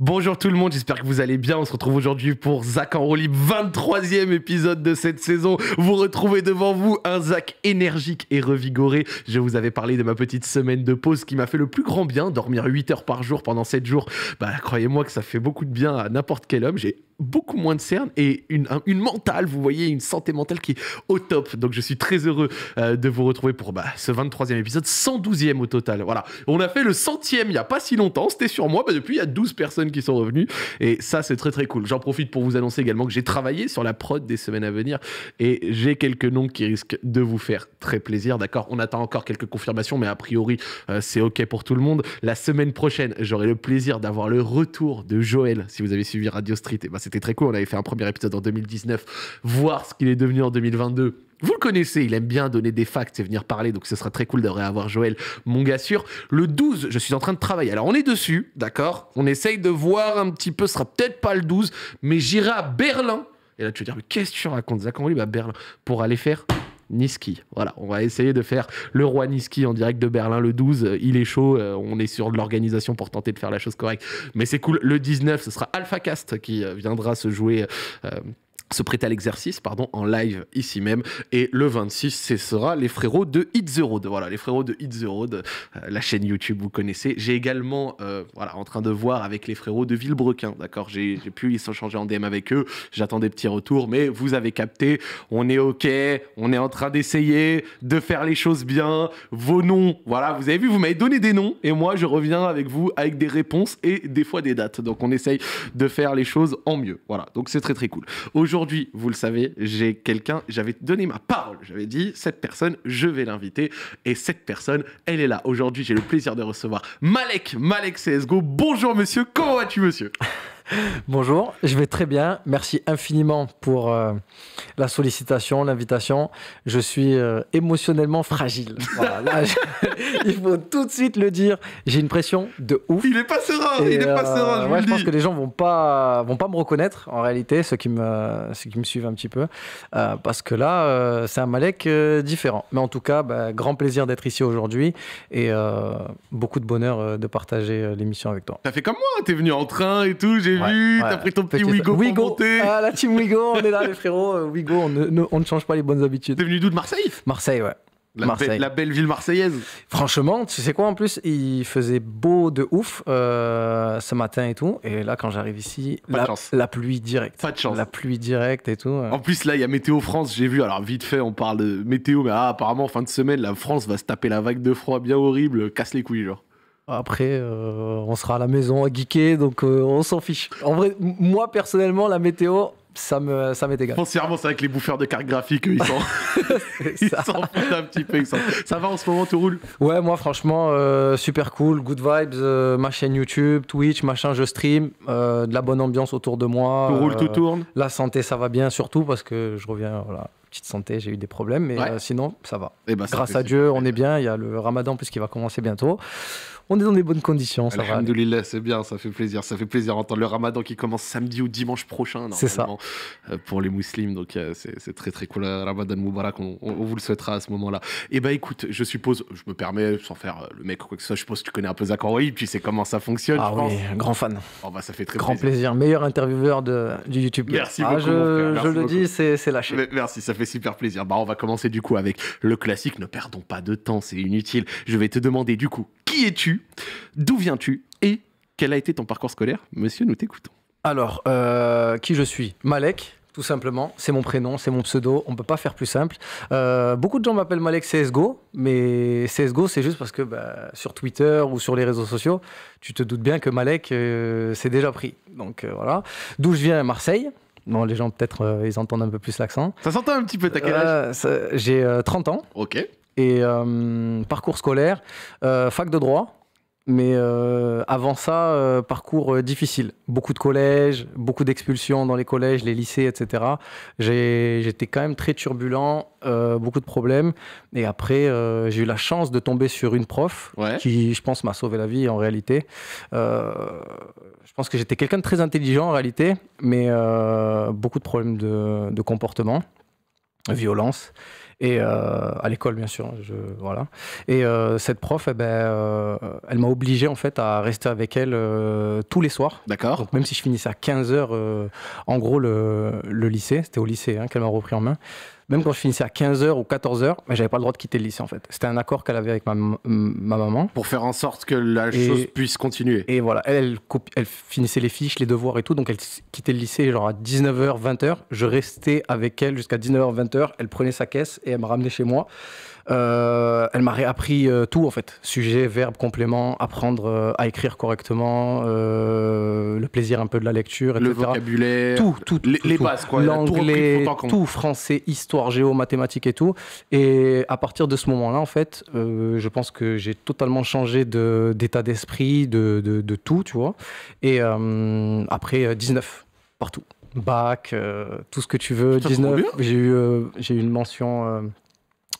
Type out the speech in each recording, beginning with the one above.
Bonjour tout le monde, j'espère que vous allez bien. On se retrouve aujourd'hui pour Zach en roulis, 23e épisode de cette saison. Vous retrouvez devant vous un Zach énergique et revigoré. Je vous avais parlé de ma petite semaine de pause qui m'a fait le plus grand bien. Dormir 8 heures par jour pendant 7 jours, bah croyez-moi que ça fait beaucoup de bien à n'importe quel homme. J'ai beaucoup moins de cernes et une, une mentale, vous voyez, une santé mentale qui est au top. Donc je suis très heureux euh, de vous retrouver pour bah, ce 23e épisode, 112e au total. Voilà, on a fait le centième il n'y a pas si longtemps, c'était sur moi, bah, depuis il y a 12 personnes qui sont revenus. Et ça, c'est très très cool. J'en profite pour vous annoncer également que j'ai travaillé sur la prod des semaines à venir et j'ai quelques noms qui risquent de vous faire très plaisir. D'accord On attend encore quelques confirmations, mais a priori, euh, c'est OK pour tout le monde. La semaine prochaine, j'aurai le plaisir d'avoir le retour de Joël. Si vous avez suivi Radio Street, et eh ben, c'était très cool. On avait fait un premier épisode en 2019, voir ce qu'il est devenu en 2022 vous le connaissez, il aime bien donner des facts et venir parler, donc ce sera très cool de réavoir Joël, mon gars sûr. Le 12, je suis en train de travailler. Alors on est dessus, d'accord On essaye de voir un petit peu, ce sera peut-être pas le 12, mais j'irai à Berlin. Et là tu vas dire, mais qu'est-ce que tu racontes Zach à Berlin pour aller faire Niski. Voilà, on va essayer de faire le roi Niski en direct de Berlin le 12. Euh, il est chaud, euh, on est sur de l'organisation pour tenter de faire la chose correcte. Mais c'est cool. Le 19, ce sera AlphaCast qui euh, viendra se jouer se prêter à l'exercice pardon en live ici même et le 26 ce sera les frérots de Hit the Road voilà les frérots de Hit the Road euh, la chaîne YouTube vous connaissez j'ai également euh, voilà en train de voir avec les frérots de Villebrequin d'accord j'ai pu ils sont changés en DM avec eux j'attends des petits retours mais vous avez capté on est ok on est en train d'essayer de faire les choses bien vos noms voilà vous avez vu vous m'avez donné des noms et moi je reviens avec vous avec des réponses et des fois des dates donc on essaye de faire les choses en mieux voilà donc c'est très très cool aujourd'hui aujourd'hui, vous le savez, j'ai quelqu'un, j'avais donné ma parole, j'avais dit, cette personne, je vais l'inviter. Et cette personne, elle est là. Aujourd'hui, j'ai le plaisir de recevoir Malek, Malek CSGO. Bonjour monsieur, comment vas-tu monsieur Bonjour, je vais très bien. Merci infiniment pour euh, la sollicitation, l'invitation. Je suis euh, émotionnellement fragile. il faut tout de suite le dire. J'ai une pression de ouf. Il est pas serein, il est pas euh, Je, pense que les gens vont pas vont pas me reconnaître en réalité, ceux qui me qui me suivent un petit peu, parce que là c'est un Malek différent. Mais en tout cas, bah, grand plaisir d'être ici aujourd'hui et beaucoup de bonheur de partager l'émission avec toi. T'as fait comme moi, hein, t'es venu en train et tout vu, t'as pris ton petit Wigo pour Ah, la team Wigo, on est là, les frérots. Wigo, euh, on ne, change pas les bonnes habitudes. T'es venu d'où de Marseille Marseille, ouais. La, belle ville marseillaise. Franchement, tu sais quoi en plus, il faisait beau de ouf euh, ce matin et tout. Et là, quand j'arrive ici, la, la pluie directe. Pas de chance. La pluie directe et tout. Euh. En plus, là, il y a Météo France. J'ai vu, alors vite fait, on parle de météo, mais ah, apparemment, fin de semaine, la France va se taper la vague de froid bien horrible. Casse les couilles, genre. Après, euh, on sera à la maison à geeker, donc euh, on s'en fiche. En vrai, moi personnellement, la météo, ça me ça m'est égal. Foncièrement, c'est avec les bouffeurs de cartes graphiques, ils s'en foutent un petit peu. Ça. va en ce moment, tout roule Ouais, moi franchement, euh, super cool, good vibes, ma chaîne YouTube, Twitch, machin, je stream, de la bonne ambiance autour de moi. Tout roule, tout tourne. La santé, ça va bien, surtout parce que je reviens, voilà, petite santé, j'ai eu des problèmes, mais sinon, ça va. Et eh ben, Grâce à Dieu, on est bien. Il y a le Ramadan plus qui va commencer bientôt. On est dans des bonnes conditions. Ça Alhamdoulilah, c'est bien, ça fait plaisir. Ça fait plaisir d'entendre le ramadan qui commence samedi ou dimanche prochain. C'est ça. Euh, pour les musulmans. Donc euh, c'est très très cool. Euh, ramadan Moubarak, on, vous le souhaitera à ce moment-là. Et eh bah ben, écoute, je suppose, je me permets, sans faire le mec ou quoi que ce soit, je suppose que tu connais un peu Zachary Wahid, puis sais comment ça fonctionne. Ah oui, grand fan. Oh, bah, ça fait très grand plaisir. Meilleur intervieweur de, du YouTube. Merci ah, beaucoup. Je, le dis, c'est lâché. merci, ça fait super plaisir. Bah on va commencer du coup avec le classique. Ne perdons pas de temps, c'est inutile. Je vais te demander du coup, qui es-tu Mmh. D'où viens-tu Et quel a été ton parcours scolaire Monsieur, nous t'écoutons. Alors, euh, qui je suis Malek, tout simplement. C'est mon prénom, c'est mon pseudo. On ne peut pas faire plus simple. Euh, beaucoup de gens m'appellent Malek CSGO, mais CSGO, c'est juste parce que bah, sur Twitter ou sur les réseaux sociaux, tu te doutes bien que Malek, euh, s'est déjà pris. Donc voilà. D'où je viens, Marseille. Bon, les gens, peut-être, ils entendent un peu plus l'accent. Ça s'entend un petit peu, t'as quel âge J'ai 30 ans. Ok. Et parcours scolaire, fac de droit. Mais euh, avant ça, euh, parcours euh, difficile. Beaucoup de collèges, beaucoup d'expulsions dans les collèges, les lycées, etc. J'étais quand même très turbulent, euh, beaucoup de problèmes. Et après, euh, j'ai eu la chance de tomber sur une prof qui, je pense, m'a sauvé la vie en réalité. je pense que j'étais quelqu'un de très intelligent en réalité, mais beaucoup de problèmes de, de comportement, violence. Et euh, à l'école, bien sûr. Je, voilà. Et euh, cette prof, eh ben, euh, elle m'a obligé en fait à rester avec elle tous les soirs. D'accord. même si je finissais à 15 h en gros le, lycée, c'était au lycée hein, qu'elle m'a repris en main même quand je finissais à 15h ou 14h, mais j'avais pas le droit de quitter le lycée en fait. C'était un accord qu'elle avait avec ma, maman. Pour faire en sorte que la chose puisse continuer. Et voilà, elle, elle, finissait les fiches, les devoirs et tout, donc elle quittait le lycée genre à 19h, 20h. Je restais avec elle jusqu'à 19h, 20h. Elle prenait sa caisse et elle me ramenait chez moi. Euh, elle m'a réappris euh, tout en fait, sujet, verbe, complément, apprendre euh, à écrire correctement, le plaisir un peu de la lecture, etc. Le vocabulaire, tout, tout, les, bases quoi, l'anglais, tout, français, histoire, géo, mathématiques et tout. Et à partir de ce moment-là, en fait, je pense que j'ai totalement changé d'état d'esprit, de, tout, tu vois. Et après 19 partout, bac, tout ce que tu veux, 19. J'ai eu, j'ai eu une mention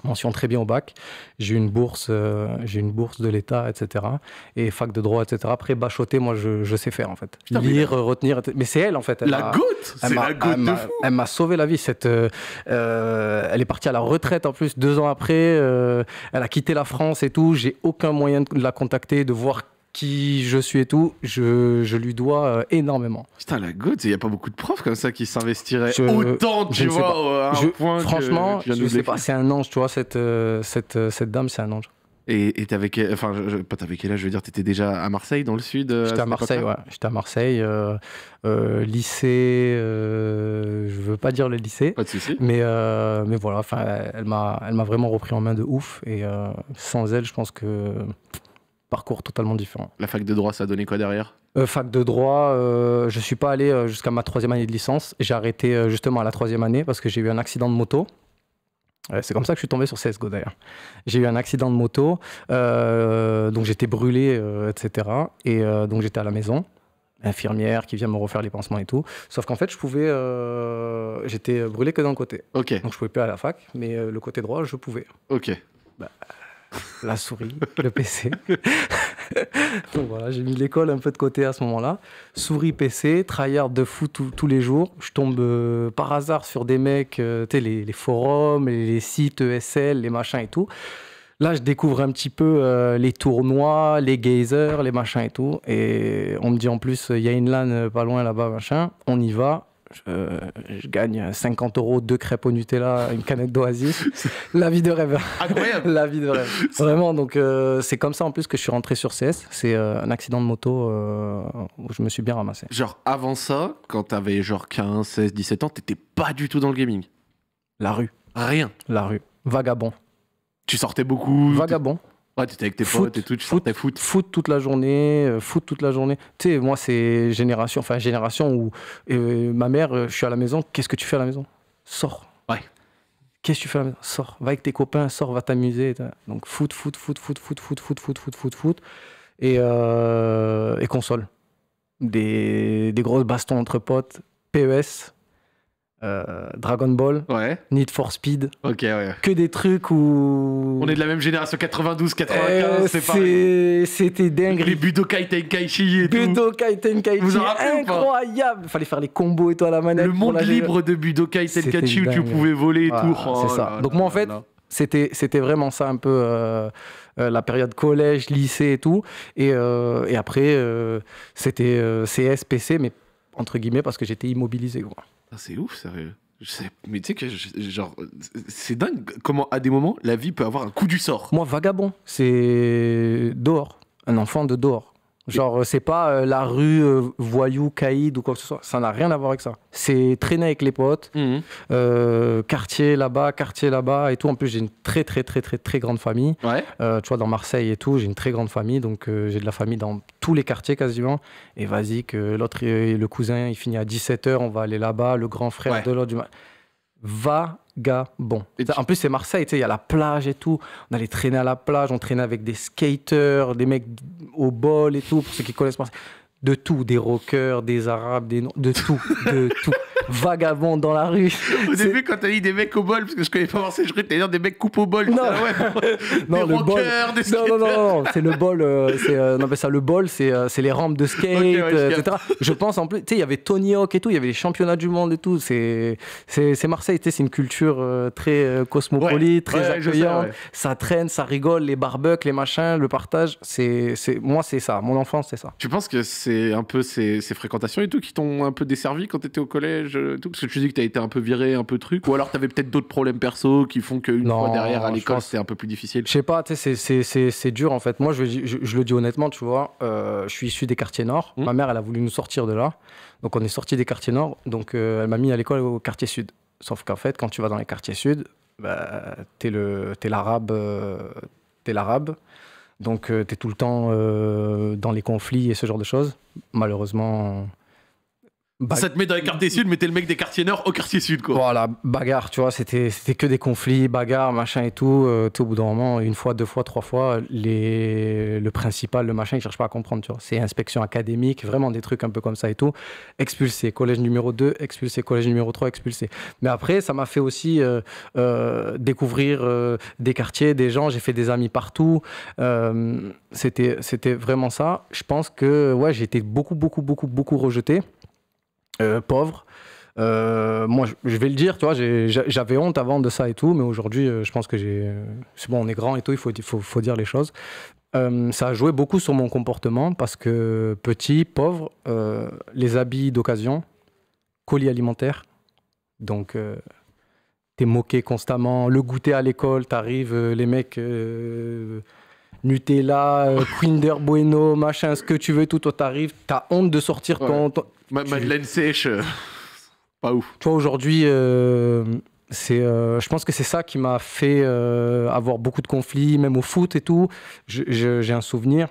mention très bien au bac. J'ai une bourse, euh, j'ai une bourse de l'État, etc. Et fac de droit, etc. Après, bachoter, moi, je, sais faire, en fait. Lire, retenir. Mais c'est elle, en fait. la goutte C'est la goutte de fou Elle m'a sauvé la vie. Cette, euh, euh, elle est partie à la retraite, en plus, deux ans après. elle a quitté la France et tout. J'ai aucun moyen de la contacter, de voir qui je suis et tout, je, lui dois euh, énormément. Putain, la goutte, il n'y a pas beaucoup de profs comme ça qui s'investiraient autant, tu vois, Franchement, c'est un ange, tu vois, cette, euh, euh, cette, dame, c'est un ange. Et avec quel, enfin, pas t'avais quel je veux dire, t'étais déjà à Marseille, dans le sud J'étais à, Marseille, ouais. J'étais à Marseille, lycée, je veux pas dire le lycée. Pas de soucis. Mais, voilà, enfin, elle m'a vraiment repris en main de ouf. Et sans elle, je pense que parcours totalement différent. La fac de droit, ça a donné quoi derrière euh, Fac de droit, euh, je ne suis pas allé euh, jusqu'à ma troisième année de licence. J'ai arrêté justement à la troisième année parce que j'ai eu un accident de moto. C'est comme ça que je suis tombé sur CSGO d'ailleurs. J'ai eu un accident de moto, donc j'étais brûlé, etc. Et donc j'étais à la maison infirmière qui vient me refaire les pansements et tout. Sauf qu'en fait, je pouvais, j'étais brûlé que d'un côté. Donc je pouvais pas à la fac, mais le côté droit, je pouvais. Ok. Bah, la souris, le PC. voilà, j'ai mis l'école un peu de côté à ce moment-là. Souris, PC, tryhard de fou tous les jours. Je tombe euh, par hasard sur des mecs, euh, les, forums, les, sites ESL, les machins et tout. Là, je découvre un petit peu euh, les tournois, les geysers, les machins et tout. Et on me dit en plus, il y a une LAN pas loin là-bas, machin. On y va je, euh, je, gagne 50 euros, deux crêpes au Nutella, une canette d'Oasis. La vie de rêve. Incroyable. La vie de rêve. Vraiment, donc euh, c'est comme ça en plus que je suis rentré sur CS. C'est euh, un accident de moto où je me suis bien ramassé. Genre avant ça, quand t'avais genre 15, 16, 17 ans, t'étais pas du tout dans le gaming. La rue. Rien. La rue. Vagabond. Tu sortais beaucoup. Vagabond. Ouais, t'étais avec tes potes et tout, tu foot, foot. Foot toute la journée, foot toute la journée. Tu sais, moi, c'est génération, enfin, génération où ma mère, je suis à la maison, qu'est-ce que tu fais à la maison Sors. Ouais. Qu'est-ce que tu fais à la maison Sors. Va avec tes copains, sors, va t'amuser. Donc, foot, foot, foot, foot, foot, foot, foot, foot, foot, foot, foot. Et, et console. Des, des grosses bastons entre potes, PES, euh, Dragon Ball, Need for Speed, que des trucs où... On est de la même génération, 92, 95, euh, C'était dingue. Les Budokai Tenkaichi et Budokai Tenkaichi, incroyable Fallait faire les combos et toi à la manette. Le monde libre de Budokai Tenkaichi où tu pouvais voler et tout. c'est oh ça. Donc moi en fait, c'était vraiment ça un peu euh, euh, la période collège, lycée et tout. Et, après, c'était CS, PC, mais entre guillemets parce que j'étais immobilisé. Quoi. Ah, c'est ouf, sérieux. mais tu sais que, genre, c'est dingue comment à des moments la vie peut avoir un coup du sort. Moi, vagabond, c'est d'or un enfant de d'or Genre, euh, c'est pas euh, la rue euh, voyou, caïd ou quoi que ce soit. Ça n'a rien à voir avec ça. C'est traîner avec les potes, mhm. quartier là-bas, quartier là-bas et tout. En plus, j'ai une très, très, très, très, très grande famille. tu vois, dans Marseille et tout, j'ai une très grande famille. Donc, j'ai de la famille dans tous les quartiers quasiment. Et vas-y, que l'autre, le cousin, il finit à 17h, on va aller là-bas. Le grand frère de l'autre, va Gabon. bon en plus, c'est Marseille, tu sais, il y a la plage et tout. On allait traîner à la plage, on traînait avec des skaters, des mecs au bol et tout, pour ceux qui connaissent Marseille. De tout, des rockers, des arabes, des... de tout, de tout vagabond dans la rue. Au début, quand t'as dit des mecs au bol, parce que je connais pas Marseille ces croyais d'ailleurs des mecs coupe au bol. Non, ah non le bol. non, non, non, c'est le bol. Euh, euh, non, mais ça, le bol, c'est, euh, les rampes de skate, etc. Je pense en plus, tu sais, il y avait Tony Hawk et tout, il y avait les championnats du monde et tout. C'est, c'est, Marseille, tu sais, c'est une culture très cosmopolite, très accueillante. Ça traîne, ça rigole, les barbecues, les machins, le partage. C'est, c'est, moi, c'est ça. Mon enfance, c'est ça. Tu penses que c'est un peu ces, ces fréquentations et tout qui t'ont un peu desservi quand t'étais au collège tout, parce que tu dis que tu as été un peu viré, un peu truc, ou alors tu avais peut-être d'autres problèmes perso qui font qu'une fois derrière à l'école, c'est un peu plus difficile. Je sais pas, c'est dur en fait. Moi, je, le dis honnêtement, tu vois, euh, je suis issu des quartiers nord. Mmh. Ma mère, elle a voulu nous sortir de là. Donc on est sorti des quartiers nord, donc euh, elle m'a mis à l'école au quartier sud. Sauf qu'en fait, quand tu vas dans les quartiers sud, bah, t'es l'arabe, euh, t'es l'arabe. Donc tu t'es tout le temps dans les conflits et ce genre de choses. Malheureusement ça bah, te met dans les quartiers sud, mais t'es le mec des quartiers nord au quartier sud, quoi. Voilà, bagarre, tu vois, c'était que des conflits, bagarre, machin et tout. Euh, au bout d'un moment, une fois, deux fois, trois fois, les... le principal, le machin, il cherche pas à comprendre, tu vois. C'est inspection académique, vraiment des trucs un peu comme ça et tout. Expulsé, collège numéro 2, expulsé, collège numéro 3, expulsé. Mais après, ça m'a fait aussi euh, euh, découvrir des quartiers, des gens, j'ai fait des amis partout. c'était vraiment ça. Je pense que, ouais, j'ai été beaucoup, beaucoup, beaucoup, beaucoup rejeté. Euh, pauvre, euh, moi, je vais le dire, tu vois, j'avais honte avant de ça et tout, mais aujourd'hui, euh, je pense que j'ai. C'est bon, on est grand et tout, il faut, faut dire les choses. ça a joué beaucoup sur mon comportement parce que petit, pauvre, les habits d'occasion, colis alimentaires, donc t'es moqué constamment, le goûter à l'école, t'arrives, les mecs Nutella, Kinder euh, Bueno, machin, ce que tu veux, tout, toi t'arrives, t'as honte de sortir quand ton. Ma Madeleine sèche, euh, pas ouf. Toi aujourd'hui, euh, c'est, je pense que c'est ça qui m'a fait avoir beaucoup de conflits, même au foot et tout. J'ai un souvenir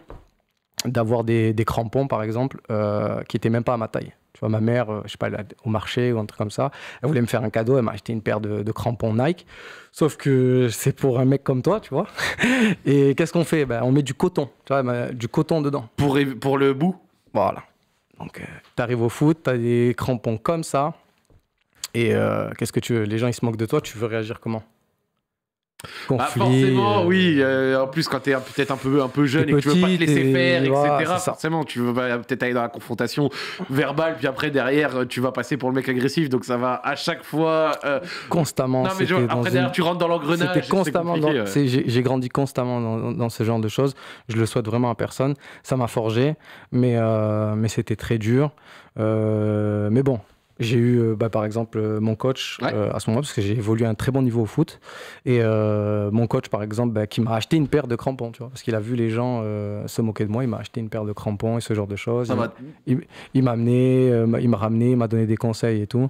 d'avoir des, des, crampons par exemple qui n'étaient même pas à ma taille ma mère, euh, je sais pas, au marché ou un truc comme ça, elle voulait me faire un cadeau, elle m'a acheté une paire de, crampons Nike. Sauf que c'est pour un mec comme toi, tu vois. Et qu'est-ce qu'on fait ben, On met du coton, tu vois, ben, du coton dedans. Pour, pour le bout Voilà. Donc, euh, tu arrives au foot, t'as des crampons comme ça. Et euh, qu'est-ce que tu veux Les gens, ils se moquent de toi, tu veux réagir comment bah, forcément, oui. Euh, euh, en plus, quand t'es peut-être un peu, un peu jeune et que tu veux pas te laisser faire, etc. Forcément, tu veux peut-être aller dans la confrontation verbale, puis après, derrière, tu vas passer pour le mec agressif. Donc, ça va à chaque fois. Euh, constamment. Non, mais après, derrière, tu rentres dans l'engrenage. constamment. J'ai grandi constamment dans, dans, ce genre de choses. Je le souhaite vraiment à personne. Ça m'a forgé, mais, mais c'était très dur. mais bon, j'ai eu euh, bah, par exemple euh, mon coach euh, à ce moment parce que j'ai évolué à un très bon niveau au foot et mon coach par exemple bah, qui m'a acheté une paire de crampons tu vois parce qu'il a vu les gens se moquer de moi il m'a acheté une paire de crampons et ce genre de choses il m'a amené il m'a ramené il m'a donné des conseils et tout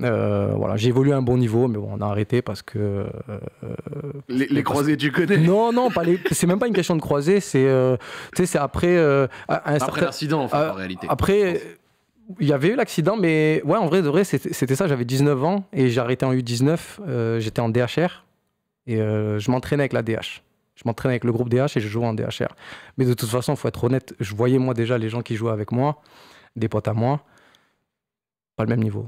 voilà, j'ai évolué à un bon niveau, mais bon, on a arrêté parce que. les, croisés, du côté Non, non, c'est même pas une question de croisés, c'est. c'est après. Un après l'incident, en, fait, ah, en réalité. Après il y avait eu l'accident, mais ouais, en vrai, de vrai, c'était ça. J'avais 19 ans et j'ai arrêté en U19. Euh, j'étais en DHR et euh, je m'entraînais avec la DH. Je m'entraînais avec le groupe DH et je jouais en DHR. Mais de toute façon, il faut être honnête, je voyais moi déjà les gens qui jouaient avec moi, des potes à moi, pas le même niveau.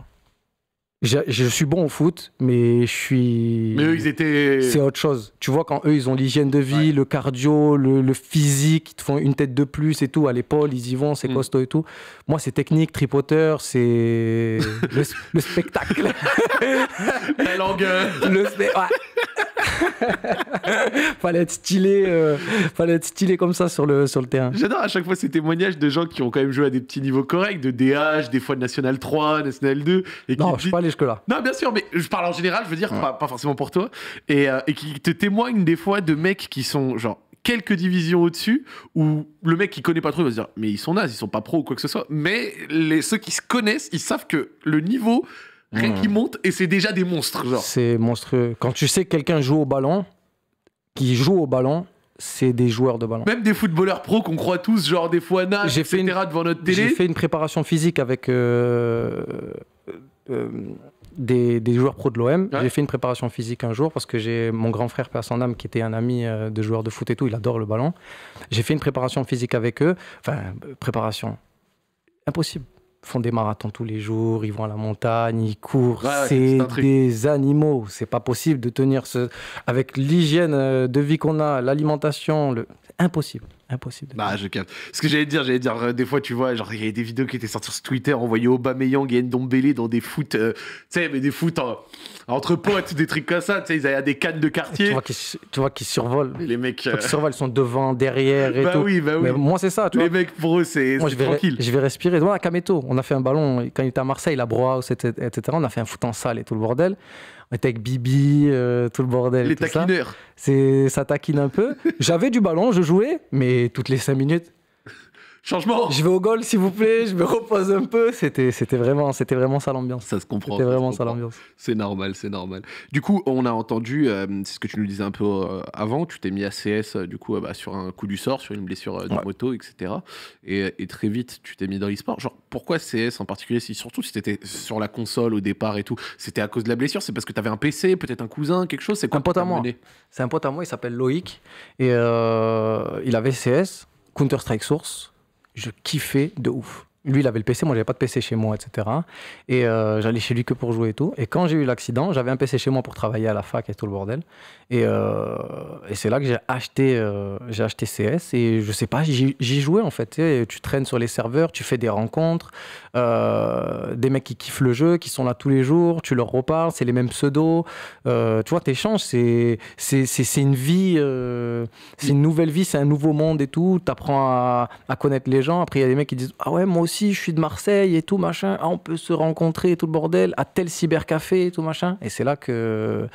Je, suis bon au foot, mais je suis. Mais eux, ils étaient. C'est autre chose. Tu vois, quand eux, ils ont l'hygiène de vie, le cardio, le, physique, ils te font une tête de plus et tout. À l'épaule, ils y vont, c'est mm. costaud et tout. Moi, c'est technique, tripoteur, c'est. le, spectacle. La langue. Euh. Le... Ouais. fallait être stylé, euh, fallait être comme ça sur le, sur le terrain. J'adore à chaque fois ces témoignages de gens qui ont quand même joué à des petits niveaux corrects, de DH, des fois de National 3, National 2. Et non, je suis pas allé jusque-là. Non, bien sûr, mais je parle en général, je veux dire, pas, forcément pour toi, euh, et, qui te témoignent des fois de mecs qui sont genre quelques divisions au-dessus où le mec qui connaît pas trop va se dire mais ils sont nazes, ils sont pas pro ou quoi que ce soit. Mais les, ceux qui se connaissent, ils savent que le niveau rien mmh. qui monte et c'est déjà des monstres. C'est monstrueux. Quand tu sais que quelqu'un joue au ballon, qui joue au ballon, c'est des joueurs de ballon. Même des footballeurs pros qu'on croit tous, genre des fois j'ai etc. Une... devant notre télé. J'ai fait une préparation physique avec euh, euh, euh, Des... des, joueurs pros de l'OM. J'ai fait une préparation physique un jour parce que j'ai mon grand frère Père Sandam qui était un ami de joueur de foot et tout, il adore le ballon. J'ai fait une préparation physique avec eux. Enfin, préparation. Impossible font des marathons tous les jours, ils vont à la montagne, ils courent. c'est des animaux. C'est pas possible de tenir ce... avec l'hygiène euh, de vie qu'on a, l'alimentation, le... impossible. Impossible. Bah, je capte. Ce que j'allais dire, j'allais dire, euh, des fois, tu vois, genre, il y avait des vidéos qui étaient sorties sur Twitter, on voyait Aubameyang et Ndombele dans des foot, euh, tu sais, mais des foot en, entre potes, des trucs comme ça, tu sais, ils avaient des cannes de quartier. tu vois qu'ils survolent. les mecs. Euh, ils survolent, sont devant, derrière bah oui, bah oui. Mais moi, c'est ça, Les mecs, pour eux, c'est tranquille. Je vais respirer. à Kameto, on a fait un ballon, quand il était à Marseille, la Broa, etc., on a fait un foot en salle et tout le bordel avec Bibi, euh, tout le bordel. Les taquineurs. Ça. taquine un peu. J'avais du ballon, je jouais, mais toutes les cinq minutes, Changement Je vais au goal, s'il vous plaît, je me repose un peu. C'était, c'était, vraiment, c'était vraiment ça l'ambiance. Ça se comprend. C'était vraiment ça, l'ambiance. C'est normal, c'est normal. Du coup, on a entendu, euh, c'est ce que tu nous disais un peu euh, avant, tu t'es mis à CS euh, du coup, bah, sur un coup du sort, sur une blessure de moto, etc. Et, très vite, tu t'es mis dans l'e-sport. Genre, pourquoi CS en particulier si, Surtout si t'étais sur la console au départ et tout. C'était à cause de la blessure C'est parce que t'avais un PC, peut-être un cousin, quelque chose C'est un pote à moi. C'est un pote à moi, il s'appelle Loïc. Et il avait CS, Counter-Strike Source je kiffais de ouf. Lui, il avait le PC, moi, j'avais pas de PC chez moi, etc. Et euh, j'allais chez lui que pour jouer et tout. Et quand j'ai eu l'accident, j'avais un PC chez moi pour travailler à la fac et tout le bordel. Et, euh, c'est là que j'ai acheté, euh, j'ai acheté CS et je sais pas, j'y jouais en fait. tu traînes sur les serveurs, tu fais des rencontres, des mecs qui kiffent le jeu, qui sont là tous les jours, tu leur reparles, c'est les mêmes pseudos. tu vois, t'échanges, c'est une vie, c'est une nouvelle vie, c'est un nouveau monde et tout. T'apprends à, à connaître les gens. Après, il y a des mecs qui disent Ah ouais, moi aussi, je suis de Marseille et tout machin, ah, on peut se rencontrer et tout le bordel à tel cybercafé et tout machin. Et c'est là que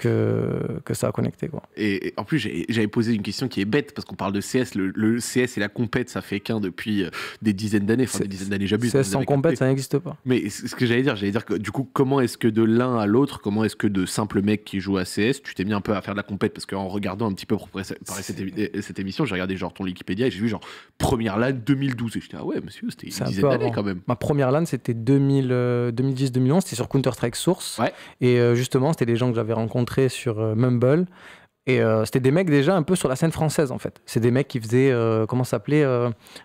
que, que ça a connecté. Quoi. Et, en plus, j'avais posé une question qui est bête, parce qu'on parle de CS. Le, CS et la compète, ça fait qu'un depuis euh, des dizaines d'années. Enfin, des dizaines d'années, j'abuse. CS sans compète, ça n'existe pas. Mais ce que j'allais dire, j'allais dire que du coup, comment est-ce que de l'un à l'autre, comment est-ce que de simples mecs qui jouent à CS, tu t'es mis un peu à faire de la compète Parce qu'en regardant un petit peu pour cette, émission, j'ai regardé genre ton Wikipédia et j'ai vu genre première LAN 2012. Et j'étais, ah ouais, monsieur, c'était une dizaine d'années quand même. Ma première LAN, c'était 2010-2011, euh, c'était sur Counter-Strike Source. Et euh, justement, c'était des gens que j'avais rencontrés sur euh, Mumble. Et euh, c'était des mecs déjà un peu sur la scène française en fait. C'est des mecs qui faisaient, euh, comment s'appelait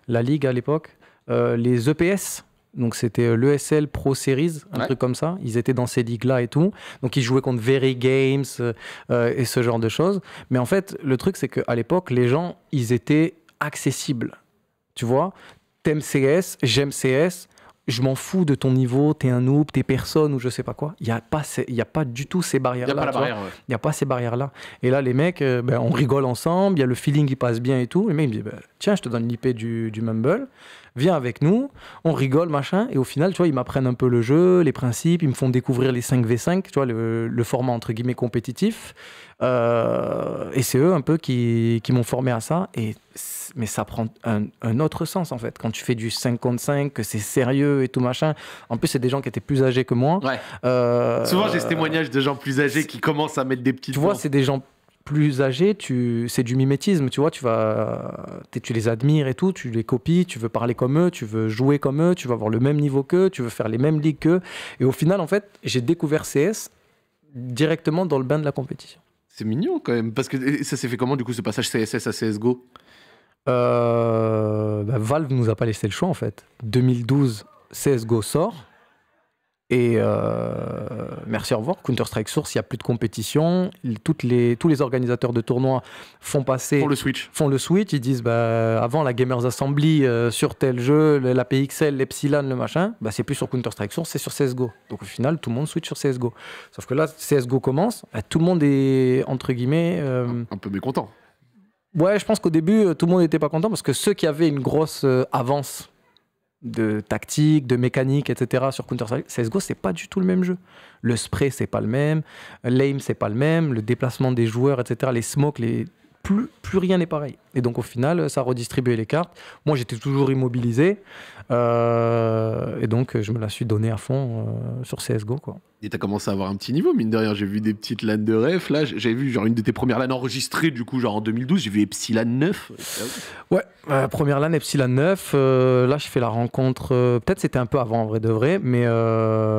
la ligue à l'époque Les EPS. Donc c'était l'ESL Pro Series, un truc comme ça. Ils étaient dans ces ligues-là et tout. Donc ils jouaient contre Very Games et ce genre de choses. Mais en fait, le truc c'est qu'à l'époque, les gens, ils étaient accessibles. Tu vois T'aimes CS, j'aime CS, je m'en fous de ton niveau, t'es un noob, t'es personne ou je sais pas quoi. Il n'y a, pas y a pas du tout ces barrières-là. Il n'y a, pas ces barrières-là. Et là, les mecs, euh, ben, on rigole ensemble, il y a le feeling qui passe bien et tout. Le mec me dit Tiens, je te donne l'IP du, du Mumble, viens avec nous, on rigole, machin. Et au final, tu vois, ils m'apprennent un peu le jeu, les principes, ils me font découvrir les 5v5, tu vois, le, format entre guillemets compétitif. Euh, et c'est eux un peu qui, m'ont formé à ça. Et, mais ça prend un, autre sens en fait. Quand tu fais du 55, que c'est sérieux et tout machin. En plus, c'est des gens qui étaient plus âgés que moi. Euh, Souvent, j'ai ce témoignage de gens plus âgés qui commencent à mettre des petits. Tu vois, c'est des gens plus âgé, tu, c'est du mimétisme, tu vois, tu vas, tu les admires et tout, tu les copies, tu veux parler comme eux, tu veux jouer comme eux, tu veux avoir le même niveau qu'eux, tu veux faire les mêmes ligues qu'eux. Et au final, en fait, j'ai découvert CS directement dans le bain de la compétition. C'est mignon quand même, parce que ça s'est fait comment du coup ce passage CSS à CSGO euh, bah, Valve nous a pas laissé le choix en fait. 2012, CSGO sort. Et euh, merci, au revoir. Counter-Strike Source, il n'y a plus de compétition. Toutes les, tous les organisateurs de tournois font passer. Font le switch. Font le switch. Ils disent bah, avant la Gamers Assembly euh, sur tel jeu, la PXL, l'Epsilon, le machin, bah, c'est plus sur Counter-Strike Source, c'est sur CSGO. Donc au final, tout le monde switch sur CSGO. Sauf que là, CSGO commence, bah, tout le monde est, entre guillemets. Euh, un peu mécontent. Ouais, je pense qu'au début, tout le monde n'était pas content parce que ceux qui avaient une grosse avance de tactique, de mécanique, etc. sur Counter-Strike. CSGO, c'est pas du tout le même jeu. Le spray, c'est pas le même. L'aim, c'est pas le même. Le déplacement des joueurs, etc. Les smokes, les... Plus, plus rien n'est pareil. Et donc, au final, ça redistribuait les cartes. Moi, j'étais toujours immobilisé. Euh, et donc, je me la suis donnée à fond euh, sur CSGO. Quoi. Et t'as commencé à avoir un petit niveau, mine de rien. J'ai vu des petites lanes de ref. Là, j'ai vu genre une de tes premières lanes enregistrées, du coup, genre en 2012. J'ai vu Epsilon 9. Ouais, première LAN Epsilon 9. Euh, là, je fais la rencontre. Peut-être c'était un peu avant, en vrai de vrai. Mais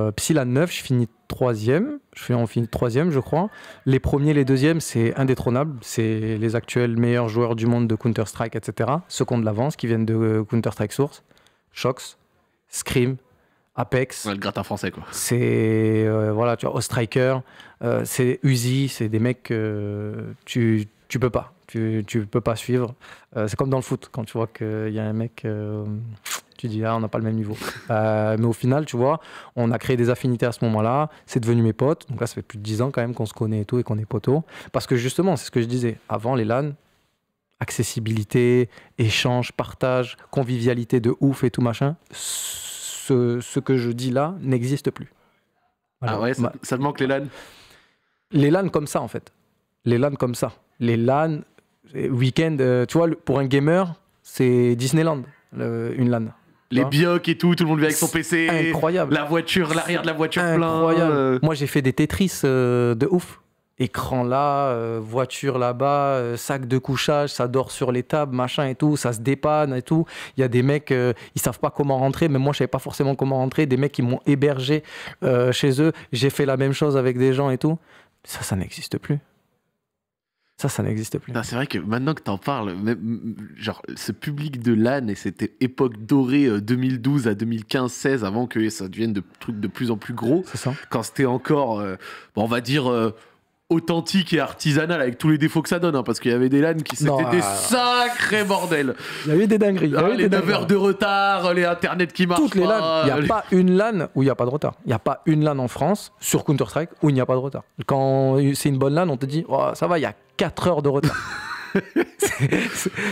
Epsilon 9, je finis troisième. Je fais, en finit troisième, je crois. Les premiers, les deuxièmes, c'est indétrônable. C'est les actuels meilleurs joueurs du monde de Counter-Strike, etc. Ceux de l'avance, qui viennent de Counter-Strike Source. Shox, Scream, Apex. Ouais, le gratin français, quoi. C'est, euh, voilà, tu vois, Striker, euh, c'est Uzi, c'est des mecs que tu, tu peux pas. Tu, tu peux pas suivre. Euh, c'est comme dans le foot, quand tu vois qu'il y a un mec, tu dis, ah, on n'a pas le même niveau. mais au final, tu vois, on a créé des affinités à ce moment-là, c'est devenu mes potes. Donc là, ça fait plus de 10 ans quand même qu'on se connaît et tout et qu'on est potos Parce que justement, c'est ce que je disais, avant les LAN, accessibilité, échange, partage, convivialité de ouf et tout machin, ce, ce que je dis là n'existe plus. ah ouais, ça, manque les LAN Les LAN comme ça en fait. Les LAN comme ça. Les LAN, euh, week-end, euh, tu vois, pour un gamer, c'est Disneyland, une LAN. Les biocs et tout, tout le monde vient avec son PC. Incroyable. La voiture, l'arrière de la voiture plein. Euh. Moi j'ai fait des Tetris de ouf écran là, euh, voiture là-bas, euh, sac de couchage, ça dort sur les tables, machin et tout, ça se dépanne et tout. Il y a des mecs, euh, ils savent pas comment rentrer, mais moi je savais pas forcément comment rentrer. Des mecs qui m'ont hébergé chez eux, j'ai fait la même chose avec des gens et tout. Ça, ça n'existe plus. Ça, ça n'existe plus. C'est vrai que maintenant que tu en parles, genre ce public de l'âne et cette époque dorée 2012 à 2015-16, avant que ça devienne de trucs de plus en plus gros, ça. quand c'était encore, on va dire, authentique et artisanal avec tous les défauts que ça donne hein, parce qu'il y avait des LAN qui c'était des ah, ah. sacrés bordels il y avait des dingueries ah, les 9 heures de retard les internets qui marchent toutes les il n'y a euh, pas une LAN où il n'y a pas de retard il n'y a pas une LAN en France sur Counter-Strike où il n'y a pas de retard quand c'est une bonne LAN on te dit oh, ça va il y a 4 heures de retard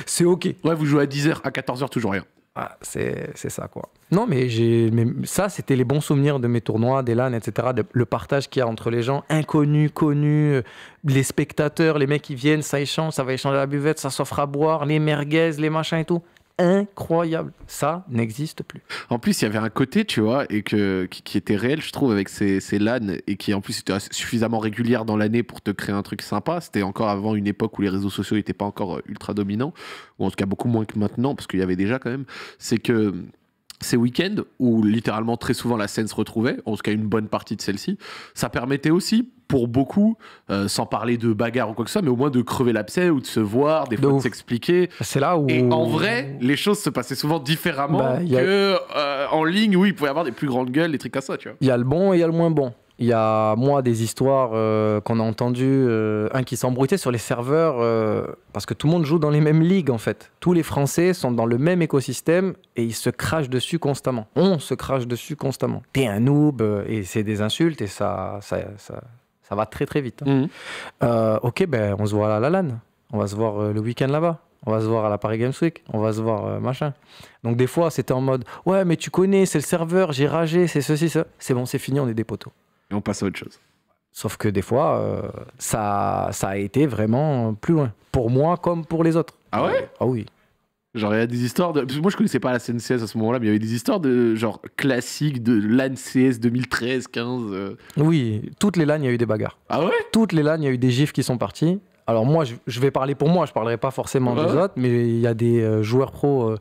c'est ok ouais vous jouez à 10h à 14h toujours rien ah, c'est ça, quoi. Non, mais, mais ça, c'était les bons souvenirs de mes tournois, des LAN, etc. le partage qu'il y a entre les gens, inconnus, connus, euh, les spectateurs, les mecs qui viennent, ça échange, ça va échanger la buvette, ça s'offre à boire, les merguez, les machins et tout incroyable. Ça n'existe plus. En plus, il y avait un côté, tu vois, et que, qui, était réel, je trouve, avec ces, ces LAN, et qui en plus était suffisamment régulière dans l'année pour te créer un truc sympa. C'était encore avant une époque où les réseaux sociaux n'étaient pas encore euh, ultra dominants, ou en tout cas beaucoup moins que maintenant, parce qu'il y avait déjà quand même. C'est que ces week-ends où littéralement très souvent la scène se retrouvait, en tout cas une bonne partie de celle-ci, ça permettait aussi pour beaucoup, euh, sans parler de bagarre ou quoi que ce soit, mais au moins de crever l'abcès ou de se voir, des fois de, s'expliquer. C'est là où. Et en vrai, les choses se passaient souvent différemment bah, qu'en euh, en ligne où il pouvait y avoir des plus grandes gueules, des trucs comme ça, tu vois. Il y a le bon et il y a le moins bon. Il y a, moi, des histoires euh, qu'on a entendues, un qui s'embrouillait sur les serveurs, parce que tout le monde joue dans les mêmes ligues, en fait. Tous les Français sont dans le même écosystème et ils se crachent dessus constamment. On se crache dessus constamment. T'es un noob, et c'est des insultes, et ça, ça, ça va très très vite. Hein. Mhm. Euh, ok, ben, on se voit à la LAN, on va se voir euh, le week-end là-bas, on va se voir à la Paris Games Week, on va se voir euh, machin. Donc des fois, c'était en mode ouais, mais tu connais, c'est le serveur, j'ai ragé, c'est ceci, ça. C'est bon, c'est fini, on est des poteaux. Et on passe à autre chose. Sauf que des fois, ça, ça a été vraiment plus loin. Pour moi comme pour les autres. Ah ouais Ah oui. Genre, il y a des histoires moi, je connaissais pas la CNCS à ce moment-là, mais il y avait des histoires de genre classiques de CS 2013-15. Euh. Oui, toutes les LAN, il y a eu des bagarres. Ah ouais Toutes les LAN, il y a eu des gifs qui sont partis. Alors, moi, je, vais parler pour moi, je parlerai pas forcément des autres, mais il y a des euh, joueurs pros. Euh,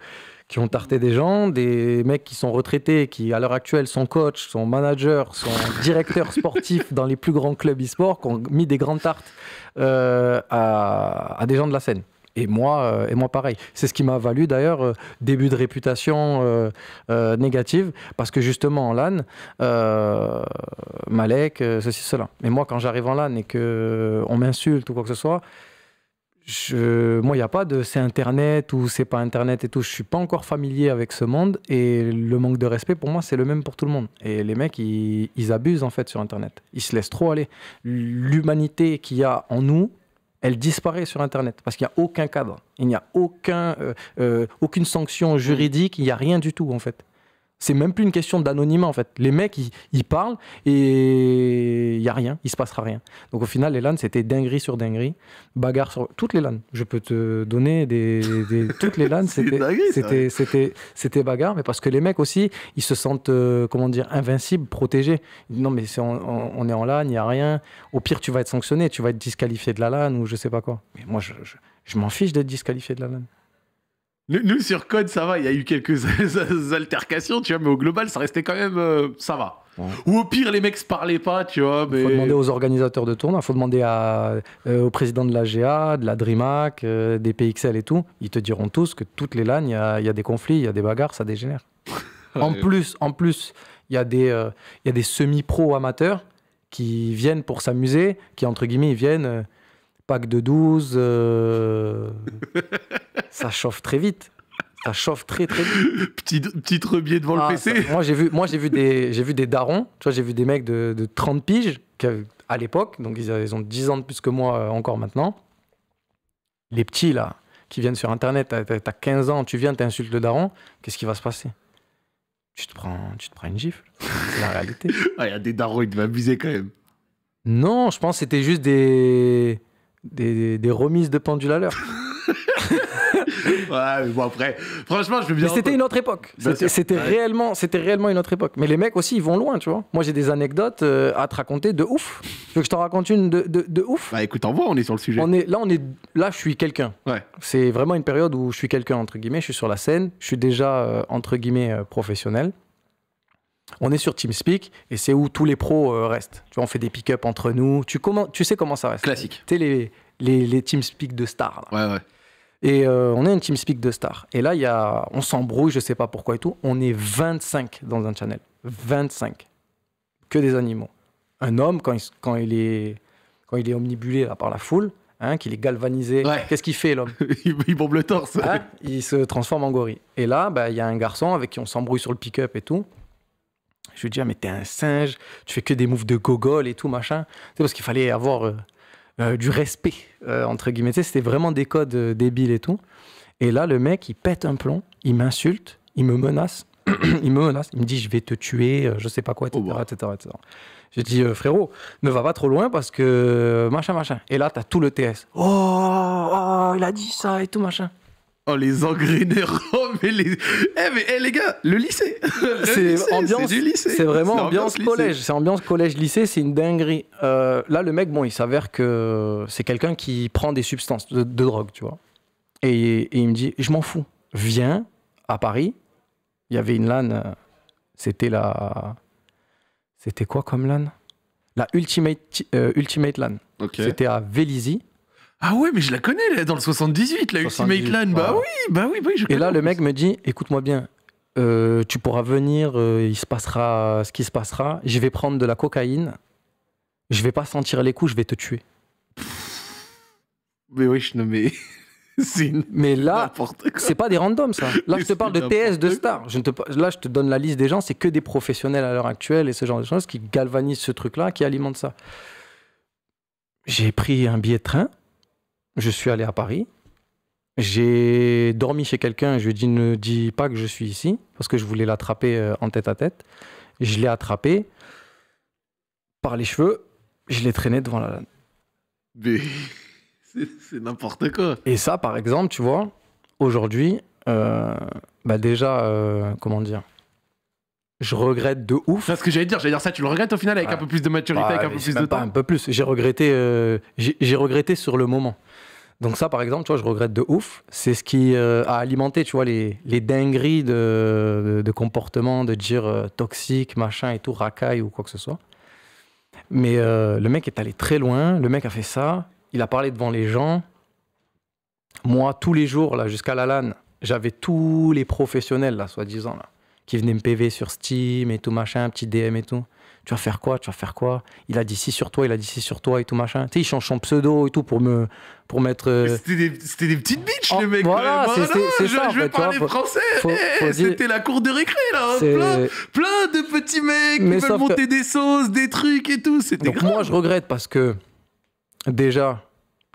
qui ont tarté des gens, des mecs qui sont retraités, qui à l'heure actuelle sont coach, sont managers, sont directeurs sportifs dans les plus grands clubs e-sport, qui ont mis des grandes tartes à, à, des gens de la scène. Et moi, euh, et moi pareil. C'est ce qui m'a valu d'ailleurs euh, début de réputation euh, négative, parce que justement en LAN, Malek, ceci, cela. Mais moi, quand j'arrive en LAN et qu'on m'insulte ou quoi que ce soit, je, moi, il n'y a pas de c'est Internet ou c'est pas Internet et tout. Je suis pas encore familier avec ce monde et le manque de respect pour moi, c'est le même pour tout le monde. Et les mecs, ils abusent en fait sur Internet. Ils se laissent trop aller. L'humanité qu'il y a en nous, elle disparaît sur Internet parce qu'il n'y a aucun cadre, il n'y a aucun, euh, euh, aucune sanction juridique, il n'y a rien du tout en fait. C'est même plus une question d'anonymat en fait. Les mecs, ils, parlent et il n'y a rien, il se passera rien. Donc au final, les LAN, c'était dinguerie sur dinguerie, bagarre sur. Toutes les LAN. Je peux te donner des. toutes les LAN, c'était c'était c'était bagarre, mais parce que les mecs aussi, ils se sentent, euh, comment dire, invincibles, protégés. Non, mais on, est en LAN, il n'y a rien. Au pire, tu vas être sanctionné, tu vas être disqualifié de la LAN ou je sais pas quoi. Mais moi, je, je m'en fiche d'être disqualifié de la LAN. Nous, sur Code, ça va, il y a eu quelques altercations, tu vois, mais au global, ça restait quand même. Euh, ça va. Ou au pire, les mecs se parlaient pas, tu vois. Il faut demander aux organisateurs de tournoi, il faut demander euh, au président de la GA, de la DreamHack, euh, des PXL et tout. Ils te diront tous que toutes les LAN, il y a, des conflits, il y a des bagarres, ça dégénère. En plus, en plus, il y a des, des semi-pro amateurs qui viennent pour s'amuser, qui, entre guillemets, ils viennent pack de 12, euh, ça chauffe très vite. Ça chauffe très très vite. Petit, petit rebier devant le ah, PC. moi j'ai vu, moi, vu, des, vu des darons, tu j'ai vu des mecs de, 30 piges à l'époque, donc ils, ils, ont 10 ans de plus que moi euh, encore maintenant. Les petits là, qui viennent sur internet, t'as as 15 ans, tu viens, t'insultes le daron, qu'est-ce qui va se passer tu te, prends, tu te prends une gifle. C'est la réalité. Ah, il y a des darons, ils devaient abuser quand même. Non, je pense que c'était juste des des, remises de pendule à l'heure. ouais, après, franchement, je veux bien. Mais c'était une autre époque. C'était réellement, c'était réellement une autre époque. Mais les mecs aussi, ils vont loin, tu vois. Moi, j'ai des anecdotes euh, à te raconter de ouf. Tu veux que je t'en raconte une de, ouf Bah écoute, envoie, on est sur le sujet. On est là, on est là, je suis quelqu'un. C'est vraiment une période où je suis quelqu'un entre guillemets. Je suis sur la scène, je suis déjà euh, entre guillemets euh, professionnel on est sur TeamSpeak et c'est où tous les pros euh, restent. Tu vois, on fait des pick-up entre nous. Tu, tu sais comment ça reste. Classique. Tu sais, les, les, TeamSpeak de stars. Ouais, ouais. Et euh, on est un TeamSpeak de stars. Et là, y a, on s'embrouille, je sais pas pourquoi et tout. On est 25 dans un channel. 25. Que des animaux. Un homme, quand il, est, quand il est omnibulé par la foule, Hein, qu'il est galvanisé. Qu'est-ce qu'il fait l'homme Il bombe le torse. Hein il se transforme en gorille. Et là, bah, il y a un garçon avec qui on s'embrouille sur le pick-up et tout. Je lui dis ah, mais t'es un singe, tu fais que des moves de gogol et tout, machin. C'est parce qu'il fallait avoir euh, euh, du respect, euh, entre guillemets. c'était vraiment des codes débiles et tout. Et là, le mec, il pète un plomb, il m'insulte, il me menace. il me menace, il me dit je vais te tuer, je sais pas quoi, etc. Oh, bah. Je etc., etc. frérot, ne va pas trop loin parce que machin, machin. Et là, t'as tout le TS. Oh, oh, il a dit ça et tout, machin. Oh, les engraineurs. Oh, mais les. Eh, mais eh, les gars, le lycée. C'est ambiance. C'est vraiment ambiance, collège. C'est ambiance collège-lycée, c'est une dinguerie. Euh, là, le mec, bon, il s'avère que c'est quelqu'un qui prend des substances, de, drogue, tu vois. Et, il me dit Je m'en fous. Viens à Paris. Il y avait une LAN. Euh, c'était la. C'était quoi comme LAN La Ultimate, euh, Ultimate LAN. C'était à Vélizy. Ah ouais, mais je la connais, là, dans le 78, la Ultimate Maitland. Bah, bah oui, bah oui, oui, je connais. Et là, le mec me dit écoute-moi bien, euh, tu pourras venir, euh, il se passera ce qui se passera. Je vais prendre de la cocaïne, je vais pas sentir les coups, je vais te tuer. Mais oui, je ne mais. Mais là, c'est pas des randoms, ça. Là, je te parle de TS, de Star. Je te... Là, je te donne la liste des gens, c'est que des professionnels à l'heure actuelle et ce genre de choses qui galvanisent ce truc-là, qui alimentent ça. J'ai pris un billet de train, je suis allé à Paris. J'ai dormi chez quelqu'un. Je lui ai dit ne dis pas que je suis ici parce que je voulais l'attraper euh, en tête à tête. Je l'ai attrapé par les cheveux. Je l'ai traîné devant la lane. Mais c'est n'importe quoi. Et ça, par exemple, tu vois, aujourd'hui, euh, bah déjà, euh, comment dire je regrette de ouf. C'est ce que j'allais dire, j'allais dire ça, tu le regrettes au final avec un peu plus de maturité, bah, avec un peu plus de temps. un peu plus, j'ai regretté, j'ai regretté sur le moment. Donc ça, par exemple, je regrette de ouf. C'est ce qui euh, a alimenté, tu vois, les, les dingueries de, de, comportement, de dire euh, toxique, machin et tout, racaille ou quoi que ce soit. Mais euh, le mec est allé très loin. Le mec a fait ça. Il a parlé devant les gens. Moi, tous les jours, là, jusqu'à la LAN, j'avais tous les professionnels, là, soi-disant, là, qui venaient me PV sur Steam et tout, machin, petit DM et tout tu vas faire quoi, tu vas faire quoi. Il a dit si sur toi, il a dit si sur toi et tout machin. Tu sais, il change son pseudo et tout pour me pour mettre. Euh, c'était des, petites bitches, ah, les mecs. Voilà, hein. c'est Je vais parler français. Eh, c'était la cour de récré là, hein, plein, de petits mecs qui veulent monter des sauces, des trucs et tout. C'était grave. Moi, je regrette parce que déjà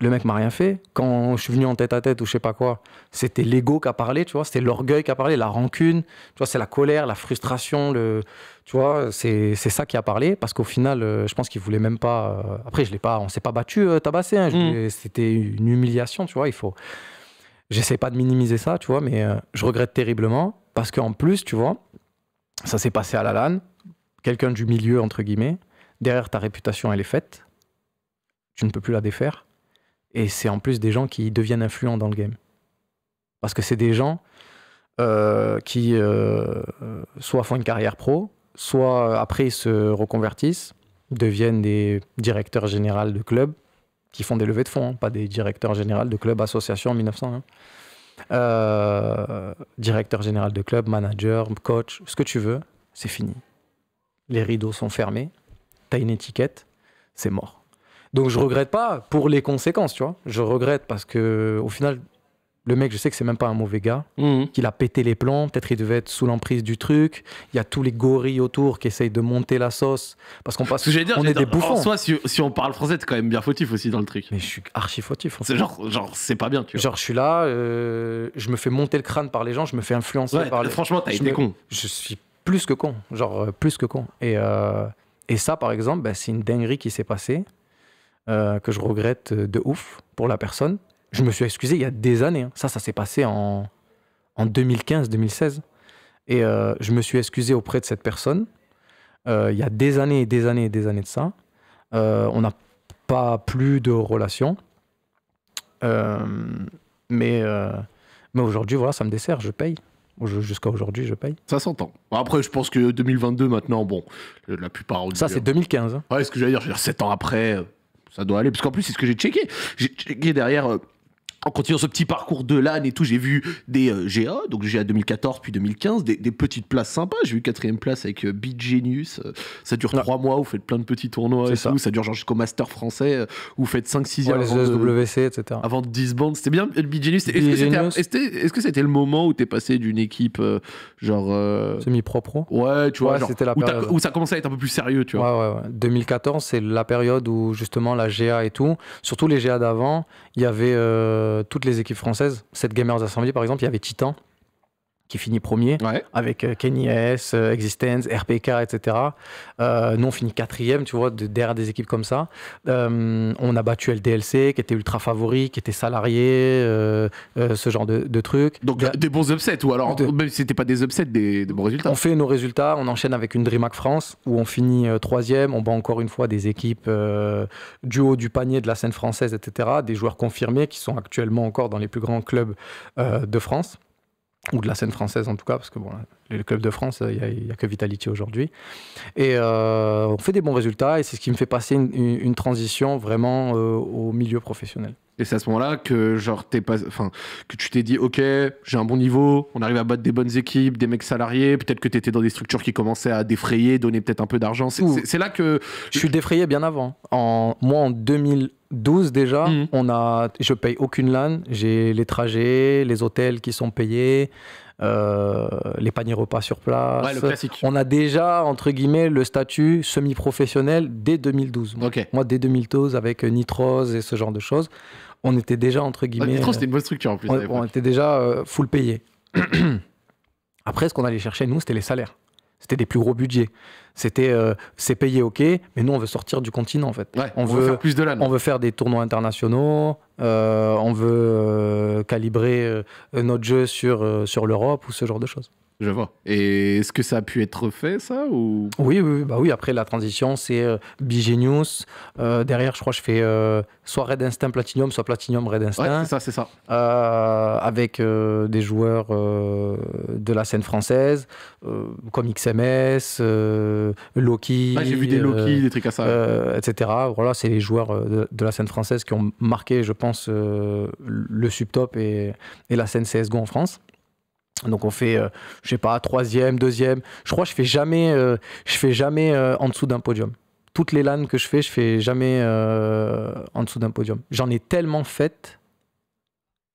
le mec m'a rien fait. Quand je suis venu en tête à tête ou je sais pas quoi, c'était l'ego qui a parlé, tu vois, c'était l'orgueil qui a parlé, la rancune, tu vois, c'est la colère, la frustration, le, tu vois, c'est ça qui a parlé parce qu'au final, euh, je pense qu'il voulait même pas. Euh, après, je l'ai pas, on s'est pas battu, euh, tabassé, hein, mm. c'était une humiliation, tu vois. Il faut, j'essaie pas de minimiser ça, tu vois, mais je regrette terriblement parce qu'en plus, tu vois, ça s'est passé à la LAN, quelqu'un du milieu entre guillemets, derrière ta réputation elle est faite, tu ne peux plus la défaire et c'est en plus des gens qui deviennent influents dans le game. Parce que c'est des gens euh, qui euh, soit font une carrière pro, soit euh, après ils se reconvertissent, deviennent des directeurs généraux de clubs, qui font des levées de fonds, hein, pas des directeurs généraux de clubs, associations en 1900. Hein. directeur général de club, manager, coach, ce que tu veux, c'est fini. Les rideaux sont fermés, t'as une étiquette, c'est mort. Donc je regrette pas pour les conséquences, tu vois. Je regrette parce que au final, le mec, je sais que c'est même pas un mauvais gars, mhm. qu'il a pété les plans, peut-être il devait être sous l'emprise du truc. Il y a tous les gorilles autour qui essayent de monter la sauce parce qu'on passe. Dire, on est des bouffons. En soi, si, on parle français, t'es quand même bien fautif aussi dans le truc. Mais je suis archi fautif. C'est genre, genre c'est pas bien, tu vois. Genre, je suis là, euh, je me fais monter le crâne par les gens, je me fais influencer par les. Franchement, t'as été con. Je suis plus que con, genre euh, plus que con. Et, euh, et ça, par exemple, bah, c'est une dinguerie qui s'est passée. Euh, que je regrette de ouf pour la personne. Je me suis excusé il y a des années. Hein. Ça, ça s'est passé en, en 2015-2016. Et euh, je me suis excusé auprès de cette personne. Euh, il y a des années et des années et des années de ça. on n'a pas plus de relation. mais mais aujourd'hui, voilà, ça me dessert, je paye. Jusqu'à aujourd'hui, je paye. Ça s'entend. Après, je pense que 2022, maintenant, bon, la plupart. Ça, c'est 2015. Hein. Ouais, ce que j'allais dire, je veux dire, 7 ans après, ça doit aller. Parce qu'en plus, c'est ce que j'ai checké. J'ai checké derrière. Euh, en continuant ce petit parcours de LAN et tout, j'ai vu des euh, GA, donc GA 2014 puis 2015, des, petites places sympas. J'ai eu quatrième place avec euh, Beat Genius. Euh, ça dure trois mois, vous faites plein de petits tournois et ça. tout. Ça dure jusqu'au Master français, où vous faites 5 6 ouais, les SWC, etc. Avant 10 bandes C'était bien Beat Genius. Est-ce que c'était le moment où tu es passé d'une équipe genre. semi pro Ouais, tu vois. c'était la période où, ça commençait à être un peu plus sérieux, tu vois. 2014, c'est la période où justement la GA et tout, surtout les GA d'avant, il y avait euh, toutes les équipes françaises. Cette Gamers Assembly, par exemple, il y avait Titan, qui finit premier, avec euh, Kenny S, euh, Existence, RPK, etc. Euh, nous, on finit quatrième, tu vois, derrière des équipes comme ça. on a battu LDLC, qui était ultra favori, qui était salarié, ce genre de, de trucs. Donc bah, des bons upsets, ou alors, même si c'était pas des upsets, des, des, bons résultats. On fait nos résultats, on enchaîne avec une DreamHack France, où on finit troisième, on bat encore une fois des équipes du haut du panier de la scène française, etc. Des joueurs confirmés qui sont actuellement encore dans les plus grands clubs de France ou de la scène française en tout cas, parce que bon, le club de France, il n'y a, que Vitality aujourd'hui. Et euh, on fait des bons résultats, et c'est ce qui me fait passer une, transition vraiment euh, au milieu professionnel. Et c'est à ce moment-là que, que tu t'es dit, OK, j'ai un bon niveau, on arrive à battre des bonnes équipes, des mecs salariés, peut-être que tu étais dans des structures qui commençaient à défrayer, donner peut-être un peu d'argent. C'est là que... Je suis défrayé bien avant. En, moi, en 2000 12 déjà, mhm. on a, je paye aucune LAN, j'ai les trajets, les hôtels qui sont payés, euh, les paniers repas sur place. On a déjà, entre guillemets, le statut semi-professionnel dès 2012. Moi, dès 2012, avec euh, Nitros et ce genre de choses, on était déjà, entre guillemets... c'était une euh, bonne structure en plus. On, était déjà full payé. Après, ce qu'on allait chercher, nous, c'était les salaires. C'était des plus gros budgets. C'était euh, c'est payé ok, mais nous on veut sortir du continent en fait. on, veut, faire plus de On veut faire des tournois internationaux. Euh, on veut euh, calibrer notre jeu sur l'Europe ou ce genre de choses. Je vois. Et est-ce que ça a pu être fait, ça ou... oui, oui, bah oui. Après, la transition, c'est euh, Bigenius. Euh, derrière, je crois, je fais euh, soit Red Instinct Platinum, soit Platinum Red Instinct. c'est ça, c'est ça. avec des joueurs de la scène française, comme XMS, Loki. j'ai vu des Loki, des trucs à ça. etc. Voilà, c'est les joueurs de, la scène française qui ont marqué, je pense, le subtop et, et la scène CSGO en France. Donc on fait, je euh, je sais pas, troisième, deuxième. Je crois que je fais jamais, euh, je fais jamais euh, en dessous d'un podium. Toutes les LAN que je fais, je fais jamais en dessous d'un podium. J'en ai tellement fait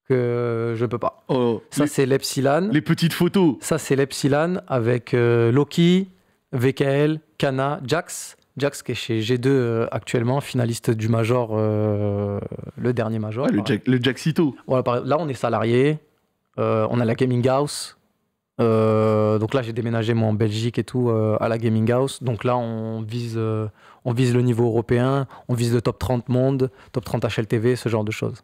que je ne peux pas. Oh, ça c'est l'Epsilon. Les petites photos. Ça c'est l'Epsilon avec Loki, VKL, Kana, Jax. Jax qui est chez G2 actuellement, finaliste du Major, le dernier Major. le, Jaxito. là on est salarié. Euh, on a la Gaming House. Euh, donc là, j'ai déménagé moi en Belgique et tout euh, à la Gaming House. Donc là, on vise, on vise le niveau européen, on vise le top 30 monde, top 30 HLTV, ce genre de choses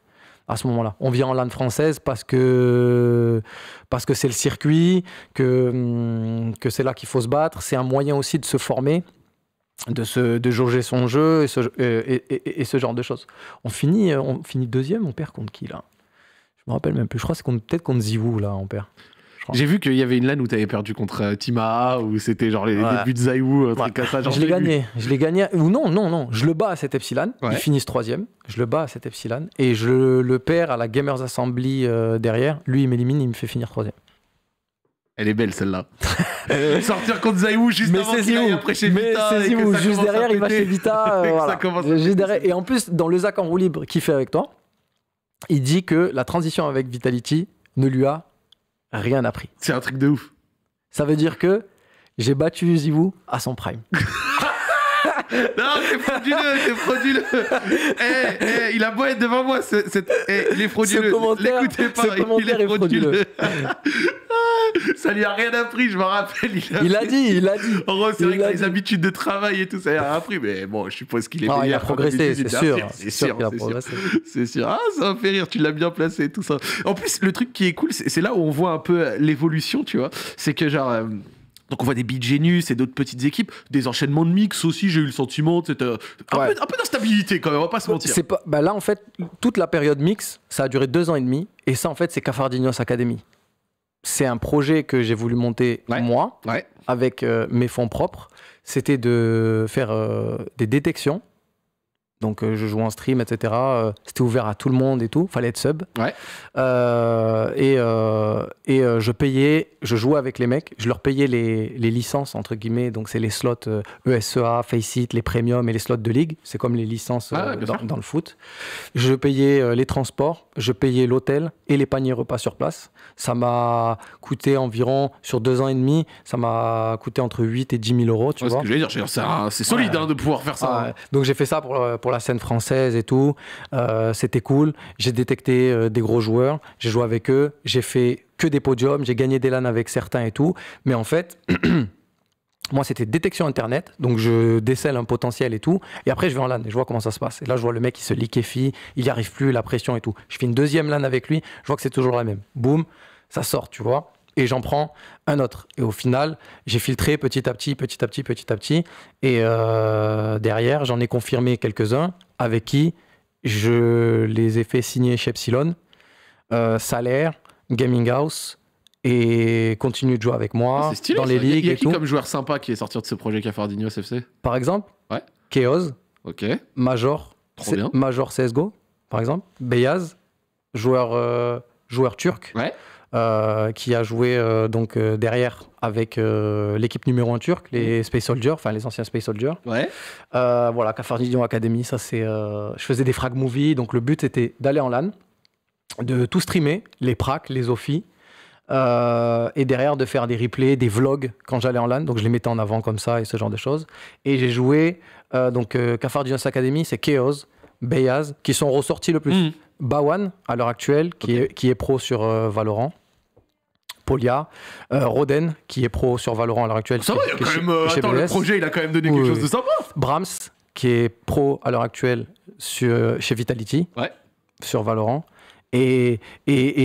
à ce moment-là. On vient en LAN française parce que parce que c'est le circuit, hum, que, c'est là qu'il faut se battre. C'est un moyen aussi de se former, de, se, de jauger son jeu et ce, ce genre de choses. On finit, on finit deuxième, on perd contre qui là rappelle même plus. Je crois que c'est peut-être contre Ziwu là, on perd. J'ai vu qu'il y avait une LAN où tu avais perdu contre euh, Tima, ou c'était genre les débuts de Zaiwu, truc comme ça. je l'ai gagné, je l'ai gagné. Ou non, non, non, je le bats à cet Epsilon, ils finissent troisième, je le bats à cet Epsilon, et je le perds à la Gamers Assembly euh, derrière. Lui, il m'élimine, il me fait finir troisième. Elle est belle celle-là. sortir contre Zaiwu juste avant chez derrière, il va chez Vita. Euh, et en plus, dans le Zac en roue libre qu'il fait avec toi, il dit que la transition avec Vitality ne lui a rien appris. C'est un truc de ouf. Ça veut dire que j'ai battu Zivou à son prime. Non, t'es frauduleux, t'es frauduleux. Eh, eh, il a beau être devant moi, c'est, c'est, eh, il est frauduleux. L'écoutez pas, il est frauduleux. Ah, ça lui a rien appris, je m'en rappelle. Il a, dit, il a dit. En gros, c'est vrai que les habitudes de travail et tout, ça lui a appris. Mais bon, je suppose qu'il est non, ah, Il a progressé, c'est sûr. Ah, c'est sûr, a C'est sûr. Ah, ça m'a fait rire, tu l'as bien placé tout ça. En plus, le truc qui est cool, c'est, là où on voit un peu l'évolution, tu vois. C'est que genre. Euh, donc on voit des Beat Genius et d'autres petites équipes, des enchaînements de mix aussi, j'ai eu le sentiment, euh, un, peu, d'instabilité quand même, on va pas se mentir. Pas, bah là en fait, toute la période mix, ça a duré deux ans et demi, et ça en fait c'est Cafardinos Academy. C'est un projet que j'ai voulu monter moi, avec euh, mes fonds propres. C'était de faire euh, des détections donc euh, je jouais en stream, etc. Euh, c'était ouvert à tout le monde et tout. Fallait être sub. Ouais. Euh, et et je payais, je jouais avec les mecs. Je leur payais les, les licences entre guillemets. Donc c'est les slots ESEA, e Faceit, les premiums et les slots de ligue. C'est comme les licences ah, dans, le foot. Je payais les transports, je payais l'hôtel et les paniers repas sur place. Ça m'a coûté environ sur deux ans et demi, ça m'a coûté entre 8 et 10 000 euros. Tu vois. C'est solide hein, de pouvoir faire ça. Hein. Donc j'ai fait ça pour, pour la scène française et tout. Euh, c'était cool. J'ai détecté euh, des gros joueurs. J'ai joué avec eux. J'ai fait que des podiums. J'ai gagné des LAN avec certains et tout. Mais en fait. Moi, c'était détection internet, donc je décèle un potentiel et tout. Et après, je vais en LAN et je vois comment ça se passe. Et là, je vois le mec, il se liquéfie, il n'y arrive plus, la pression et tout. Je fais une deuxième LAN avec lui, je vois que c'est toujours la même. Boum, ça sort, tu vois et j'en prends un autre. Et au final, j'ai filtré petit à petit, petit à petit, petit à petit. Et euh, derrière, j'en ai confirmé quelques-uns avec qui je les ai fait signer chez Epsilon, euh, Salaire, Gaming House, et continue de jouer avec moi ah, dans les ligues. tout. y et qui comme joueur sympa qui est sorti de ce projet au FC Par exemple, ouais. Chaos, Ok. Major, Major CSGO, par exemple, Beyaz, joueur, euh, joueur turc. Ouais. Euh, qui a joué euh, donc euh, derrière avec l'équipe numéro 1 turque, les Space Soldiers, enfin les anciens Space Soldiers. Ouais. voilà, Cafardidion Academy, ça c'est. je faisais des frag movies, donc le but était d'aller en LAN, de tout streamer, les pracs, les OFI, et derrière de faire des replays, des vlogs quand j'allais en LAN, donc je les mettais en avant comme ça et ce genre de choses. Et j'ai joué, donc euh, Academy, c'est Chaos, Beyaz, qui sont ressortis le plus. Mm. Bawan, à l'heure actuelle, qui, est, qui est pro sur Valorant. Polia, euh, Roden, qui est pro sur Valorant à l'heure actuelle. Ça va, le projet, il a quand même donné quelque chose de sympa. Brahms, qui est pro à l'heure actuelle sur, chez Vitality, sur Valorant, et,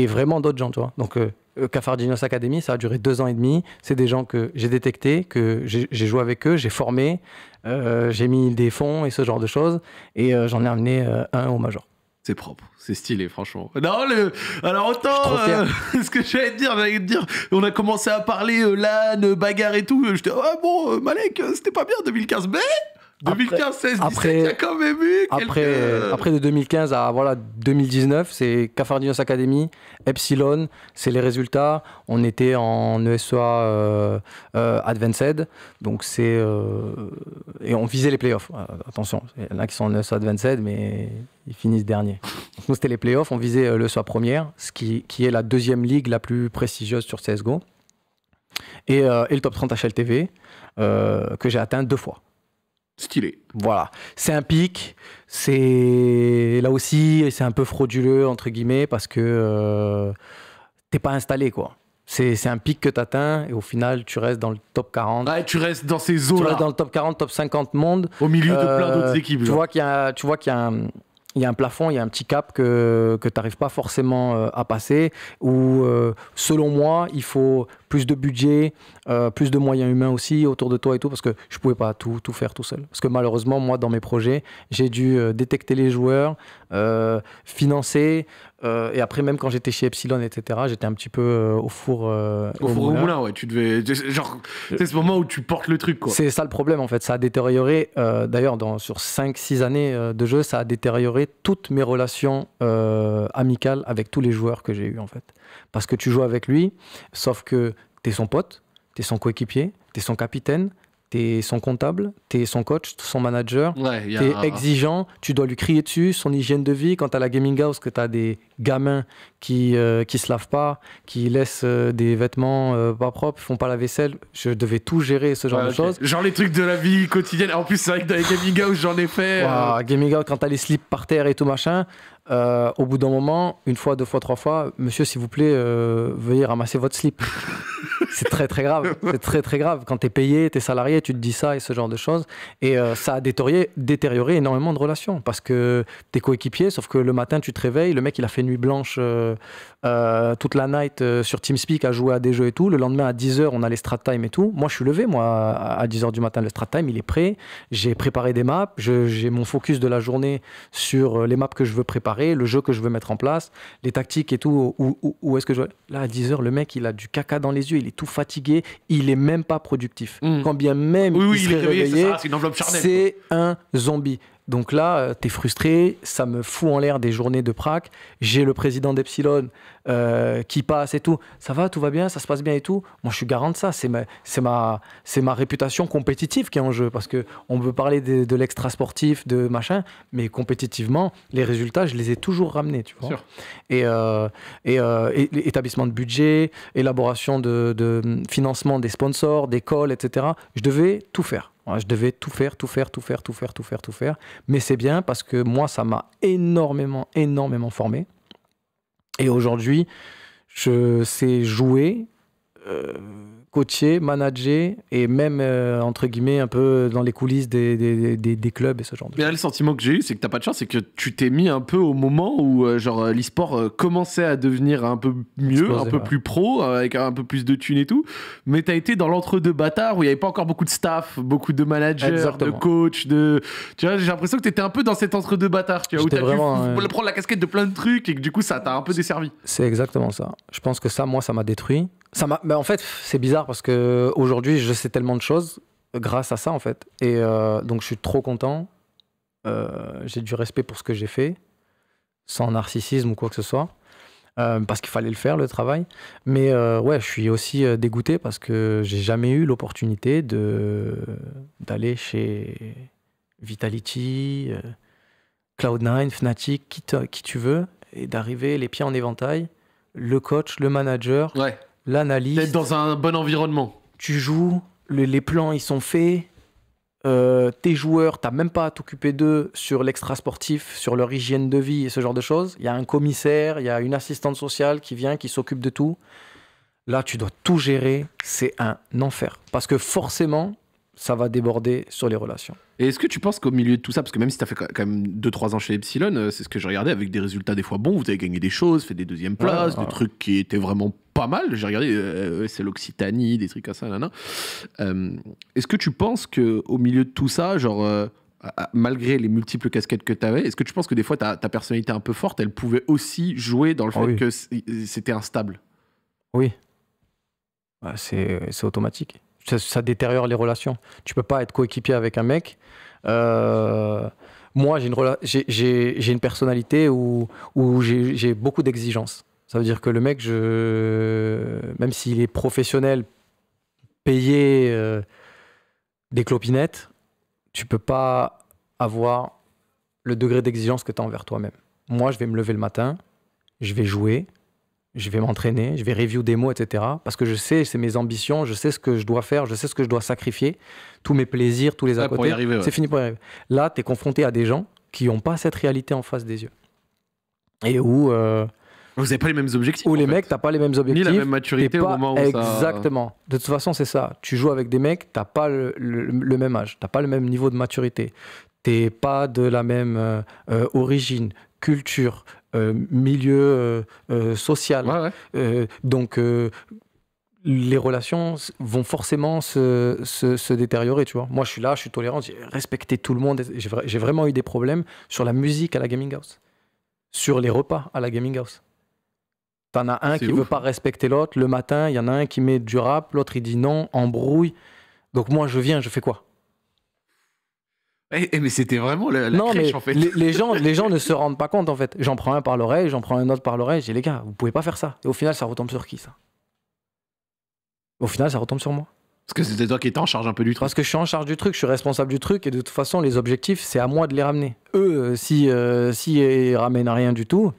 vraiment d'autres gens, tu vois. Donc. Euh, euh, Cafardinos Academy, ça a duré deux ans et demi. C'est des gens que j'ai détectés, que j'ai joué avec eux, j'ai formé, j'ai mis des fonds et ce genre de choses. Et j'en ai amené un au Major. C'est propre, c'est stylé, franchement. Non, le... alors autant, euh, ce que j'allais te dire, j'allais te dire, on a commencé à parler euh, l'âne, bagarre et tout. J'étais, ah bon, euh, Malek, c'était pas bien 2015, mais 2015, 16, après, après, de 2015 à voilà, 2019, c'est Cafardinos Academy, Epsilon, c'est les résultats. On était en ESOA euh, euh, Advanced, donc c'est... Euh, et on visait les playoffs. attention, il y en a qui sont en ESOA Advanced, mais ils finissent dernier. Donc, nous, c'était les playoffs, on visait l'ESOA première, ce qui, qui, est la deuxième ligue la plus prestigieuse sur CSGO. Et, et le top 30 HLTV, que j'ai atteint deux fois. Stylé. Voilà. C'est un pic. C'est là aussi, c'est un peu frauduleux entre guillemets parce que tu euh, t'es pas installé quoi. C'est un pic que tu atteins et au final, tu restes dans le top 40. Ah, tu restes dans ces eaux-là. dans le top 40, top 50 monde. Au milieu de plein euh, d'autres équipes. Tu vois qu'il y, a, y un y plafond, il y a un petit cap que, que tu n'arrives pas forcément euh, à passer, Ou selon moi, il faut plus de budget, euh, plus de moyens humains aussi autour de toi et tout, parce que je ne pouvais pas tout, tout faire tout seul. Parce que malheureusement, moi, dans mes projets, j'ai dû euh, détecter les joueurs, euh, financer, et après, même quand j'étais chez Epsilon, etc., j'étais un petit peu au four. au, four moulin. au moulin, ouais. Tu devais. c'est ce moment où tu portes le truc, C'est ça le problème, en fait. Ça a détérioré, d'ailleurs, sur 5-6 années de jeu, ça a détérioré toutes mes relations amicales avec tous les joueurs que j'ai eu en fait. Parce que tu joues avec lui, sauf que tu es son pote, tu es son coéquipier, tu es son capitaine, tu es son comptable, tu es son coach, son manager, tu es exigeant, tu dois lui crier dessus, son hygiène de vie. Quand à la gaming house, que tu as des gamins qui euh, qui se lavent pas, qui laissent euh, des vêtements euh, pas propres, font pas la vaisselle, je devais tout gérer ce genre de choses. Genre les trucs de la vie quotidienne. En plus, c'est vrai que dans les gaming house, j'en ai fait. gaming house, quand as les slips par terre et tout machin, euh, au bout d'un moment, une fois, deux fois, trois fois, monsieur, s'il vous plaît, euh, veuillez ramasser votre slip. c'est très très grave. C'est très très grave. Quand tu es payé, tu es salarié, tu te dis ça et ce genre de choses. Et euh, ça a détérioré, énormément de relations parce que t'es coéquipier, sauf que le matin tu te réveilles, le mec il a fait nuit blanche toute la night sur TeamSpeak à jouer à des jeux et tout. Le lendemain à 10h, on a les strat time et tout. Moi je suis levé, moi à 10h du matin, le strat time il est prêt. J'ai préparé des maps, j'ai mon focus de la journée sur les maps que je veux préparer le jeu que je veux mettre en place, les tactiques et tout, où, où, est-ce que je Là, à 10h, le mec, il a du caca dans les yeux, il est tout fatigué, il est même pas productif. Mm. Quand bien même il, oui, est réveillé, c'est un zombie. Donc là, euh, tu es frustré, ça me fout en l'air des journées de prac. J'ai le président d'Epsilon euh, qui passe et tout. Ça va, tout va bien, ça se passe bien et tout. Moi, je suis garant de ça. C'est ma, réputation compétitive qui est en jeu. Parce que on peut parler de, l'extra sportif, de machin, mais compétitivement, les résultats, je les ai toujours ramenés. Tu Et, euh, établissement de budget, élaboration de, de financement des sponsors, des d'écoles, etc. Je devais tout faire. Hein, je devais tout faire, tout faire, tout faire, tout faire, tout faire, tout faire. Mais c'est bien parce que moi, ça m'a énormément, énormément formé. Et aujourd'hui, je sais jouer. Euh, coacher, manager et même, euh, entre guillemets, un peu dans les coulisses des, clubs et ce genre de choses. le sentiment que j'ai eu, c'est que tu t'as pas de chance, c'est que tu t'es mis un peu au moment où euh, genre euh, l'e-sport commençait à devenir un peu mieux, un peu plus pro, avec un peu plus de thunes et tout. Mais t'as été dans l'entre-deux bâtards où il n'y avait pas encore beaucoup de staff, beaucoup de managers, de coachs, de. Tu vois, j'ai l'impression que t'étais un peu dans cet entre-deux bâtard, tu vois, où t'as vraiment, dû prendre la casquette de plein de trucs et que du coup, ça t'a un peu desservi. C'est exactement ça. Je pense que ça, moi, ça m'a détruit ça m'a. Bah, en fait, c'est bizarre parce que aujourd'hui, je sais tellement de choses grâce à ça, en fait. Et euh, donc, je suis trop content. Euh, j'ai du respect pour ce que j'ai fait, sans narcissisme ou quoi que ce soit. Euh, parce qu'il fallait le faire, le travail. Mais ouais, je suis aussi dégoûté parce que j'ai jamais eu l'opportunité de d'aller chez Vitality, Cloud9, Fnatic, qui, tu veux, et d'arriver les pieds en éventail, le coach, le manager, ouais l'analyse. D'être dans un bon environnement. Tu joues, les, plans ils sont faits, euh, tes joueurs, t'as même pas à t'occuper d'eux sur l'extra sportif, sur leur hygiène de vie et ce genre de choses. Il y a un commissaire, il y a une assistante sociale qui vient, qui s'occupe de tout. Là, tu dois tout gérer, c'est un enfer. Parce que forcément, ça va déborder sur les relations. Et est-ce que tu penses qu'au milieu de tout ça, parce que même si tu as fait quand même 2-3 ans chez Epsilon, euh, c'est ce que j'ai regardé, avec des résultats des fois bons, vous avez gagné des choses, fait des deuxièmes places, des trucs qui étaient vraiment pas mal. J'ai regardé, euh, c'est l'Occitanie, des trucs comme ça, nanana. Euh, est-ce que tu penses qu'au milieu de tout ça, genre, malgré les multiples casquettes que tu avais, est-ce que tu penses que des fois ta, personnalité un peu forte, elle pouvait aussi jouer dans le ah fait que c'était instable Oui. Bah, c'est automatique ça, détériore les relations. Tu peux pas être coéquipier avec un mec. Euh, moi, j'ai une, une personnalité où, où j'ai, beaucoup d'exigences. Ça veut dire que le mec, je, même s'il est professionnel, payé euh, des clopinettes, tu peux pas avoir le degré d'exigence que tu as envers toi-même. Moi, je vais me lever le matin, je vais jouer, je vais m'entraîner, je vais review des mots, etc. Parce que je sais, c'est mes ambitions, je sais ce que je dois faire, je sais ce que je dois sacrifier, tous mes plaisirs, tous les à côté. C'est fini pour y arriver. Là, tu es confronté à des gens qui n'ont pas cette réalité en face des yeux. Et où. Euh, vous n'avez pas les mêmes objectifs. Ou les mecs, mecs, t'as pas les mêmes objectifs. Ni la même maturité au moment où Exactement. De toute façon, c'est ça. Tu joues avec des mecs, t'as pas le, même âge, t'as pas le même niveau de maturité, t'es pas de la même euh, euh, origine, culture, euh, milieu euh, euh, social. donc, les relations vont forcément se, se, détériorer, tu vois. Moi, je suis là, je suis tolérant, j'ai respecté tout le monde. J'ai vraiment eu des problèmes sur la musique à la gaming house, sur les repas à la gaming house. T'en as un qui veut pas respecter l'autre. Le matin, il y en a un qui met du rap, l'autre il dit non, embrouille. Donc moi, je viens, je fais quoi eh, eh, mais c'était vraiment la, non, mais Les, gens, les gens ne se rendent pas compte, en fait. J'en prends un par l'oreille, j'en prends un autre par l'oreille. J'ai les gars, vous pouvez pas faire ça. Et au final, ça retombe sur qui, ça Au final, ça retombe sur moi. Parce que c'était toi qui étais en charge un peu du truc. Parce que je suis en charge du truc, je suis responsable du truc. Et de toute façon, les objectifs, c'est à moi de les ramener. Eux, euh, si, euh, si ramènent à rien du tout,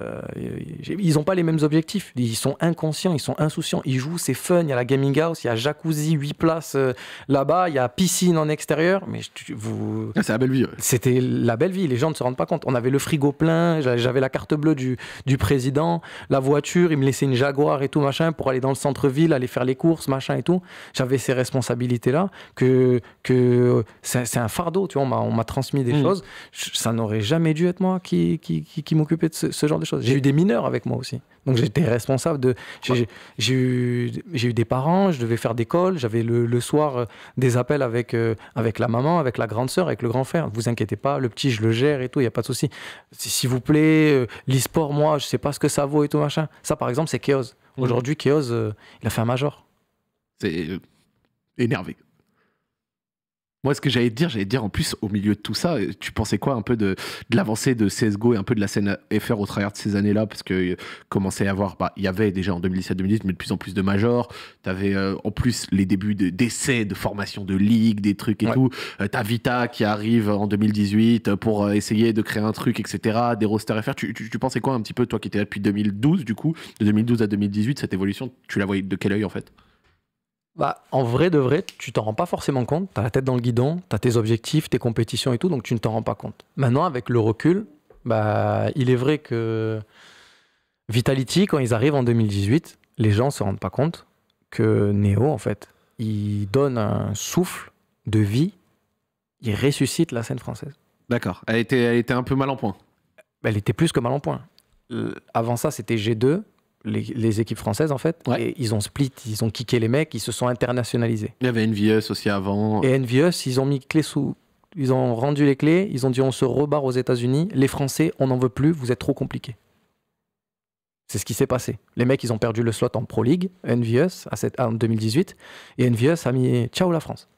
euh, ils n'ont pas les mêmes objectifs. Ils sont inconscients, ils sont insouciants. Ils jouent, c'est fun. Il y a la gaming house, il y a jacuzzi, 8 places euh, là-bas, il y a piscine en extérieur. Mais vous. Ah, belle C'était la belle vie. Les gens ne se rendent pas compte. On avait le frigo plein, j'avais la carte bleue du, président, la voiture, il me laissait une Jaguar et tout machin pour aller dans le centre-ville, aller faire les courses, machin et tout. J'avais ces responsabilités-là que, que c'est un fardeau. Tu vois, on m'a transmis des mm. choses. ça n'aurait jamais dû être moi qui, qui, qui, m'occupais de ce, ce genre j'ai eu des mineurs avec moi aussi. Donc j'étais responsable de. J'ai eu, eu, des parents, je devais faire des calls, j'avais le, soir euh, des appels avec, euh, avec la maman, avec la grande sœur, avec le grand frère. Vous inquiétez pas, le petit, je le gère et tout, il n'y a pas de souci. S'il vous plaît, euh, l'e-sport, moi, je sais pas ce que ça vaut et tout machin. Ça, par exemple, c'est Kéoz. Mm. Aujourd'hui, Keos, il a fait un major. C'est énervé. Moi, ce que j'allais te dire, j'allais dire en plus, au milieu de tout ça, euh, tu pensais quoi un peu de, de l'avancée de CSGO et un peu de la scène FR au travers de ces années-là Parce que euh, commençait à y avoir, bah, il y avait déjà en 2017-2018, mais de plus en plus de majors. Tu avais euh, en plus les débuts d'essais, de, de, formation de ligue, des trucs et tout. T'as Vita qui arrive en 2018 pour essayer de créer un truc, etc. Des rosters FR. Tu, tu pensais quoi un petit peu, toi qui étais là depuis 2012, du coup, de 2012 à 2018, cette évolution, tu la voyais de quel œil en fait bah, en vrai de vrai, tu t'en rends pas forcément compte. Tu as la tête dans le guidon, tu as tes objectifs, tes compétitions et tout, donc tu ne t'en rends pas compte. Maintenant, avec le recul, bah, il est vrai que Vitality, quand ils arrivent en 2018, les gens se rendent pas compte que Neo, en fait, il donne un souffle de vie, il ressuscite la scène française. D'accord. Elle était, elle était un peu mal en point. Elle était plus que mal en point. Avant ça, c'était G2 les, équipes françaises en fait. Et ils ont split, ils ont kické les mecs, ils se sont internationalisés. Il y avait NVS aussi avant. Et NVS, ils ont mis clé sous. Ils ont rendu les clés, ils ont dit on se rebarre aux États-Unis, les Français, on n'en veut plus, vous êtes trop compliqués. C'est ce qui s'est passé. Les mecs, ils ont perdu le slot en Pro League, NVS, à en 2018, et NVS a mis ciao la France.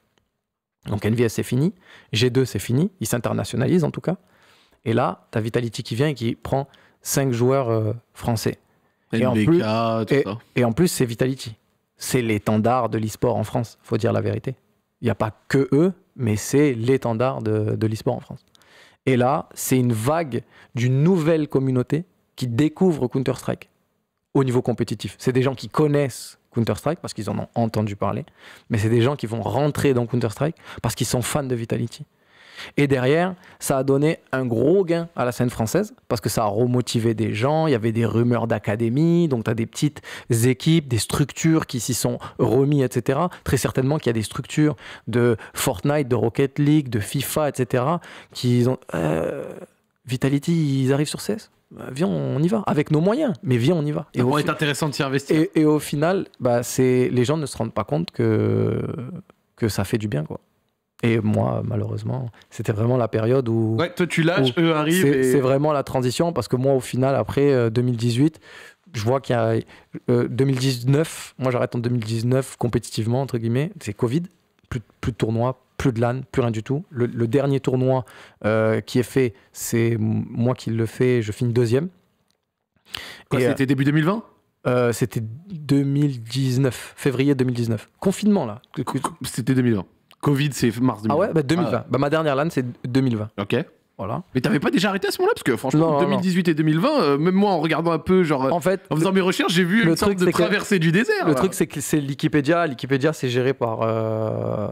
Donc NVS, c'est fini, G2, c'est fini, ils s'internationalisent en tout cas. Et là, t'as Vitality qui vient et qui prend cinq joueurs euh, français et en plus, c'est Vitality. C'est l'étendard de l'e-sport en France, faut dire la vérité. Il n'y a pas que eux, mais c'est l'étendard de, de l'e-sport en France. Et là, c'est une vague d'une nouvelle communauté qui découvre Counter-Strike au niveau compétitif. C'est des gens qui connaissent Counter-Strike parce qu'ils en ont entendu parler, mais c'est des gens qui vont rentrer dans Counter-Strike parce qu'ils sont fans de Vitality. Et derrière, ça a donné un gros gain à la scène française parce que ça a remotivé des gens. Il y avait des rumeurs d'académie, donc tu as des petites équipes, des structures qui s'y sont remis, etc. Très certainement qu'il y a des structures de Fortnite, de Rocket League, de FIFA, etc. qui ont. Euh, Vitality, ils arrivent sur CS bah, viens, on y va, avec nos moyens, mais viens, on y va. Et Ça être intéressant de s'y investir. Et, au final, bah, les gens ne se rendent pas compte que, que ça fait du bien. quoi. Et moi, malheureusement, c'était vraiment la période où. Ouais, toi tu lâches, eux arrivent. C'est, vraiment la transition parce que moi, au final, après 2018, euh, je vois qu'il y a 2019, euh, moi j'arrête en 2019 compétitivement, entre guillemets, c'est Covid, plus, plus de tournois, plus de LAN, plus rien du tout. Le, dernier tournoi euh, qui est fait, c'est moi qui le fais, je finis deuxième. Et, c'était début 2020 c'était 2019, février 2019. Confinement là. C'était 2020. Covid, c'est mars 2020. Ah ouais, 2020. Bah, ah. bah, ma dernière LAN, c'est 2020. Ok. Voilà. Mais t'avais pas déjà arrêté à ce moment-là Parce que franchement, 2018 et 2020, euh, même moi en regardant un peu, genre en, fait, en faisant mes recherches, j'ai vu le une truc, sorte de traversée du désert. Le truc, c'est que c'est Wikipédia. Wikipédia, c'est géré par, euh,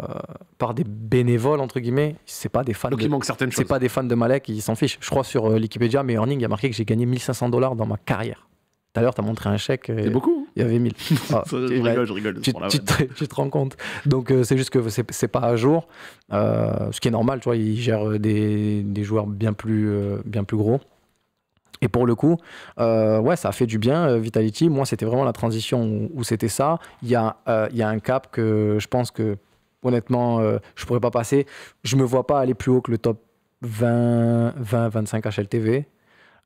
par des bénévoles, entre guillemets. C'est pas des fans. Donc il manque certaines choses. C'est pas des fans de Malek, ils s'en fichent. Je crois sur euh, Wikipédia, mais Earning, il y a marqué que j'ai gagné 1500 dollars dans ma carrière. Tout à l'heure, t'as montré un chèque. C'est beaucoup. Il y avait 1000. Ah, je rigole, je rigole. Tu, te, rends compte. Donc, euh, c'est juste que c'est, c'est pas à jour. Euh, ce qui est normal, tu vois, ils gèrent des, joueurs bien plus, euh, bien plus gros. Et pour le coup, ouais, ça a fait du bien, Vitality. Moi, c'était vraiment la transition où, c'était ça. Il y, a, un cap que je pense que, honnêtement, je pourrais pas passer. Je me vois pas aller plus haut que le top 20, 20 25 HLTV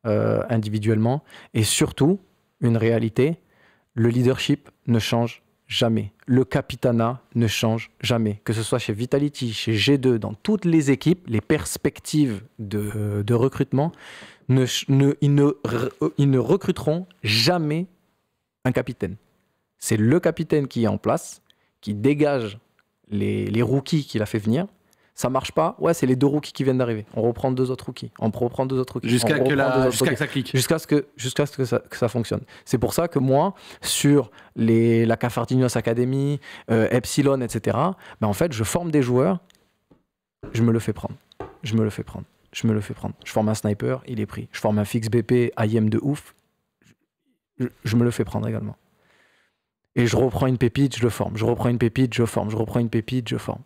individuellement. Et surtout, une réalité, le leadership ne change jamais. Le capitana ne change jamais. Que ce soit chez Vitality, chez G2, dans toutes les équipes, les perspectives de, euh, recrutement, euh, ils, ne, recruteront jamais un capitaine. C'est le capitaine qui est en place, qui dégage les, les rookies qu'il a fait venir, ça marche pas. Ouais, c'est les deux rookies qui viennent d'arriver. On reprend deux autres rookies. On reprend deux autres Jusqu'à que, la... que ça clique. Jusqu'à ce, que, jusqu'à ce que, ça, que ça fonctionne. C'est pour ça que moi, sur les, la Cafardinos Academy, euh, Epsilon, etc., ben en fait, je forme des joueurs. Je me le fais prendre. Je me le fais prendre. Je me le fais prendre. Je forme un sniper, il est pris. Je forme un fixe BP, IM de ouf. je, je me le fais prendre également. Et je reprends une pépite, je le forme. Je reprends une pépite, je forme. Je reprends une pépite, je forme.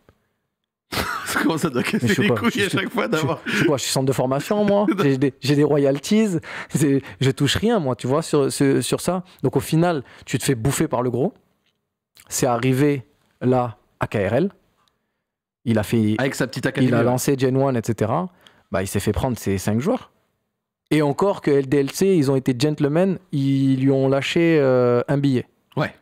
Comment ça doit casser les couilles à chaque fois d'avoir. Je, suis centre de formation, moi. J'ai des, royalties. Je touche rien, moi, tu vois, sur, sur, sur ça. Donc au final, tu te fais bouffer par le gros. C'est arrivé là à KRL. Il a fait. Avec sa petite académie. Il a lancé Gen 1, etc. Bah, il s'est fait prendre ses 5 joueurs. Et encore que LDLC, ils ont été gentlemen, ils lui ont lâché euh, un billet. Ouais.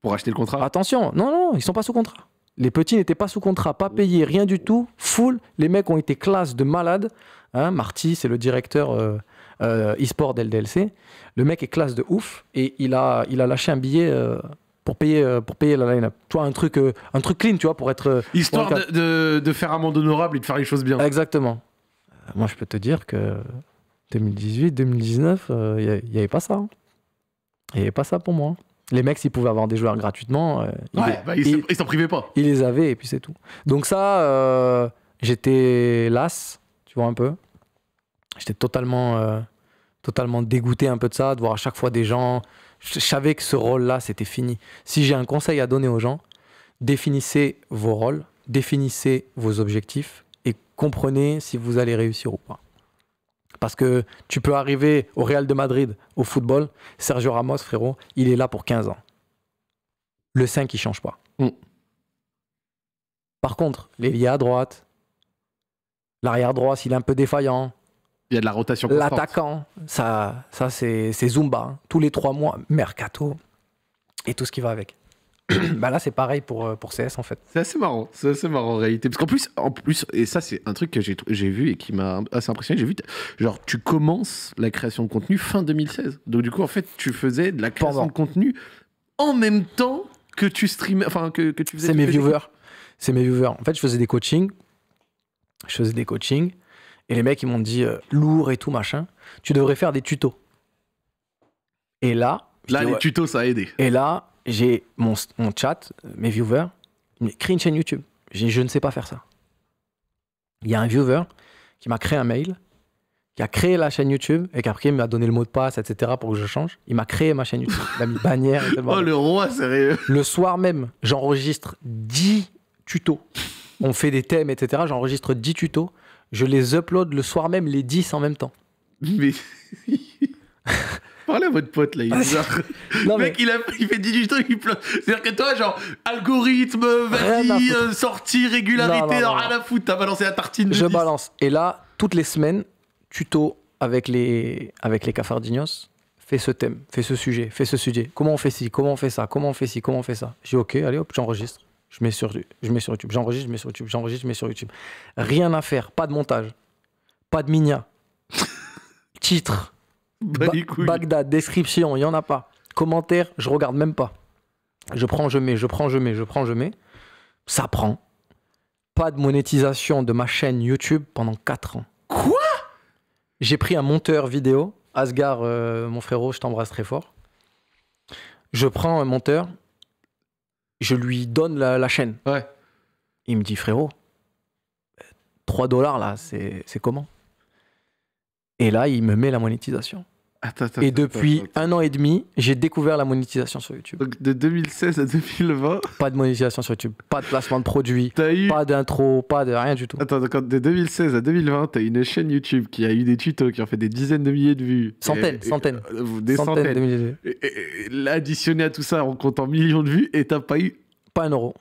Pour acheter le contrat. Attention, non, non, ils sont pas sous contrat. Les petits n'étaient pas sous contrat, pas payés, rien du tout, full. Les mecs ont été classe de malade. Hein. Marty, c'est le directeur euh, euh, e-sport Le mec est classe de ouf et il a, il a lâché un billet. Euh, pour payer, pour payer la line-up. Tu vois, un truc, un truc clean, tu vois, pour être. Histoire De, de, un faire honorable et de faire les choses bien. Exactement. Moi, je peux te dire que 2018, 2019, il n'y avait pas ça. Il hein. n'y avait pas ça pour moi. Les mecs, ils pouvaient avoir des joueurs gratuitement, euh, bah, ils s'en privaient pas. Ils les avaient et puis c'est tout. Donc ça, euh, j'étais las, tu vois un peu. J'étais totalement, euh, totalement dégoûté un peu de ça, de voir à chaque fois des gens. Je savais que ce rôle-là, c'était fini. Si j'ai un conseil à donner aux gens, définissez vos rôles, définissez vos objectifs et comprenez si vous allez réussir ou pas. Parce que tu peux arriver au Real de Madrid, au football, Sergio Ramos, frérot, il est là pour 15 ans. Le 5, il change pas. Mm. Par contre, est à droite, l'arrière droit, s'il est un peu défaillant, il y a de la rotation L'attaquant, ça, ça c'est, Zumba. Hein. Tous les trois mois, mercato et tout ce qui va avec. bah là, c'est pareil pour, euh, pour CS en fait. C'est assez marrant, c'est assez marrant en réalité. Parce qu'en plus, en plus, et ça, c'est un truc que j'ai vu et qui m'a assez impressionné. J'ai vu, genre, tu commences la création de contenu fin 2016. Donc, du coup, en fait, tu faisais de la création de contenu en même temps que tu streamais, enfin, que, que tu faisais. C'est mes viewers. C'est mes viewers. En fait, je faisais des coachings. Je faisais des coachings. Et les mecs, ils m'ont dit euh, lourd et tout, machin. Tu devrais faire des tutos. Et là. Là, les tutos, ça a aidé. Et là, j'ai mon, chat, mes viewers, crée une chaîne YouTube. je ne sais pas faire ça. Il y a un viewer qui m'a créé un mail, qui a créé la chaîne YouTube et qui après m'a donné le mot de passe, etc. pour que je change. Il m'a créé ma chaîne YouTube. Il a mis bannière et Oh le roi, sérieux. Le soir même, j'enregistre 10 tutos. On fait des thèmes, etc. J'enregistre 10 tutos. Je les upload le soir même, les 10 en même temps. Mais. Parlez à votre pote là, il est Mec, il, a, il fait 18 ans, il pleut. C'est-à-dire que toi, genre, algorithme, euh, sortie, régularité, non, à la t'as balancé la tartine. Je balance. Et là, toutes les semaines, tuto avec les, avec les cafardinos, fais ce thème, fais ce sujet, fais ce sujet. Comment on fait ci, comment on fait ça, comment on fait ci, comment on fait ça. J'ai ok, allez hop, j'enregistre. Je mets sur, je mets sur YouTube, j'enregistre, je mets sur YouTube, j'enregistre, je mets sur YouTube. Rien à faire, pas de montage, pas de minia. Titre, bah, Bagdad, description, il n'y en a pas. Commentaire, je regarde même pas. Je prends, je mets, je prends, je mets, je prends, je mets. Ça prend. Pas de monétisation de ma chaîne YouTube pendant 4 ans. Quoi J'ai pris un monteur vidéo. Asgar, euh, mon frérot, je t'embrasse très fort. Je prends un monteur. Je lui donne la, la chaîne. Ouais. Il me dit, frérot, 3 euh, dollars là, c'est comment et là, il me met la monétisation. et depuis un an et demi, j'ai découvert la monétisation sur YouTube. Donc de 2016 à 2020 Pas de monétisation sur YouTube, pas de placement de produits, pas d'intro, pas de rien du tout. Attends, donc de 2016 à 2020, t'as une chaîne YouTube qui a eu des tutos qui ont fait des dizaines de milliers de vues. Centaines, centaines. Euh, des centaines. De milliers de vues. Et, l'additionner à tout ça, en comptant millions de vues et t'as pas eu. Pas un euro.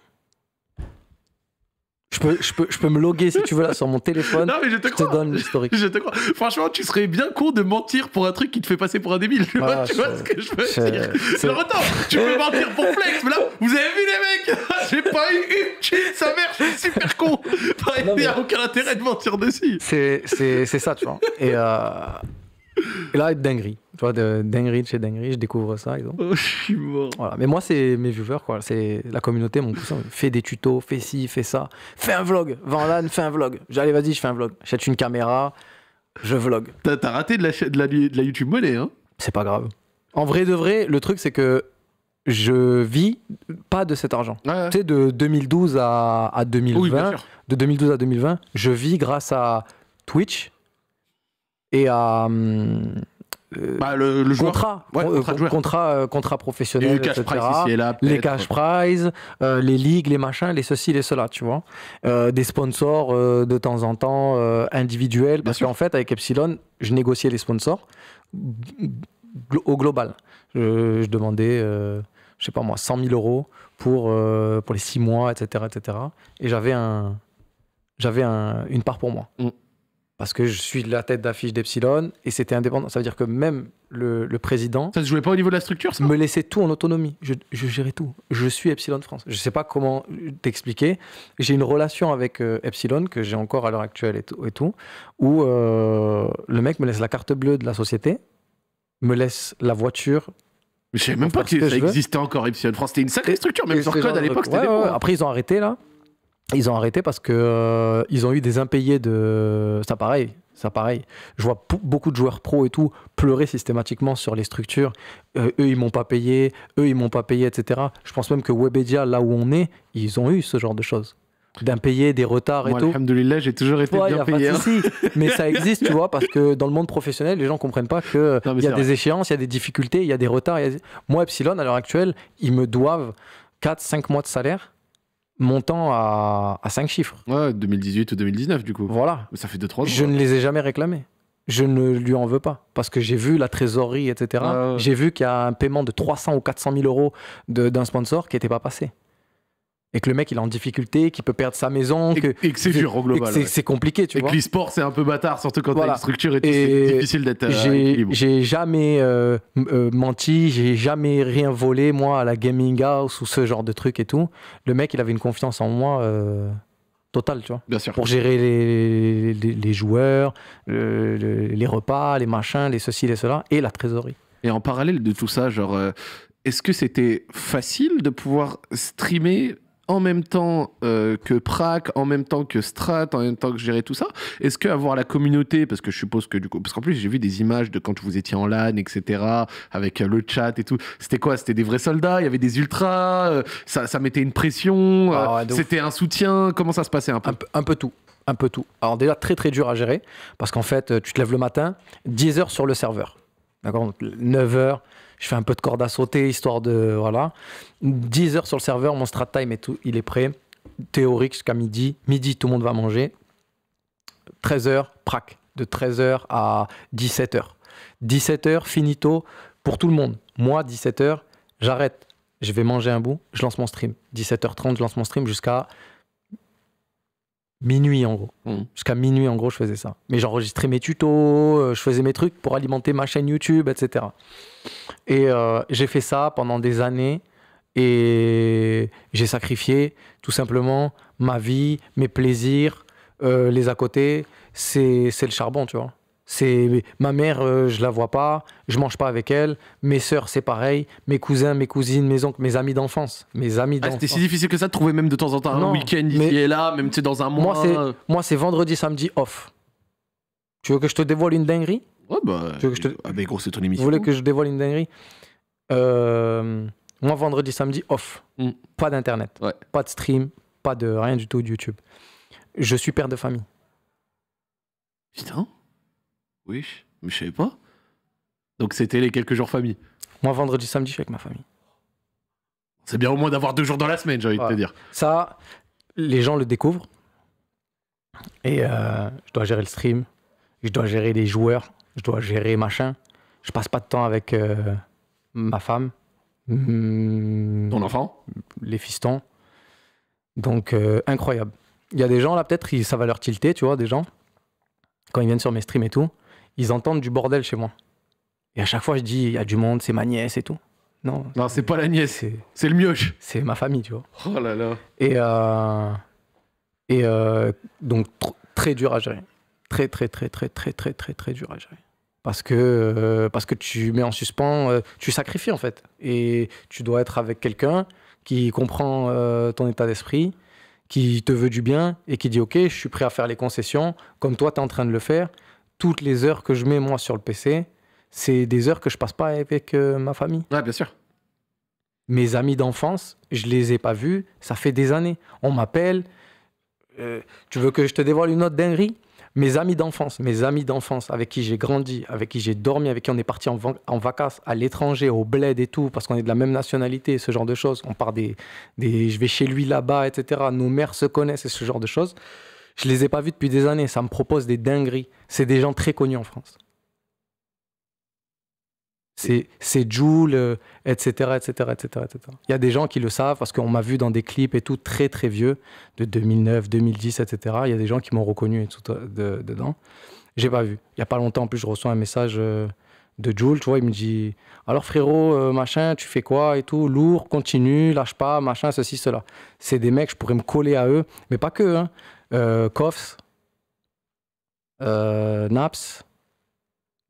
Je peux, je, peux, me loguer si tu veux là sur mon téléphone. Non, mais je te, je te donne l'historique. Je te crois. Franchement, tu serais bien con de mentir pour un truc qui te fait passer pour un débile. Tu, vois, ce que je veux dire Alors attends, tu peux mentir pour Flex, mais là, vous avez vu les mecs J'ai pas eu une chine, sa mère, je suis super con. Il n'y a aucun intérêt de mentir dessus. C'est ça, tu vois. Et, euh... Et là, être dinguerie. Tu vois, de dinguerie et chez dinguerie, je découvre ça. Oh, je suis mort. Voilà. Mais moi, c'est mes viewers, quoi. C'est la communauté, mon cousin Fais des tutos, fais ci, fais ça. Fais un vlog. Van Lan, fais un vlog. J'allais, vas-y, je fais un vlog. J'achète une caméra, je vlog. T'as, raté de la, de, la, de la YouTube monnaie, hein C'est pas grave. En vrai de vrai, le truc, c'est que je vis pas de cet argent. Tu sais, de 2012 à, 2020, de 2012 à 2020, je vis grâce à Twitch et à. Hum, euh, bah, le, contrat, euh, contrat, euh, contrat, professionnel, les cash, prizes, les cash prize, les ligues, les machins, les ceci, les cela, tu vois. des sponsors de temps en temps individuels, parce qu'en fait, avec Epsilon, je négociais les sponsors au global. Je, demandais, je sais pas moi, 100 000 euros pour, pour les 6 mois, etc., etc. Et j'avais un, j'avais une part pour moi. Mm parce que je suis la tête d'affiche d'Epsilon et c'était indépendant. Ça veut dire que même le, président. Ça se jouait pas au niveau de la structure, ça Me laissait tout en autonomie. Je, je gérais tout. Je suis Epsilon France. Je sais pas comment t'expliquer. J'ai une relation avec euh, Epsilon que j'ai encore à l'heure actuelle et tout, et tout où euh, le mec me laisse la carte bleue de la société, me laisse la voiture je savais même pas que, ça existait encore, Epsilon France. C'était une sacrée structure, même sur code à l'époque. Après, ils ont arrêté là ils ont arrêté parce que euh, ils ont eu des impayés de ça pareil ça pareil je vois beaucoup de joueurs pro et tout pleurer systématiquement sur les structures euh, eux ils m'ont pas payé eux ils m'ont pas payé etc je pense même que Webedia là où on est ils ont eu ce genre de choses d'impayés des retards et tout alhamdoulilah j'ai toujours été bien payé hein. mais ça existe tu vois parce que dans le monde professionnel les gens comprennent pas que il y a des échéances il y a des difficultés il y a des retards Moi Epsilon à l'heure actuelle ils me doivent 4 5 mois de salaire montant à, à 5 chiffres. Ouais, 2018 ou 2019 du coup. Voilà. Ça fait 2-3 ans. Je ne les ai jamais réclamés. Je ne lui en veux pas parce que j'ai vu la trésorerie, etc. Ah j'ai vu qu'il y a un paiement de 300 ou 400 000 euros d'un sponsor qui n'était pas passé et que le mec il est en difficulté, qu'il peut perdre sa maison, et, que, c'est dur au global. C'est compliqué, tu et vois. Et que l'e-sport c'est un peu bâtard, surtout quand la t'as une structure et, tout, c'est difficile d'être. Euh, j'ai jamais euh, euh, menti, j'ai jamais rien volé, moi, à la gaming house ou ce genre de truc et tout. Le mec il avait une confiance en moi. totale, tu vois. Bien sûr. Pour gérer les, les, joueurs, les repas, les machins, les ceci, les cela, et la trésorerie. Et en parallèle de tout ça, genre, est-ce que c'était facile de pouvoir streamer en même temps euh, que Prac, en même temps que Strat, en même temps que gérer tout ça Est-ce que avoir la communauté, parce que je suppose que du coup, parce qu'en plus j'ai vu des images de quand vous étiez en LAN, etc., avec euh, le chat et tout, c'était quoi C'était des vrais soldats, il y avait des ultras, euh, ça, ça, mettait une pression, ah, c'était un soutien, comment ça se passait un peu, un peu, tout un peu tout. Alors déjà très très dur à gérer parce qu'en fait tu te lèves le matin, 10 heures sur le serveur. D'accord 9 heures, je fais un peu de corde à sauter, histoire de. Voilà. 10 h sur le serveur, mon strat time, et tout, il est prêt. Théorique jusqu'à midi. Midi, tout le monde va manger. 13 h prac. De 13 h à 17 h 17 h finito pour tout le monde. Moi, 17 h j'arrête. Je vais manger un bout, je lance mon stream. 17h30, je lance mon stream jusqu'à Minuit en gros. Hmm. Jusqu'à minuit en gros, je faisais ça. Mais j'enregistrais mes tutos, euh, je faisais mes trucs pour alimenter ma chaîne YouTube, etc. Et euh, j'ai fait ça pendant des années et j'ai sacrifié tout simplement ma vie, mes plaisirs, euh, les à côté. C'est le charbon, tu vois. C'est ma mère, euh, je la vois pas, je mange pas avec elle. Mes sœurs, c'est pareil. Mes cousins, mes cousines, mes oncles, mes amis d'enfance, mes amis ah, C'était si difficile que ça de trouver même de temps en temps un week-end ici et là, même dans un mois. Euh. Moi, c'est vendredi, samedi off. Tu veux que je te dévoile une dinguerie Ouais bah. je Ah gros, c'est ton émission. Vous que je dévoile une dinguerie euh, Moi, vendredi, samedi off. Mm. Pas d'internet, pas de stream, pas de rien du tout de YouTube. Je suis père de famille. Putain. Oui, mais je savais pas. Donc c'était les quelques jours famille. Moi, vendredi, samedi, je suis avec ma famille. C'est bien au moins d'avoir deux jours dans la semaine, j'ai envie de te dire. Ça, les gens le découvrent. Et euh, je dois gérer le stream, je dois gérer les joueurs, je dois gérer machin. Je passe pas de temps avec euh, ma femme. Hmm. Ton enfant Les fistons. Donc, euh, incroyable. Il y a des gens là, peut-être, ça va leur tilter, tu vois, des gens, quand ils viennent sur mes streams et tout ils entendent du bordel chez moi. Et à chaque fois, je dis, il y a du monde, c'est ma nièce et tout. Non, non c'est pas la nièce, c'est le mioche. C'est ma famille, tu vois. Oh là là. Et, euh, et euh, donc, très dur à gérer. Très, très, très, très, très, très, très, très dur à gérer. Parce que, euh, parce que tu mets en suspens, tu sacrifies en fait. Et tu dois être avec quelqu'un qui comprend ton état d'esprit, qui te veut du bien et qui dit, OK, je suis prêt à faire les concessions, comme toi, tu es en train de le faire toutes les heures que je mets moi sur le PC, c'est des heures que je passe pas avec euh, ma famille. Ouais, bien sûr. Mes amis d'enfance, je les ai pas vus, ça fait des années. On m'appelle. Euh, tu veux que je te dévoile une autre dinguerie Mes amis d'enfance, mes amis d'enfance avec qui j'ai grandi, avec qui j'ai dormi, avec qui on est parti en, vacances à l'étranger, au bled et tout, parce qu'on est de la même nationalité, ce genre de choses. On part des, des je vais chez lui là-bas, etc. Nos mères se connaissent et ce genre de choses. Je les ai pas vus depuis des années. Ça me propose des dingueries. C'est des gens très connus en France. C'est Joule, etc., etc., etc., etc. Il y a des gens qui le savent parce qu'on m'a vu dans des clips et tout très, très vieux, de 2009, 2010, etc. Il y a des gens qui m'ont reconnu et tout euh, de, dedans. J'ai pas vu. Il y a pas longtemps, en plus, je reçois un message euh, de Jules, tu vois, il me dit alors frérot, euh, machin, tu fais quoi et tout, lourd, continue, lâche pas, machin, ceci, cela. C'est des mecs, je pourrais me coller à eux, mais pas que. Hein. Koffs euh, euh, Naps,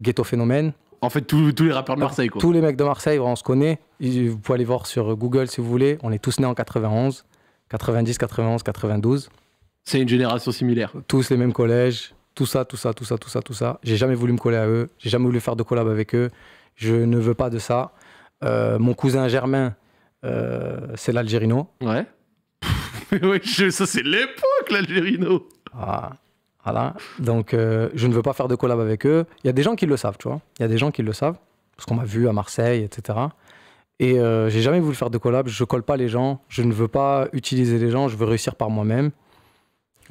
Ghetto Phénomène. En fait, tous, les rappeurs de bah, Marseille. Quoi. Tous les mecs de Marseille, on se connaît. Vous pouvez aller voir sur Google si vous voulez. On est tous nés en 91, 90, 91, 92. C'est une génération similaire. Tous les mêmes collèges, tout ça, tout ça, tout ça, tout ça, tout ça. J'ai jamais voulu me coller à eux. J'ai jamais voulu faire de collab avec eux. Je ne veux pas de ça. Euh, mon cousin Germain, c'est l'Algérino. Ouais. ça c'est l'époque l'Algérino. Ah, voilà. Donc, euh, je ne veux pas faire de collab avec eux. Il y a des gens qui le savent, tu vois. Il y a des gens qui le savent, parce qu'on m'a vu à Marseille, etc. Et euh, j'ai jamais voulu faire de collab. Je colle pas les gens. Je ne veux pas utiliser les gens. Je veux réussir par moi-même.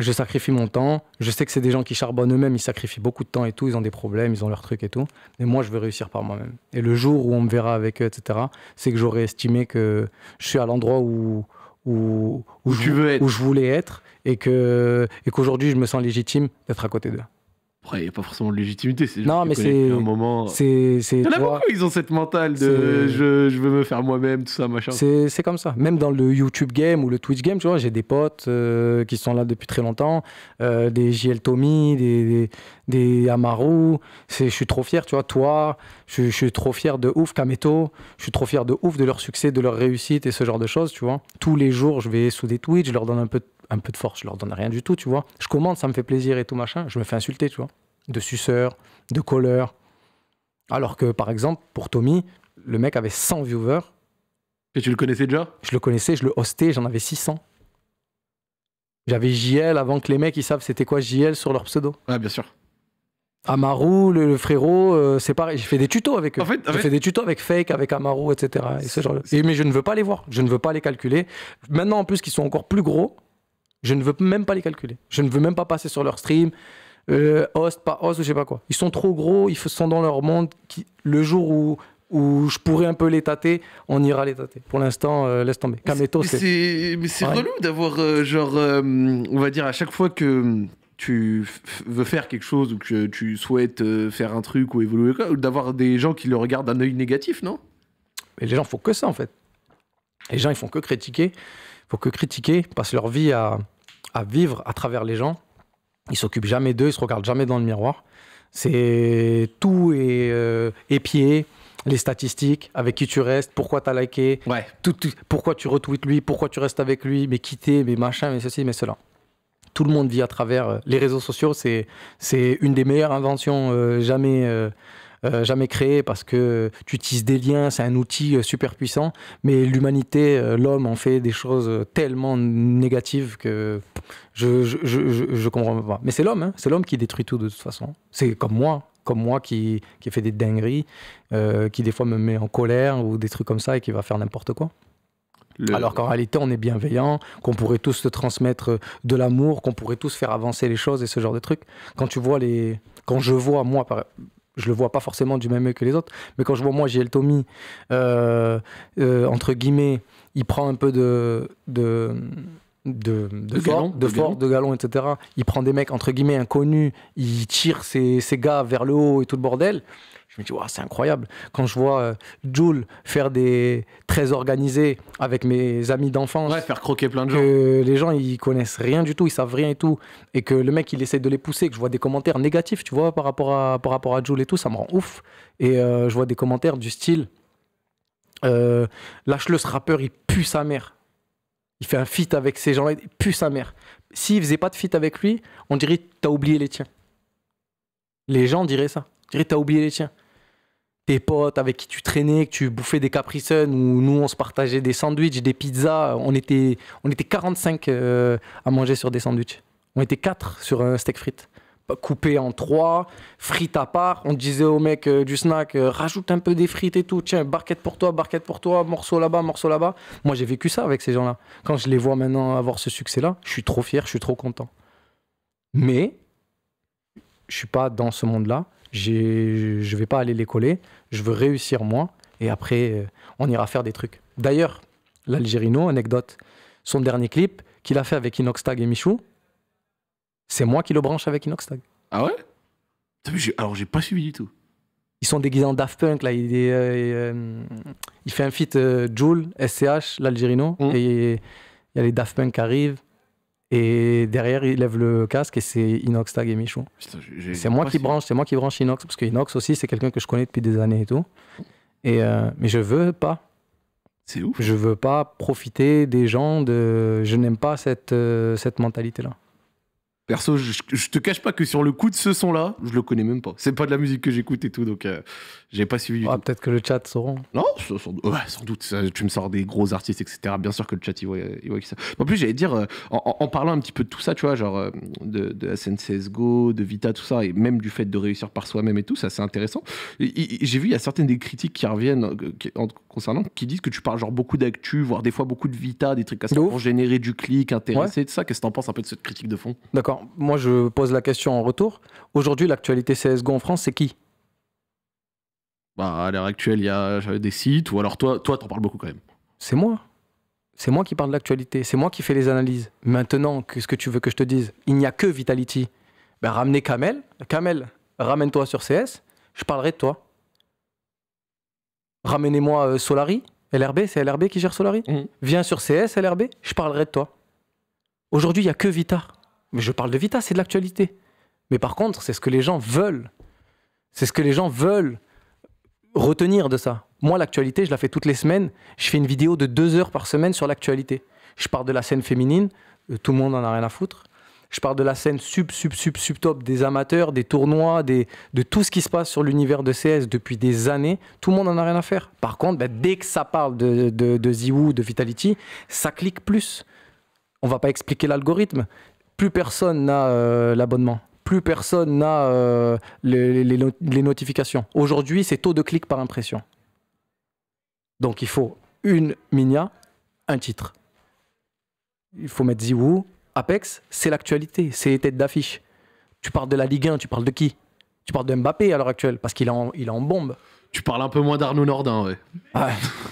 Je sacrifie mon temps. Je sais que c'est des gens qui charbonnent eux-mêmes. Ils sacrifient beaucoup de temps et tout. Ils ont des problèmes. Ils ont leurs trucs et tout. Mais moi, je veux réussir par moi-même. Et le jour où on me verra avec eux, etc., c'est que j'aurais estimé que je suis à l'endroit où, où, où je voulais être et que et qu'aujourd'hui je me sens légitime d'être à côté d'eux. il n'y a pas forcément de légitimité. Non, mais c'est. un moment. C'est, il y en a beaucoup, ils ont cette mentale de je, veux me faire moi-même, tout ça, machin. C'est, comme ça. Même dans le YouTube game ou le Twitch game, tu vois, j'ai des potes euh, qui sont là depuis très longtemps, euh, des JL Tommy, des, des, Amaru. je suis trop fier, tu vois, toi, je, suis trop fier de ouf, Kameto. Je suis trop fier de ouf de leur succès, de leur réussite et ce genre de choses, tu vois. Tous les jours, je vais sous des Twitch, je leur donne un peu de un peu de force, je leur donne rien du tout, tu vois. Je commande, ça me fait plaisir et tout machin, je me fais insulter, tu vois. De suceur, de colleur. Alors que par exemple, pour Tommy, le mec avait 100 viewers. Et tu le connaissais déjà Je le connaissais, je le hostais, j'en avais 600. J'avais JL avant que les mecs ils savent c'était quoi JL sur leur pseudo. Ah bien sûr. Amaru, le, frérot, euh, c'est pareil. J'ai fait des tutos avec eux. En fait, fait... des tutos avec Fake, avec Amaru, etc. Et genre et, mais je ne veux pas les voir, je ne veux pas les calculer. Maintenant, en plus, qu'ils sont encore plus gros, je ne veux même pas les calculer. Je ne veux même pas passer sur leur stream, euh, host, pas host, je sais pas quoi. Ils sont trop gros, ils sont dans leur monde. le jour où, où je pourrais un peu les tâter, on ira les tâter. Pour l'instant, euh, laisse tomber. Kameto, c'est. Mais c'est relou d'avoir, euh, genre, on va dire, à chaque fois que tu veux faire quelque chose ou que tu souhaites faire un truc ou évoluer, d'avoir des gens qui le regardent d'un œil négatif, non Mais les gens font que ça, en fait. Les gens, ils font que critiquer. Ils font que critiquer, ils passent leur vie à, à vivre à travers les gens. Ils s'occupent jamais d'eux, ils se regardent jamais dans le miroir. C'est tout et euh, épié, les statistiques, avec qui tu restes, pourquoi tu as liké, tout, pourquoi tu retweets lui, pourquoi tu restes avec lui, mais quitter, mais machin, mais ceci, mais cela. Tout le monde vit à travers euh, les réseaux sociaux. C'est une des meilleures inventions euh, jamais. Euh, jamais créé parce que tu utilises des liens, c'est un outil euh, super puissant, mais l'humanité, euh, l'homme en fait des choses tellement négatives que je, je, je, je comprends pas. Mais c'est l'homme, hein. c'est l'homme qui détruit tout de toute façon. C'est comme moi, comme moi qui, qui fait des dingueries, qui des fois me met en colère ou des trucs comme ça et qui va faire n'importe quoi. Alors qu'en réalité, on est bienveillant, qu'on pourrait tous se transmettre de l'amour, qu'on pourrait tous faire avancer les choses et ce genre de trucs. Quand tu vois les, quand je vois moi, par je le vois pas forcément du même œil que les autres, mais quand je vois moi j'ai Tommy, euh, euh, entre guillemets, il prend un peu de de de, de, galon, de, etc. Il prend des mecs entre guillemets inconnus, il tire ses gars vers le haut et tout le bordel. Je me dis, c'est incroyable. Quand je vois euh, faire des très organisés avec mes amis d'enfance. faire croquer plein de gens. Que les gens, ils connaissent rien du tout, ils savent rien et tout. Et que le mec, il essaie de les pousser, que je vois des commentaires négatifs, tu vois, par rapport à, par rapport à Jules et tout, ça me rend ouf. Et euh, je vois des commentaires du style euh, Lâche-le, ce rappeur, il pue sa mère. Il fait un feat avec ces gens-là, il pue sa mère. S'il faisait pas de feat avec lui, on dirait T'as oublié les tiens. Les gens diraient ça. On dirait, T'as oublié les tiens tes potes avec qui tu traînais, que tu bouffais des caprices, ou nous on se partageait des sandwichs, des pizzas. On était, on était 45 euh, à manger sur des sandwichs. On était 4 sur un steak frites. Coupé en trois, frites à part. On disait au mec euh, du snack, euh, rajoute un peu des frites et tout. Tiens, barquette pour toi, barquette pour toi, morceau là-bas, morceau là-bas. Moi, j'ai vécu ça avec ces gens-là. Quand je les vois maintenant avoir ce succès-là, je suis trop fier, je suis trop content. Mais je suis pas dans ce monde-là je vais pas aller les coller, je veux réussir moi, et après, euh, on ira faire des trucs. D'ailleurs, l'Algérino, anecdote, son dernier clip qu'il a fait avec Tag et Michou, c'est moi qui le branche avec Tag. Ah ouais Alors, j'ai pas suivi du tout. Ils sont déguisés en Daft Punk, là. Il, euh, fait un feat euh, Joule, SCH, l'Algérino, mmh. et il y a les Daft Punk qui arrivent. Et derrière, il lève le casque et c'est Inox Tag et Michou. C'est moi qui branche, c'est moi qui branche Inox parce que Inox aussi c'est quelqu'un que je connais depuis des années et tout. Et euh, mais je veux pas. C'est ouf. Je veux pas profiter des gens de. Je n'aime pas cette, euh, cette mentalité là. Perso, je, te cache pas que sur le coup de ce son-là, je le connais même pas. C'est pas de la musique que j'écoute et tout, donc euh, j'ai pas suivi. Ah, peut-être que le chat sauront. Non, sans, sans doute. tu me sors des gros artistes, etc. Bien sûr que le chat, il voit, il voit ça. En plus, j'allais dire, euh, en, parlant un petit peu de tout ça, tu vois, genre euh, de, de, SNCS Go de Vita, tout ça, et même du fait de réussir par soi-même et tout, ça, c'est intéressant. J'ai vu, il y a certaines des critiques qui reviennent concernant, qui disent que tu parles genre beaucoup d'actu, voire des fois beaucoup de Vita, des trucs à ça pour générer du clic, intéresser, de ça. Qu'est-ce que t'en penses un peu de cette critique de fond D'accord moi, je pose la question en retour. Aujourd'hui, l'actualité CSGO en France, c'est qui bah, À l'heure actuelle, il y a euh, des sites, ou alors toi, toi, en parles beaucoup quand même. C'est moi. C'est moi qui parle de l'actualité, c'est moi qui fais les analyses. Maintenant, qu'est-ce que tu veux que je te dise Il n'y a que Vitality. Ben, ramenez Kamel. Kamel, ramène-toi sur CS, je parlerai de toi. Ramenez-moi euh, Solari, LRB, c'est LRB qui gère Solari. Mhm. Viens sur CS, LRB, je parlerai de toi. Aujourd'hui, il n'y a que Vita je parle de Vita, c'est de l'actualité. Mais par contre, c'est ce que les gens veulent. C'est ce que les gens veulent retenir de ça. Moi, l'actualité, je la fais toutes les semaines. Je fais une vidéo de deux heures par semaine sur l'actualité. Je parle de la scène féminine, euh, tout le monde en a rien à foutre. Je parle de la scène sub, sub, sub, sub top des amateurs, des tournois, des, de tout ce qui se passe sur l'univers de CS depuis des années. Tout le monde en a rien à faire. Par contre, bah, dès que ça parle de, de, de Ziwoo, de Vitality, ça clique plus. On va pas expliquer l'algorithme plus personne n'a euh, l'abonnement. Plus personne n'a euh, les, notifications. Aujourd'hui, c'est taux de clic par impression. Donc il faut une minia, un titre. Il faut mettre Ziwoo, Apex, c'est l'actualité, c'est les têtes d'affiche. Tu parles de la Ligue 1, tu parles de qui Tu parles de Mbappé à l'heure actuelle, parce qu'il est, en, bombe. Tu parles un peu moins d'Arnaud Nordin,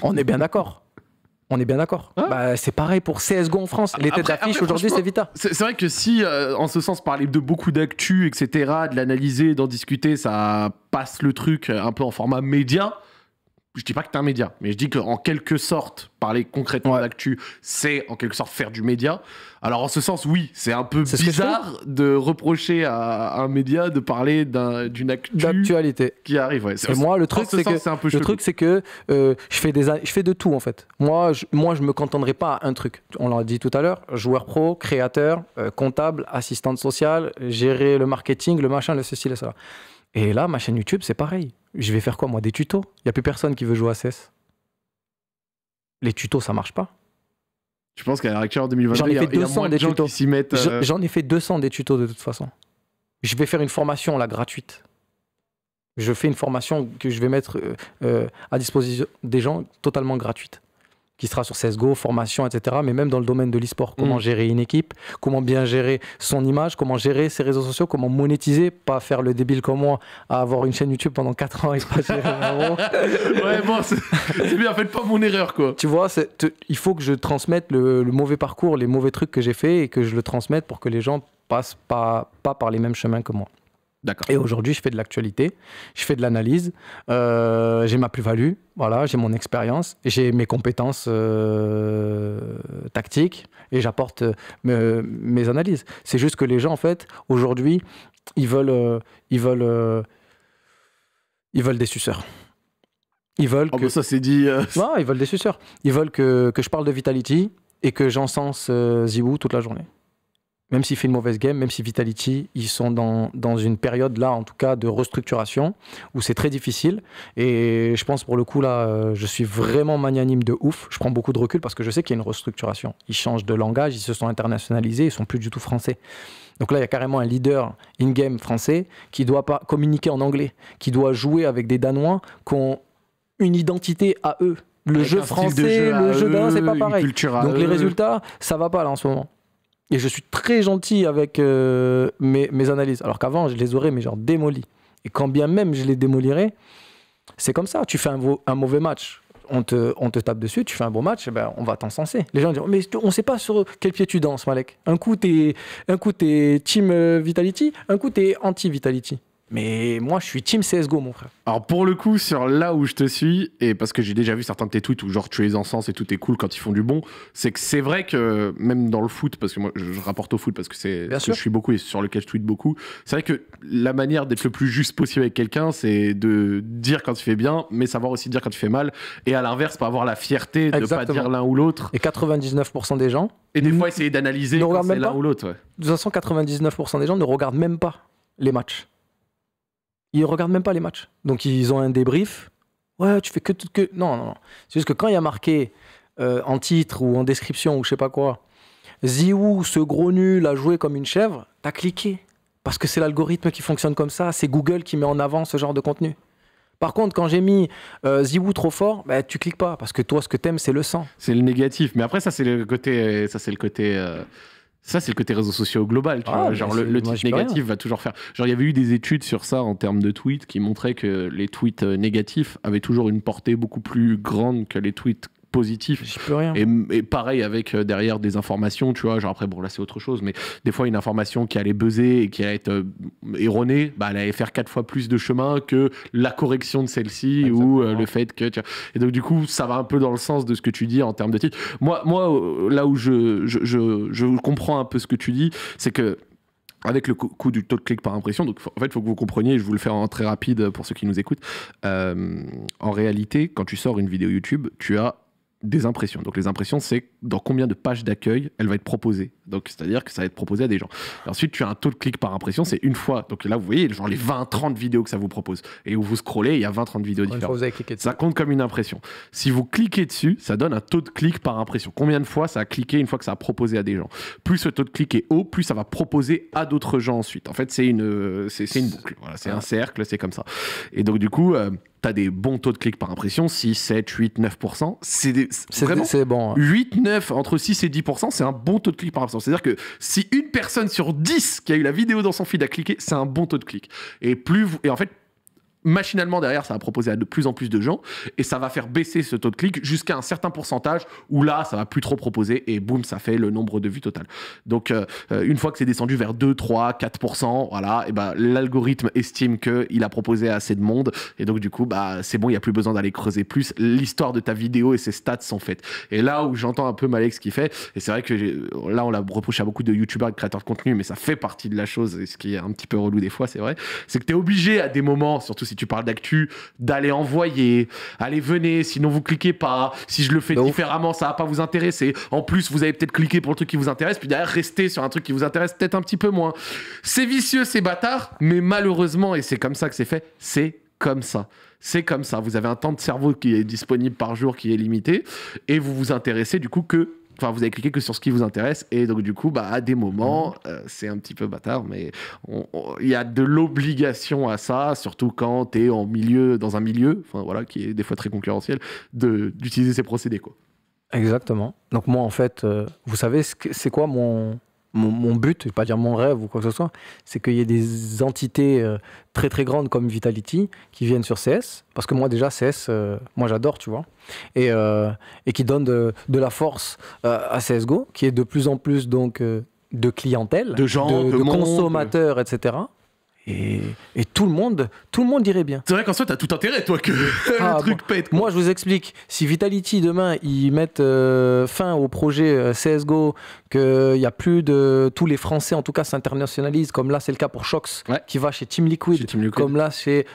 on est bien d'accord. On est bien d'accord. Ah. Bah, c'est pareil pour CSGO en France. Les têtes d'affiche aujourd'hui, c'est Vita. C'est vrai que si, euh, en ce sens, parler de beaucoup d'actu, etc., de l'analyser, d'en discuter, ça passe le truc euh, un peu en format média je dis pas que tu es un média, mais je dis qu'en quelque sorte, parler concrètement d'actu, c'est en quelque sorte faire du média. Alors en ce sens, oui, c'est un peu bizarre de reprocher à un média de parler d'une actualité qui arrive. moi, le truc, c'est que, un peu le truc, c'est que euh, je, fais des, je fais de tout en fait. Moi, je, moi, je me contenterai pas à un truc. On l'a dit tout à l'heure, joueur pro, créateur, euh, comptable, assistante sociale, gérer le marketing, le machin, le ceci, le cela. Et là, ma chaîne YouTube, c'est pareil. Je vais faire quoi, moi Des tutos Il n'y a plus personne qui veut jouer à CS. Les tutos, ça marche pas. Je pense qu'à l'heure actuelle, en 2022, il y a, s'y mettent euh. J'en ai fait 200 des tutos, de toute façon. Je vais faire une formation, là, gratuite. Je fais une formation que je vais mettre euh, euh, à disposition des gens totalement gratuite qui sera sur CSGO, formation, etc. Mais même dans le domaine de l'e-sport, comment mm. gérer une équipe, comment bien gérer son image, comment gérer ses réseaux sociaux, comment monétiser, pas faire le débile comme moi à avoir une chaîne YouTube pendant 4 ans et se passer Ouais, bon, c'est bien, faites pas mon erreur, quoi. Tu vois, il faut que je transmette le, mauvais parcours, les mauvais trucs que j'ai fait et que je le transmette pour que les gens passent pas, pas par les mêmes chemins que moi. Et aujourd'hui, je fais de l'actualité, je fais de l'analyse, euh, j'ai ma plus-value, voilà, j'ai mon expérience, j'ai mes compétences euh, tactiques et j'apporte euh, mes analyses. C'est juste que les gens, en fait, aujourd'hui, ils veulent, ils veulent, ils veulent des suceurs. Ils veulent ah, que... Bah, ça c'est dit. Non, ils veulent des suceurs. Ils veulent que, que je parle de Vitality et que j'encense Ziwoo toute la journée même s'il fait une mauvaise game, même si Vitality, ils sont dans, une période là, en tout cas, de restructuration où c'est très difficile. Et je pense pour le coup, là, euh, je suis vraiment magnanime de ouf. Je prends beaucoup de recul parce que je sais qu'il y a une restructuration. Ils changent de langage, ils se sont internationalisés, ils sont plus du tout français. Donc là, il y a carrément un leader in-game français qui doit pas communiquer en anglais, qui doit jouer avec des Danois qui ont une identité à eux. Le jeu français, le jeu danois, c'est pas pareil. Donc les résultats, ça va pas là en ce moment. Et je suis très gentil avec euh, mes, analyses. Alors qu'avant, je les aurais, mais genre démolis. Et quand bien même je les démolirais, c'est comme ça. Tu fais un, mauvais match, on te, on te, tape dessus, tu fais un bon match, eh ben, on va t'encenser. Les gens disent, mais on ne sait pas sur quel pied tu danses, Malek. Un coup, tu es, es, team euh, Vitality, un coup, tu es anti-Vitality. Mais moi, je suis team CSGO, mon frère. Alors, pour le coup, sur là où je te suis, et parce que j'ai déjà vu certains de tes tweets où, genre, tu les sens et tout est cool quand ils font du bon, c'est que c'est vrai que, même dans le foot, parce que moi, je rapporte au foot parce que c'est ce je suis beaucoup et sur lequel je tweet beaucoup, c'est vrai que la manière d'être le plus juste possible avec quelqu'un, c'est de dire quand tu fais bien, mais savoir aussi dire quand tu fais mal. Et à l'inverse, pas avoir la fierté de pas dire l'un ou l'autre. Et 99% des gens. Et des fois, essayer d'analyser l'un ou l'autre. Ouais. De toute façon, 99% des gens ne regardent même pas les matchs ils regardent même pas les matchs. Donc ils ont un débrief. Ouais, tu fais que. que... Non, non, non. C'est juste que quand il y a marqué euh, en titre ou en description ou je sais pas quoi, Ziou, ce gros nul, a joué comme une chèvre, t'as cliqué. Parce que c'est l'algorithme qui fonctionne comme ça. C'est Google qui met en avant ce genre de contenu. Par contre, quand j'ai mis euh, trop fort, bah, tu cliques pas parce que toi, ce que t'aimes, c'est le sang. C'est le négatif. Mais après, ça, c'est le côté, ça, c'est le côté euh, ça, c'est le côté réseaux sociaux global. Tu ah, vois. Genre, le, type négatif va toujours faire. Genre, il y avait eu des études sur ça en termes de tweets qui montraient que les tweets euh, négatifs avaient toujours une portée beaucoup plus grande que les tweets positif. rien. Et, pareil avec euh, derrière des informations, tu vois, genre après, bon là c'est autre chose, mais des fois une information qui allait buzzer et qui allait être euh, erronée, bah, elle allait faire quatre fois plus de chemin que la correction de celle-ci ou euh, le fait que... Et donc du coup, ça va un peu dans le sens de ce que tu dis en termes de titre. Moi, moi là où je, je, je, je comprends un peu ce que tu dis, c'est que avec le coût du taux de clic par impression, donc en fait, il faut que vous compreniez, je vous le fais en très rapide pour ceux qui nous écoutent. en réalité, quand tu sors une vidéo YouTube, tu as des impressions. Donc les impressions, c'est dans combien de pages d'accueil elle va être proposée. Donc c'est-à-dire que ça va être proposé à des gens. ensuite, tu as un taux de clic par impression, c'est une fois. Donc là, vous voyez, genre les 20-30 vidéos que ça vous propose. Et où vous scrollez, il y a 20-30 vidéos différentes. ça compte comme une impression. Si vous cliquez dessus, ça donne un taux de clic par impression. Combien de fois ça a cliqué une fois que ça a proposé à des gens Plus ce taux de clic est haut, plus ça va proposer à d'autres gens ensuite. En fait, c'est une, c'est, une boucle. Voilà, c'est un cercle, c'est comme ça. Et donc du coup... Euh, t'as des bons taux de clics par impression, 6, 7, 8, 9%. C'est vraiment bon. 8, 9, entre 6 et 10%, c'est un bon taux de clic par impression. C'est-à-dire que si une personne sur 10 qui a eu la vidéo dans son feed a cliqué, c'est un bon taux de clic. Et, plus, vous et en fait, machinalement derrière, ça va proposer à de plus en plus de gens et ça va faire baisser ce taux de clic jusqu'à un certain pourcentage où là, ça va plus trop proposer et boum, ça fait le nombre de vues total. Donc, euh, euh, une fois que c'est descendu vers 2, 3, 4%, voilà, et ben l'algorithme estime qu'il a proposé à assez de monde et donc, du coup, bah, c'est bon, il n'y a plus besoin d'aller creuser plus. L'histoire de ta vidéo et ses stats sont faites. Et là où j'entends un peu Malek ce qu'il fait, et c'est vrai que là, on l'a reproché à beaucoup de youtubeurs et créateurs de contenu, mais ça fait partie de la chose et ce qui est un petit peu relou des fois, c'est vrai, c'est que tu es obligé à des moments, surtout si si tu parles d'actu, d'aller envoyer, allez venez, sinon vous cliquez pas, si je le fais bah, différemment, ça va pas vous intéresser. En plus, vous avez peut-être cliqué pour le truc qui vous intéresse, puis derrière rester sur un truc qui vous intéresse peut-être un petit peu moins. C'est vicieux, c'est bâtard, mais malheureusement, et c'est comme ça que c'est fait, c'est comme ça. C'est comme ça. Vous avez un temps de cerveau qui est disponible par jour qui est limité et vous vous intéressez du coup que Enfin, vous avez cliqué que sur ce qui vous intéresse. Et donc, du coup, bah, à des moments, mhm. euh, c'est un petit peu bâtard, mais il y a de l'obligation à ça, surtout quand tu es en milieu, dans un milieu, enfin, voilà, qui est des fois très concurrentiel, d'utiliser ces procédés. Quoi. Exactement. Donc, moi, en fait, euh, vous savez, c'est quoi mon, mon, but, je vais pas dire mon rêve ou quoi que ce soit, c'est qu'il y ait des entités euh, très très grandes comme Vitality qui viennent sur CS, parce que moi déjà CS, euh, moi j'adore, tu vois, et, euh, et qui donnent de, la force à CSGO, qui est de plus en plus donc de clientèle, de gens, de consommateurs, etc. Et, tout le monde tout le monde irait bien. C'est vrai qu'en soi, t'as tout intérêt, toi, que ah, le truc pète. Moi, je vous explique. Si Vitality, demain, ils mettent euh, fin au projet euh, CSGO, qu'il n'y euh, a plus de. Tous les Français, en tout cas, s'internationalisent, comme là, c'est le cas pour Shox, qui va chez Team, Liquid, comme là, chez.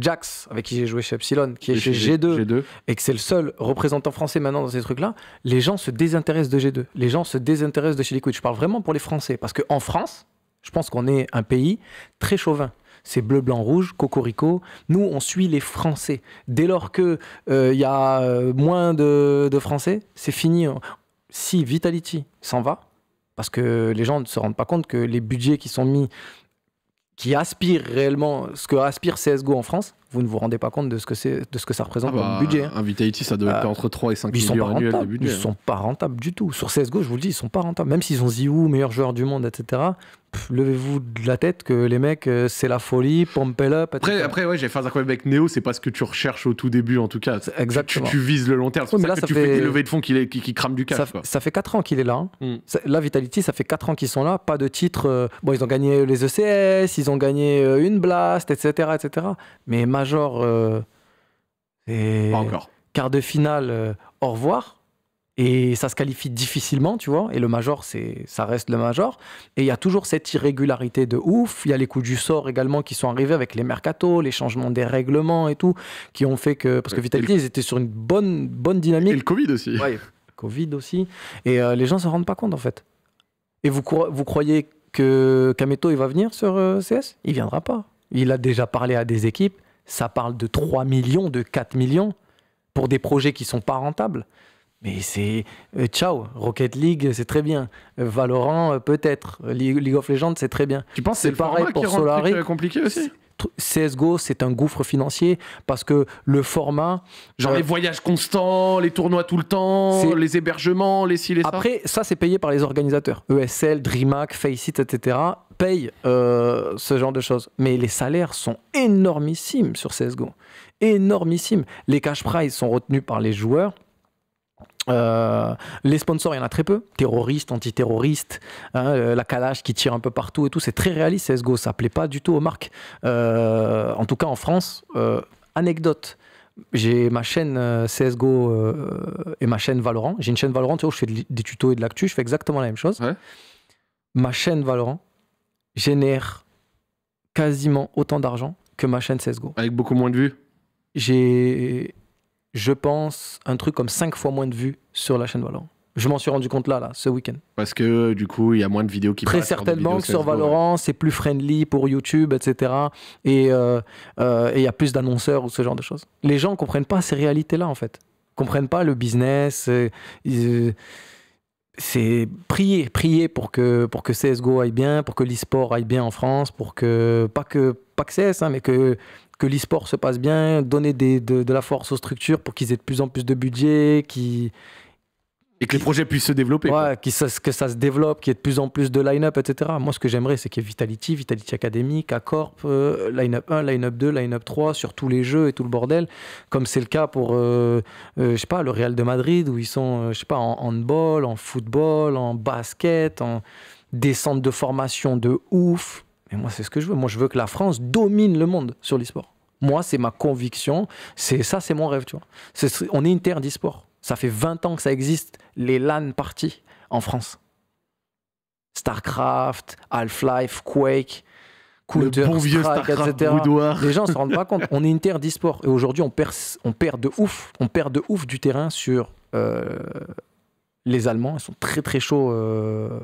Jax, avec qui j'ai joué chez Epsilon, qui est chez, G2, G2, et que c'est le seul représentant français maintenant dans ces trucs-là, les gens se désintéressent de G2. Les gens se désintéressent de chez Liquid. Je parle vraiment pour les Français, parce qu'en France, je pense qu'on est un pays très chauvin. C'est bleu, blanc, rouge, cocorico. Nous, on suit les Français. Dès lors qu'il il euh, y a euh, moins de, de Français, c'est fini. Si Vitality s'en va, parce que les gens ne se rendent pas compte que les budgets qui sont mis, qui aspirent réellement ce que aspire CSGO en France, vous ne vous rendez pas compte de ce que, c'est, de ce que ça représente ah le bah, budget. Un hein. Vitality ça doit être euh, entre 3 et 5 ils millions annuels de budget. Ils ne hein. sont pas rentables du tout. Sur CSGO, je vous le dis, ils sont pas rentables. Même s'ils ont Ziou, meilleur joueur du monde, etc., levez-vous de la tête que les mecs, euh, c'est la folie, pump it up. Après, après ouais, j'ai fait un quoi avec Neo, c'est pas ce que tu recherches au tout début en tout cas. Exactement. Tu, vises le long terme. C'est ça, que tu fais des levées de fonds qui, qui, crament du cash. Ça, fait 4 ans qu'il est là. la hein. hmm. Là, Vitality, ça fait 4 ans qu'ils sont là. Pas de titre. Euh, bon, ils ont gagné les ECS, ils ont gagné une Blast, etc. etc. Mais major, euh, Quart de finale, euh, au revoir. Et ça se qualifie difficilement, tu vois. Et le major, c'est, ça reste le major. Et il y a toujours cette irrégularité de ouf. Il y a les coups du sort également qui sont arrivés avec les mercatos, les changements des règlements et tout, qui ont fait que. Parce que Vitality, ils étaient sur une bonne, bonne dynamique. Et le Covid aussi. Covid aussi. Et euh, les gens ne s'en rendent pas compte, en fait. Et vous, croyez que Kameto, il va venir sur CS Il viendra pas. Il a déjà parlé à des équipes ça parle de 3 millions, de 4 millions pour des projets qui sont pas rentables. Mais c'est euh, ciao, Rocket League, c'est très bien. Euh, Valorant, euh, peut-être. League of Legends, c'est très bien. Tu penses que c'est pareil pour Solari compliqué aussi CSGO, c'est un gouffre financier parce que le format. Genre euh, les voyages constants, les tournois tout le temps, les hébergements, les ci, les ça. Après, ça, c'est payé par les organisateurs. ESL, DreamHack, Faceit, etc. payent euh, ce genre de choses. Mais les salaires sont énormissimes sur CSGO. Énormissimes. Les cash prizes sont retenus par les joueurs euh, les sponsors, il y en a très peu. Terroristes, antiterroristes, hein, euh, la calage qui tire un peu partout et tout. C'est très réaliste CSGO. Ça plaît pas du tout aux marques. Euh, en tout cas, en France, anecdote. J'ai ma chaîne CSGO et ma chaîne Valorant. J'ai une chaîne Valorant où je fais des tutos et de l'actu. Je fais exactement la même chose. Ma chaîne Valorant génère quasiment autant d'argent que ma chaîne CSGO. Avec beaucoup moins de vues J'ai je pense, un truc comme 5 fois moins de vues sur la chaîne Valorant. Je m'en suis rendu compte là, là, ce week-end. Parce que du coup, il y a moins de vidéos qui Très certainement sur Valorant, c'est plus friendly pour YouTube, etc. Euh, euh, et il y a plus d'annonceurs ou ce genre de choses. Les gens ne comprennent pas ces réalités-là, en fait. Ils comprennent pas le business. Euh, c'est prier, prier pour que, pour que CSGO aille bien, pour que l'e-sport aille bien en France, pour que, pas que, pas que CS, hein, mais que que l'e-sport se passe bien, donner de, de, la force aux structures pour qu'ils aient de plus en plus de budget, qui et que les projets puissent se développer. Ouais, que ça se développe, qu'il y ait de plus en plus de line-up, etc. Moi, ce que j'aimerais, c'est qu'il y ait Vitality, Vitality Academy, K-Corp, euh, line-up 1, line-up 2, line-up 3 sur tous les jeux et tout le bordel, comme c'est le cas pour, euh, euh je sais pas, le Real de Madrid, où ils sont, euh, je sais pas, en handball, en football, en basket, en des centres de formation de ouf, mais moi, c'est ce que je veux. Moi, je veux que la France domine le monde sur l'e-sport. Moi, c'est ma conviction. C'est ça, c'est mon rêve, tu vois. on est une terre d'e-sport. Ça fait 20 ans que ça existe, les LAN parties en France. StarCraft, Half-Life, Quake, Counter, Strike, etc. Les gens ne se rendent pas compte. On est une terre d'e-sport. Et aujourd'hui, on perd, on perd de ouf. On perd de ouf du terrain sur euh, les Allemands. Ils sont très, très chauds euh,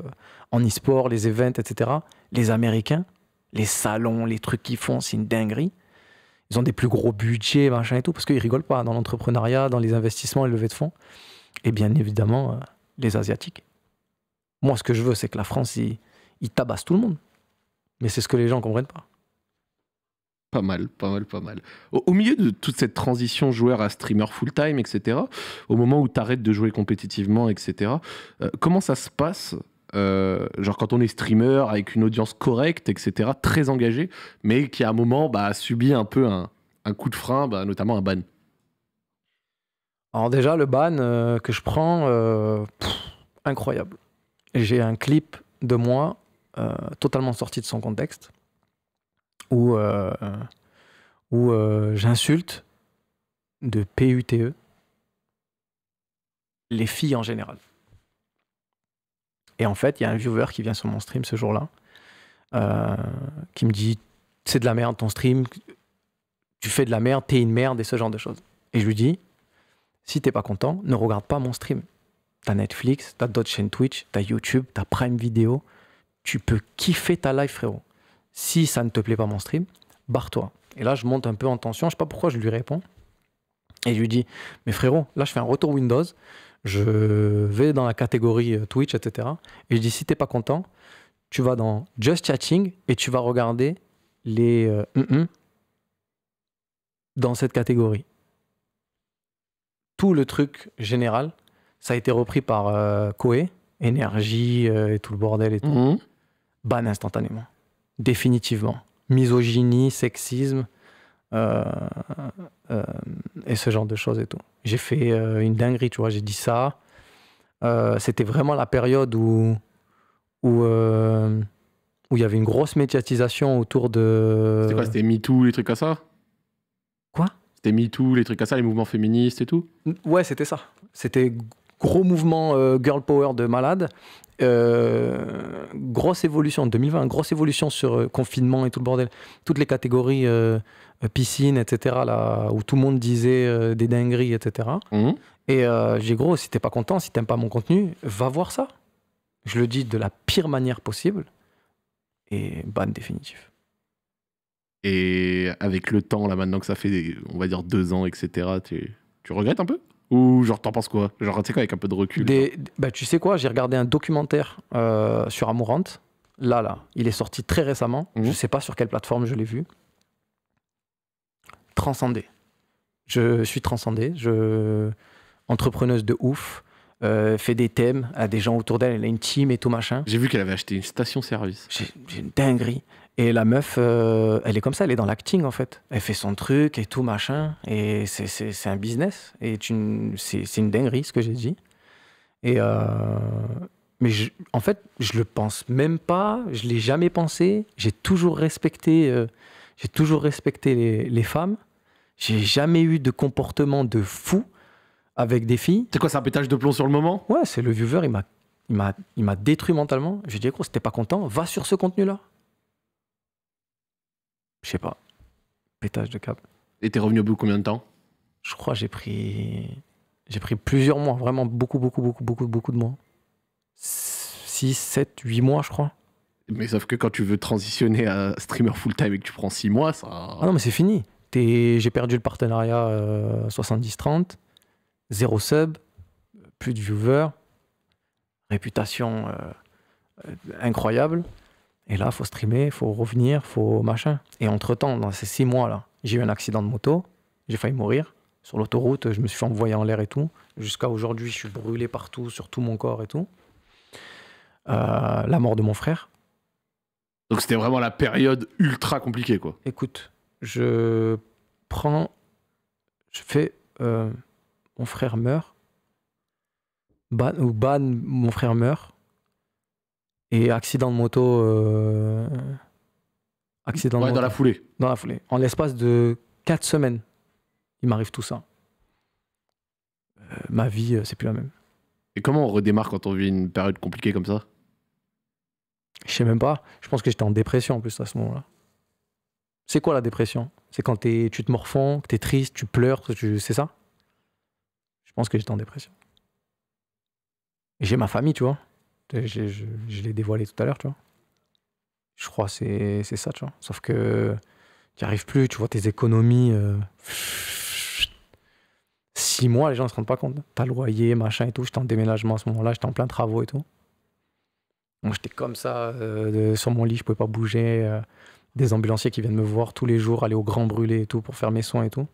en e-sport, les events, etc. Les Américains les salons, les trucs qu'ils font, c'est une dinguerie. Ils ont des plus gros budgets, machin et tout, parce qu'ils rigolent pas dans l'entrepreneuriat, dans les investissements et le de fonds. Et bien évidemment, euh, les Asiatiques. Moi, ce que je veux, c'est que la France, ils il tabassent tout le monde. Mais c'est ce que les gens comprennent pas. Pas mal, pas mal, pas mal. Au, milieu de toute cette transition joueur à streamer full-time, etc., au moment où tu arrêtes de jouer compétitivement, etc., euh, comment ça se passe euh, genre quand on est streamer avec une audience correcte, etc., très engagée, mais qui à un moment bah, a subi un peu un, coup de frein, bah, notamment un ban Alors déjà, le ban euh, que je prends, euh, incroyable. J'ai un clip de moi totalement sorti de son contexte, où, où j'insulte de PUTE les filles en général. Et en fait, il y a un viewer qui vient sur mon stream ce jour-là, euh, qui me dit C'est de la merde ton stream, tu fais de la merde, t'es une merde et ce genre de choses. Et je lui dis Si t'es pas content, ne regarde pas mon stream. T'as Netflix, t'as d'autres chaînes Twitch, t'as YouTube, t'as Prime Video. Tu peux kiffer ta live, frérot. Si ça ne te plaît pas mon stream, barre-toi. Et là, je monte un peu en tension. Je sais pas pourquoi je lui réponds. Et je lui dis, mais frérot, là, je fais un retour Windows je vais dans la catégorie euh, Twitch, etc. Et je dis, si t'es pas content, tu vas dans Just Chatting et tu vas regarder les euh, mm, mm, dans cette catégorie. Tout le truc général, ça a été repris par euh, énergie euh, et tout le bordel et tout. Mhm. Ban instantanément. Définitivement. Misogynie, sexisme, euh, euh, et ce genre de choses et tout. J'ai fait euh, une dinguerie, tu vois, j'ai dit ça. C'était vraiment la période où où où il y avait une grosse médiatisation autour de. C'était quoi C'était MeToo, les trucs à ça Quoi C'était MeToo, les trucs à ça, les mouvements féministes et tout Ouais, c'était ça. C'était gros mouvement girl power de malade. grosse évolution en 2020, grosse évolution sur confinement et tout le bordel. Toutes les catégories euh, piscine, etc., là, où tout le monde disait euh, des dingueries, etc. Mmh. Et euh, j'ai gros, si t'es pas content, si t'aimes pas mon contenu, va voir ça. Je le dis de la pire manière possible. Et ban définitif. Et avec le temps, là, maintenant que ça fait, on va dire, deux ans, etc., tu, regrettes un peu ou genre, t'en penses quoi Genre, tu sais quoi, avec un peu de recul bah, Tu sais quoi, j'ai regardé un documentaire euh, sur Amourante. Là, là, il est sorti très récemment. Mmh. Je sais pas sur quelle plateforme je l'ai vu transcendé. Je suis transcendée. Je... Entrepreneuse de ouf. Euh, fait des thèmes à des gens autour d'elle. Elle a une team et tout machin. J'ai vu qu'elle avait acheté une station-service. J'ai une dinguerie. Et la meuf, euh, elle est comme ça, elle est dans l'acting en fait. Elle fait son truc et tout machin. Et c'est un business. Et c'est une, dinguerie ce que j'ai dit. Et euh, mais en fait, je le pense même pas. Je l'ai jamais pensé. J'ai toujours respecté euh, j'ai toujours respecté les, femmes. J'ai jamais eu de comportement de fou avec des filles. C'est quoi, c'est un pétage de plomb sur le moment Ouais, c'est le viewer, il m'a, il m'a, il m'a détruit mentalement. J'ai dit, gros, si t'es pas content, va sur ce contenu-là. Je sais pas. Pétage de câble. Et t'es revenu au bout combien de temps Je crois j'ai pris, j'ai pris plusieurs mois, vraiment beaucoup, beaucoup, beaucoup, beaucoup, beaucoup de mois. 6, 7, 8 mois, je crois. Mais sauf que quand tu veux transitionner à streamer full-time et que tu prends 6 mois, ça. Ah non, mais c'est fini. J'ai perdu le partenariat 70-30, euh, zéro sub, plus de viewers, réputation euh, incroyable. Et là, faut streamer, faut revenir, faut machin. Et entre-temps, dans ces 6 mois-là, j'ai eu un accident de moto, j'ai failli mourir. Sur l'autoroute, je me suis fait envoyé en l'air et tout. Jusqu'à aujourd'hui, je suis brûlé partout, sur tout mon corps et tout. Euh, la mort de mon frère donc c'était vraiment la période ultra compliquée, quoi. Écoute, je prends, je fais, euh, mon frère meurt, ou ban, mon frère meurt, et accident de moto, euh, accident de dans la foulée. Dans la foulée. En l'espace de 4 semaines, il m'arrive tout ça. Euh, ma vie, c'est plus la même. Et comment on redémarre quand on vit une période compliquée comme ça je sais même pas. Je pense que j'étais en dépression en plus à ce moment-là. C'est quoi la dépression C'est quand tu te morfonds, que tu es triste, tu pleures, c'est ça Je pense que j'étais en dépression. J'ai ma famille, tu vois. Je, l'ai dévoilé tout à l'heure, tu vois. Je crois que c'est ça, tu vois. Sauf que tu n'y arrives plus, tu vois tes économies. Euh, six mois, les gens ne se rendent pas compte. T'as loyer, machin et tout. J'étais en déménagement à ce moment-là, j'étais en plein travaux et tout. Moi, j'étais comme ça euh, sur mon lit, je pouvais pas bouger. Euh, des ambulanciers qui viennent me voir tous les jours, aller au grand brûlé et tout pour faire mes soins et tout.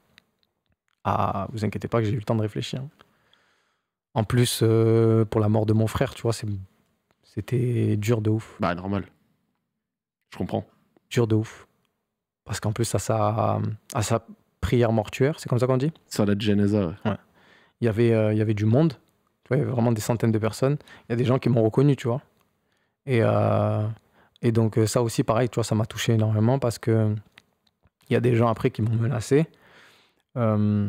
Ah, vous inquiétez pas que j'ai eu le temps de réfléchir. En plus, euh, pour la mort de mon frère, tu vois, c'était dur de ouf. Bah, normal. Je comprends. Dur de ouf. Parce qu'en plus, à sa, à sa prière mortuaire, c'est comme ça qu'on dit Ça, la Geneza, ouais. Il, y avait, il y avait du monde, tu il y avait vraiment des centaines de personnes. Il y a des gens qui m'ont reconnu, tu vois. Et, euh, et donc, euh, ça aussi, pareil, tu vois, ça m'a touché énormément parce que il y a des gens après qui m'ont menacé. Euh,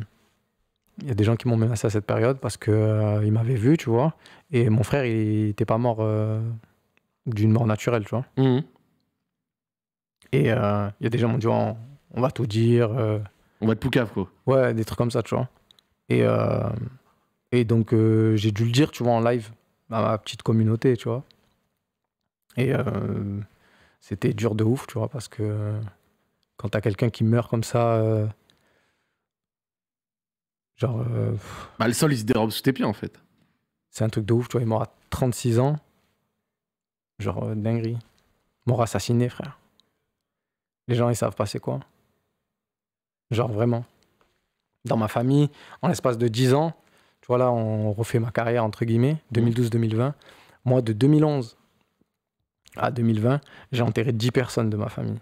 il y a des gens qui m'ont menacé à cette période parce qu'ils m'avaient vu, tu vois. Et mon frère, il n'était pas mort d'une mort naturelle, tu vois. Mmh. Et il y a des gens qui m'ont dit, oh, on, va tout dire. on va être poucave, quoi. Ouais, des trucs comme ça, tu vois. Et, et donc, j'ai dû le dire, tu vois, en live à ma petite communauté, tu vois. Et euh, c'était dur de ouf, tu vois, parce que euh, quand t'as quelqu'un qui meurt comme ça, euh, genre. bah, le sol, il se dérobe sous tes pieds, en fait. C'est un truc de ouf, tu vois, il mort à 36 ans. Genre, dinguerie. Mort assassiné, frère. Les gens, ils savent pas c'est quoi. Genre, vraiment. Dans ma famille, en l'espace de 10 ans, tu vois, là, on refait ma carrière, entre guillemets, 2012-2020. Moi, de 2011 à 2020, j'ai enterré 10 personnes de ma famille.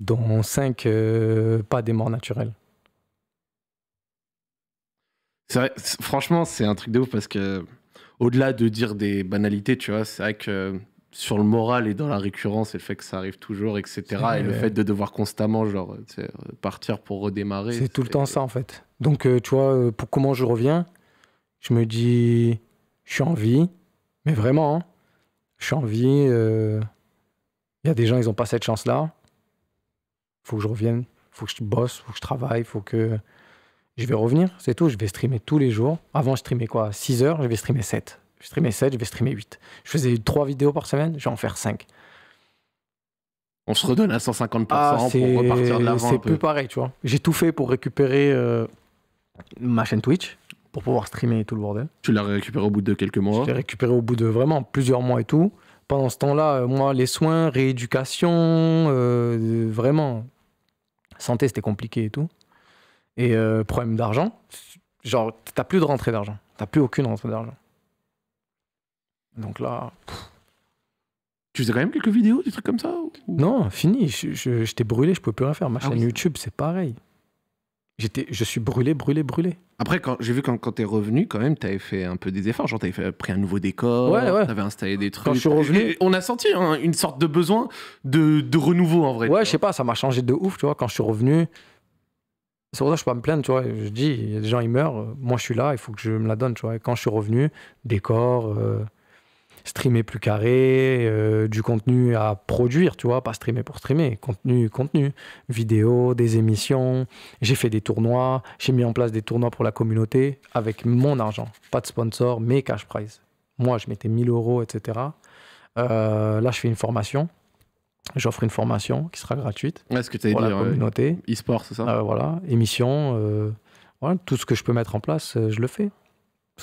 Dont 5 euh, pas des morts naturelles. Vrai, franchement, c'est un truc de ouf parce que, au-delà de dire des banalités, tu vois, c'est vrai que sur le moral et dans la récurrence et le fait que ça arrive toujours, etc. Et le fait de devoir constamment genre, partir pour redémarrer. C'est tout le temps ça en fait. Donc euh, tu vois, euh, pour comment je reviens, je me dis, je suis en vie, mais vraiment, hein, vie, il euh, y a des gens, ils n'ont pas cette chance-là. il Faut que je revienne, il faut que je bosse, il faut que je travaille, il faut que. Je vais revenir, c'est tout. Je vais streamer tous les jours. Avant, je streamais quoi 6 heures, je vais streamer 7. Je streamais 7, je vais streamer 8. Je faisais 3 vidéos par semaine, je vais en faire 5. On se redonne à 150% pour ah, repartir de l'avant. C'est plus pareil, tu vois. J'ai tout fait pour récupérer euh, ma chaîne Twitch pour pouvoir streamer et tout le bordel. Tu l'as récupéré au bout de quelques mois Je l'ai récupéré au bout de vraiment plusieurs mois et tout. Pendant ce temps-là, euh, moi, les soins, rééducation, euh, vraiment, santé, c'était compliqué et tout. Et euh, problème d'argent, genre, t'as plus de rentrée d'argent. T'as plus aucune rentrée d'argent. Donc là. Tu faisais quand même quelques vidéos, des trucs comme ça Non, fini. J'étais je, je, brûlé, je pouvais plus rien faire. Ma ah chaîne YouTube, c'est pareil. J'étais, je suis brûlé, brûlé, brûlé. Après, quand j'ai vu quand, quand t'es revenu, quand même, t'avais fait un peu des efforts. Genre, t'avais fait, pris un nouveau décor, ouais, ouais. t'avais installé des trucs. Quand je suis revenu, on a senti hein, une sorte de besoin de, de renouveau en vrai. Ouais, je sais pas, ça m'a changé de ouf, tu vois. Quand je suis revenu, c'est pour ça que je peux pas me plaindre, tu vois. Je dis, il des gens, ils meurent. Moi, je suis là, il faut que je me la donne, tu vois. quand je suis revenu, décor. Euh, streamer plus carré, euh, du contenu à produire, tu vois, pas streamer pour streamer, contenu, contenu, vidéo, des émissions. J'ai fait des tournois, j'ai mis en place des tournois pour la communauté avec mon argent, pas de sponsor, mais cash prize. Moi, je mettais 1000 euros, etc. Euh, là, je fais une formation. J'offre une formation qui sera gratuite est ce que as pour la communauté. E-sport, c'est ça euh, Voilà, émission, voilà, tout ce que je peux mettre en place, je le fais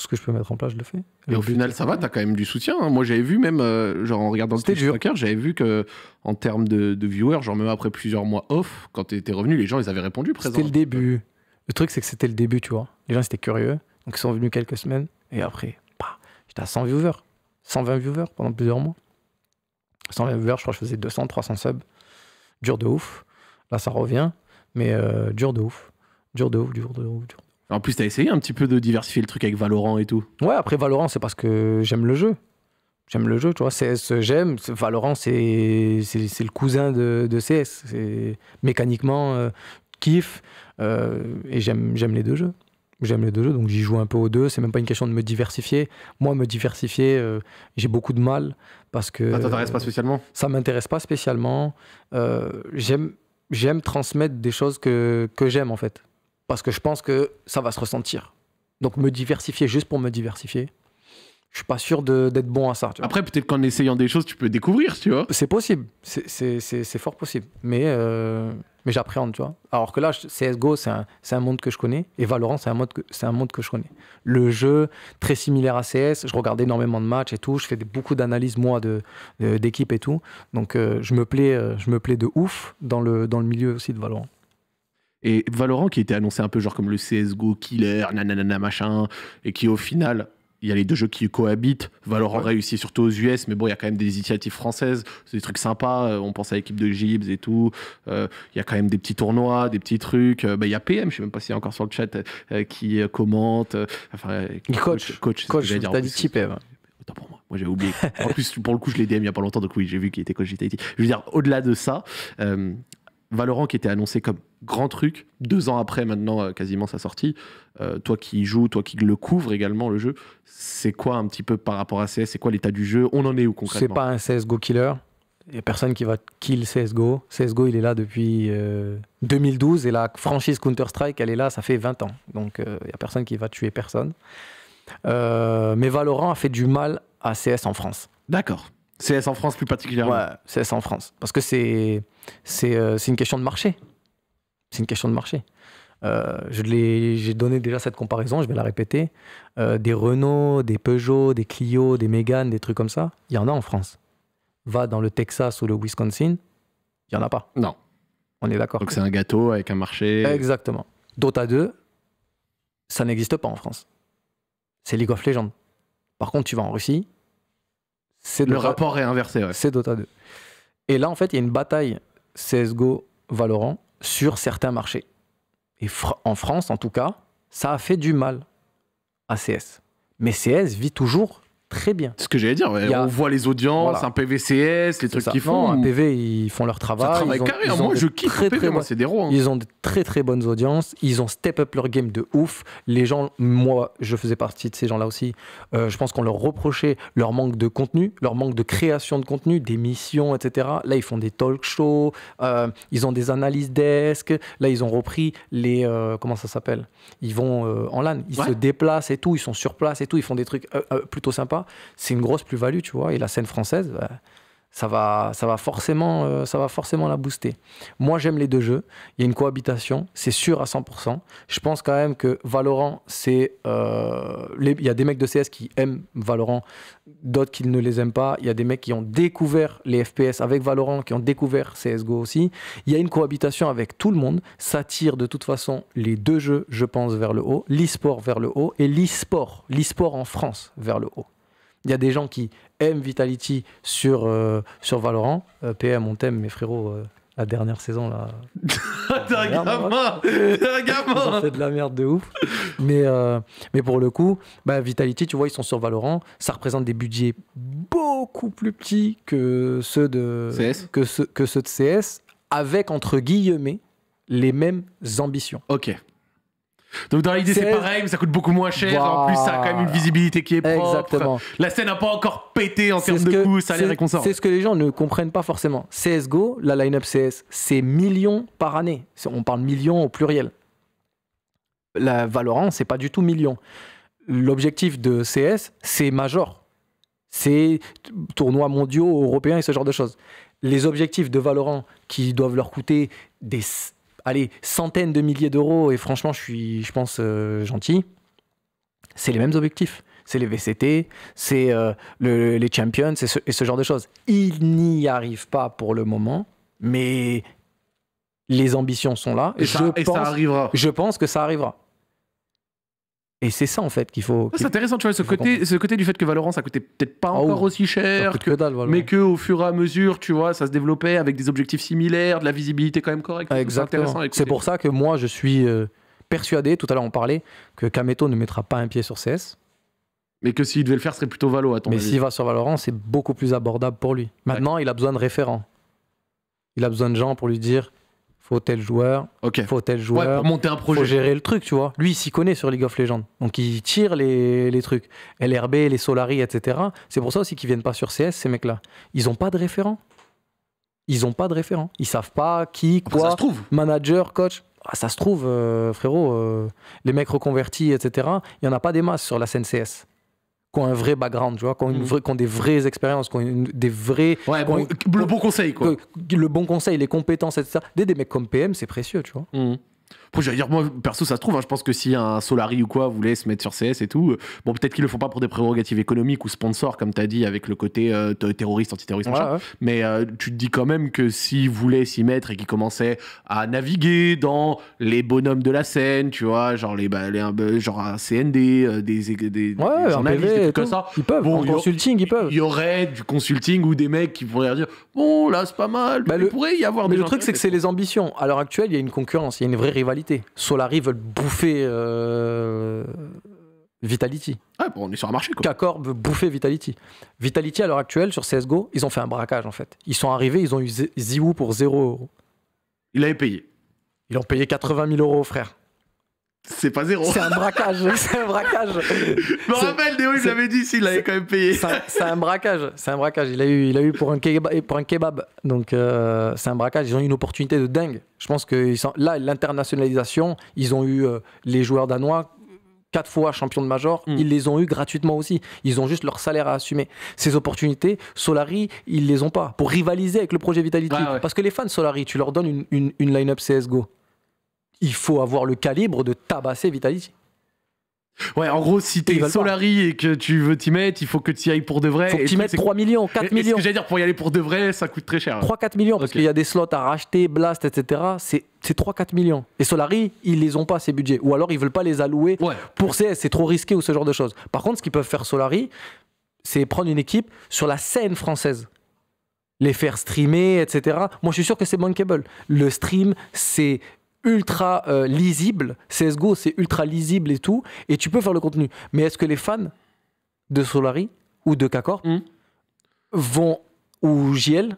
ce que je peux mettre en place, je le fais. Et, au final, ça va, t'as quand même du soutien. Hein. Moi, j'avais vu même, euh, genre en regardant le Twitch j'avais vu que en termes de, viewers, genre même après plusieurs mois off, quand t'étais revenu, les gens, ils avaient répondu présent. C'était le début. Le truc, c'est que c'était le début, tu vois. Les gens, c'était curieux. Donc, ils sont venus quelques semaines. Et après, bah, j'étais à 100 viewers. 120 viewers pendant plusieurs mois. 120 viewers, je crois que je faisais 200, 300 subs. Dur de ouf. Là, ça revient. Mais euh, dur de ouf. Dur de ouf, dur de ouf, dur en plus, t'as essayé un petit peu de diversifier le truc avec Valorant et tout. Ouais, après Valorant, c'est parce que j'aime le jeu. J'aime le jeu, tu vois. CS, j'aime. Valorant, c'est, c'est, le cousin de, CS. C'est mécaniquement, euh, kiff. Euh, et j'aime, j'aime les deux jeux. J'aime les deux jeux, donc j'y joue un peu aux deux. C'est même pas une question de me diversifier. Moi, me diversifier, euh, j'ai beaucoup de mal parce que. Ça t'intéresse pas spécialement Ça m'intéresse pas spécialement. j'aime, j'aime transmettre des choses que, que j'aime, en fait parce que je pense que ça va se ressentir. Donc me diversifier juste pour me diversifier, je suis pas sûr d'être bon à ça. Après, peut-être qu'en essayant des choses, tu peux découvrir, tu vois. C'est possible, c'est fort possible, mais, euh, mais j'appréhende, tu vois. Alors que là, CSGO, c'est un, un, monde que je connais, et Valorant, c'est un, un monde que je connais. Le jeu, très similaire à CS, je regarde énormément de matchs et tout, je fais beaucoup d'analyses, moi, d'équipe de, d'équipe et tout. Donc euh, je, me plais, euh, je me plais de ouf dans le, dans le milieu aussi de Valorant. Et Valorant, qui était annoncé un peu genre comme le CSGO killer, nanana, machin, et qui au final, il y a les deux jeux qui cohabitent. Valorant réussit surtout aux US, mais bon, il y a quand même des initiatives françaises, c'est des trucs sympas. Euh, on pense à l'équipe de Gibbs et tout. Euh, il y a quand même des petits tournois, des petits trucs. Euh, bah, il y a PM, je sais même pas s'il y a encore sur le chat, qui commente. enfin, coach. Coach, coach, t'as dit qui PM Autant pour moi. Moi, j'ai oublié. en plus, pour le coup, je l'ai DM il y a pas longtemps, donc oui, j'ai vu qu'il était coach J'étais Je veux dire, au-delà de ça, Valorant qui était annoncé comme grand truc, deux ans après maintenant euh, quasiment sa sortie, euh, toi qui joues, toi qui le couvres également le jeu, c'est quoi un petit peu par rapport à CS C'est quoi l'état du jeu On en est où concrètement C'est pas un CSGO killer. Il n'y a personne qui va kill CSGO. CSGO, il est là depuis 2012 euh, et la franchise Counter-Strike, elle est là, ça fait 20 ans. Donc il y n'y a personne qui va tuer personne. mais Valorant a fait du mal à CS en France. D'accord. CS en France plus particulièrement. Ouais, CS en France. Parce que euh, c'est une question de marché. C'est une question de marché. Euh, J'ai donné déjà cette comparaison, je vais la répéter. Euh, des Renault, des Peugeot, des Clio, des Mégane, des trucs comme ça, il y en a en France. Va dans le Texas ou le Wisconsin, il n'y en a pas. Non. On est d'accord. Donc c'est un gâteau avec un marché. Exactement. Dota 2, ça n'existe pas en France. C'est League of Legends. Par contre, tu vas en Russie, le rapport est inversé. Ouais. C'est Dota 2. Et là, en fait, il y a une bataille CSGO Valorant sur certains marchés. Et en France, en tout cas, ça a fait du mal à CS. Mais CS vit toujours très bien. C'est ce que j'allais dire. On voit les audiences, un PVCS, les trucs qu'ils font. un PV, ils font leur travail. ils hein. ont, moi, je kiffe très, PV, moi, c'est des rois. Hein. Ils ont de très très bonnes audiences. Ils ont step up leur game de ouf. Les gens, moi, je faisais partie de ces gens-là aussi. Euh, je pense qu'on leur reprochait leur manque de contenu, leur manque de création de contenu, des missions, etc. Là, ils font des talk shows. Euh, ils ont des analyses desk. Là, ils ont repris les. Euh, comment ça s'appelle Ils vont en LAN. Ils se déplacent et tout. Ils sont sur place et tout. Ils font des trucs plutôt sympas c'est une grosse plus-value, tu vois. Et la scène française, bah, ça, va, ça, va forcément, euh, ça va forcément la booster. Moi, j'aime les deux jeux. Il y a une cohabitation, c'est sûr à 100%. Je pense quand même que Valorant, c'est. Euh, il y a des mecs de CS qui aiment Valorant, d'autres qui ne les aiment pas. Il y a des mecs qui ont découvert les FPS avec Valorant, qui ont découvert CSGO aussi. Il y a une cohabitation avec tout le monde. Ça tire de toute façon les deux jeux, je pense, vers le haut, l'e-sport vers le haut et l'e-sport, l'e-sport en France vers le haut. Il y a des gens qui aiment Vitality sur, euh, sur Valorant. Euh, PM, on t'aime, mais frérot, euh, la dernière saison, là. T'es un gamin T'es un C'est de la merde de ouf. Mais, mais pour le coup, bah, Vitality, tu vois, ils sont sur Valorant. Ça représente des budgets beaucoup plus petits que ceux de Que, que ceux de CS, avec, entre guillemets, les mêmes ambitions. Ok. Donc dans l'idée c'est pareil, mais ça coûte beaucoup moins cher. En plus, ça a quand même une visibilité qui est propre. Exactement. La scène n'a pas encore pété en termes de que, coûts, ça les C'est ce que les gens ne comprennent pas forcément. CSGO, la line-up CS, c'est millions par année. On parle millions au pluriel. La Valorant, c'est pas du tout millions. L'objectif de CS, c'est major. C'est tournois mondiaux, européens et ce genre de choses. Les objectifs de Valorant qui doivent leur coûter des allez, centaines de milliers d'euros, et franchement, je suis, je pense, euh, gentil, c'est les mêmes objectifs. C'est les VCT, c'est euh, les champions, c'est et ce genre de choses. Il n'y arrive pas pour le moment, mais les ambitions sont là. et ça arrivera. Je pense que ça arrivera. Et c'est ça en fait qu'il faut. c'est intéressant, tu vois, ce côté, ce côté du fait que Valorant ça coûtait peut-être pas ah encore aussi cher, que, mais que au fur et à mesure, tu vois, ça se développait avec des objectifs similaires, de la visibilité quand même correcte. exactement. C'est pour ça que moi je suis euh, persuadé, tout à l'heure on parlait, que Kameto ne mettra pas un pied sur CS. Mais que s'il devait le faire, ce serait plutôt Valo à Mais s'il va sur Valorant, c'est beaucoup plus abordable pour lui. Maintenant, il a besoin de référents. Il a besoin de gens pour lui dire faut tel joueur, faut tel joueur. pour monter un projet. Faut gérer le truc, tu vois. Lui, il s'y connaît sur League of Legends. Donc, il tire les, les trucs. LRB, les Solari, etc. C'est pour ça aussi qu'ils viennent pas sur CS, ces mecs-là. Ils ont pas de référent. Ils ont pas de référent. Ils savent pas qui, ah, bah, quoi. se trouve. Manager, coach. Ah, ça se trouve, euh, frérot. Euh, les mecs reconvertis, etc. Il y en a pas des masses sur la scène CS qui ont un vrai background, tu vois, qui ont, mm. des vraies expériences, qui ont des vrais. le bon conseil, quoi. le bon conseil, les compétences, etc. Des, des mecs comme PM, c'est précieux, tu vois. Mm dire, moi, perso, ça se trouve. Hein, je pense que si un Solari ou quoi voulait se mettre sur CS et tout, euh, bon, peut-être qu'ils le font pas pour des prérogatives économiques ou sponsors, comme tu as dit, avec le côté euh, terroriste, antiterroriste, Mais euh, tu te dis quand même que s'ils voulaient s'y mettre et qu'ils commençaient à naviguer dans les bonhommes de la scène, tu vois, genre, les, bah, genre un CND, des, des, des, ouais, comme ça. Ils peuvent, bon, consulting, ils peuvent. Il y aurait du consulting ou des mecs qui pourraient dire, bon, là, c'est pas mal, bah, mais il pourrait y avoir mais des. le truc, c'est que c'est les ambitions. À l'heure actuelle, il y a une concurrence, il y a une vraie rivalité Solari veulent bouffer euh, Vitality. Ah, bon, on est sur un marché. Kakor veut bouffer Vitality. Vitality, à l'heure actuelle, sur CSGO, ils ont fait un braquage en fait. Ils sont arrivés, ils ont eu Ziwoo pour 0 euros. Il avait payé. Ils ont payé 80 000 euros, frère c'est pas zéro. C'est un braquage. c'est un braquage. Je me rappelle, Déo, il l'avait dit s'il avait quand même payé. C'est un, braquage. C'est un braquage. Il a eu, il a eu pour un kebab. Pour un kebab. Donc, euh, c'est un braquage. Ils ont eu une opportunité de dingue. Je pense que là, l'internationalisation, ils ont eu euh, les joueurs danois quatre fois champions de major, hmm. ils les ont eu gratuitement aussi. Ils ont juste leur salaire à assumer. Ces opportunités, Solari, ils les ont pas pour rivaliser avec le projet Vitality. Ah Parce que les fans Solari, tu leur donnes une, une, une line-up CSGO il faut avoir le calibre de tabasser Vitality. Ouais, en gros, si t'es Solari et que tu veux t'y mettre, il faut que tu y ailles pour de vrai. Faut que tu mettes 3 millions, 4 millions. Et ce que j'allais dire, pour y aller pour de vrai, ça coûte très cher. 3-4 millions, parce qu'il y a des slots à racheter, Blast, etc. C'est 3-4 millions. Et Solari, ils les ont pas, ces budgets. Ou alors, ils veulent pas les allouer pour CS, c'est trop risqué ou ce genre de choses. Par contre, ce qu'ils peuvent faire Solari, c'est prendre une équipe sur la scène française. Les faire streamer, etc. Moi, je suis sûr que c'est bankable. Le stream, c'est ultra euh, lisible. CSGO, c'est ultra lisible et tout. Et tu peux faire le contenu. Mais est-ce que les fans de Solari ou de Kakor hmm. vont, ou JL,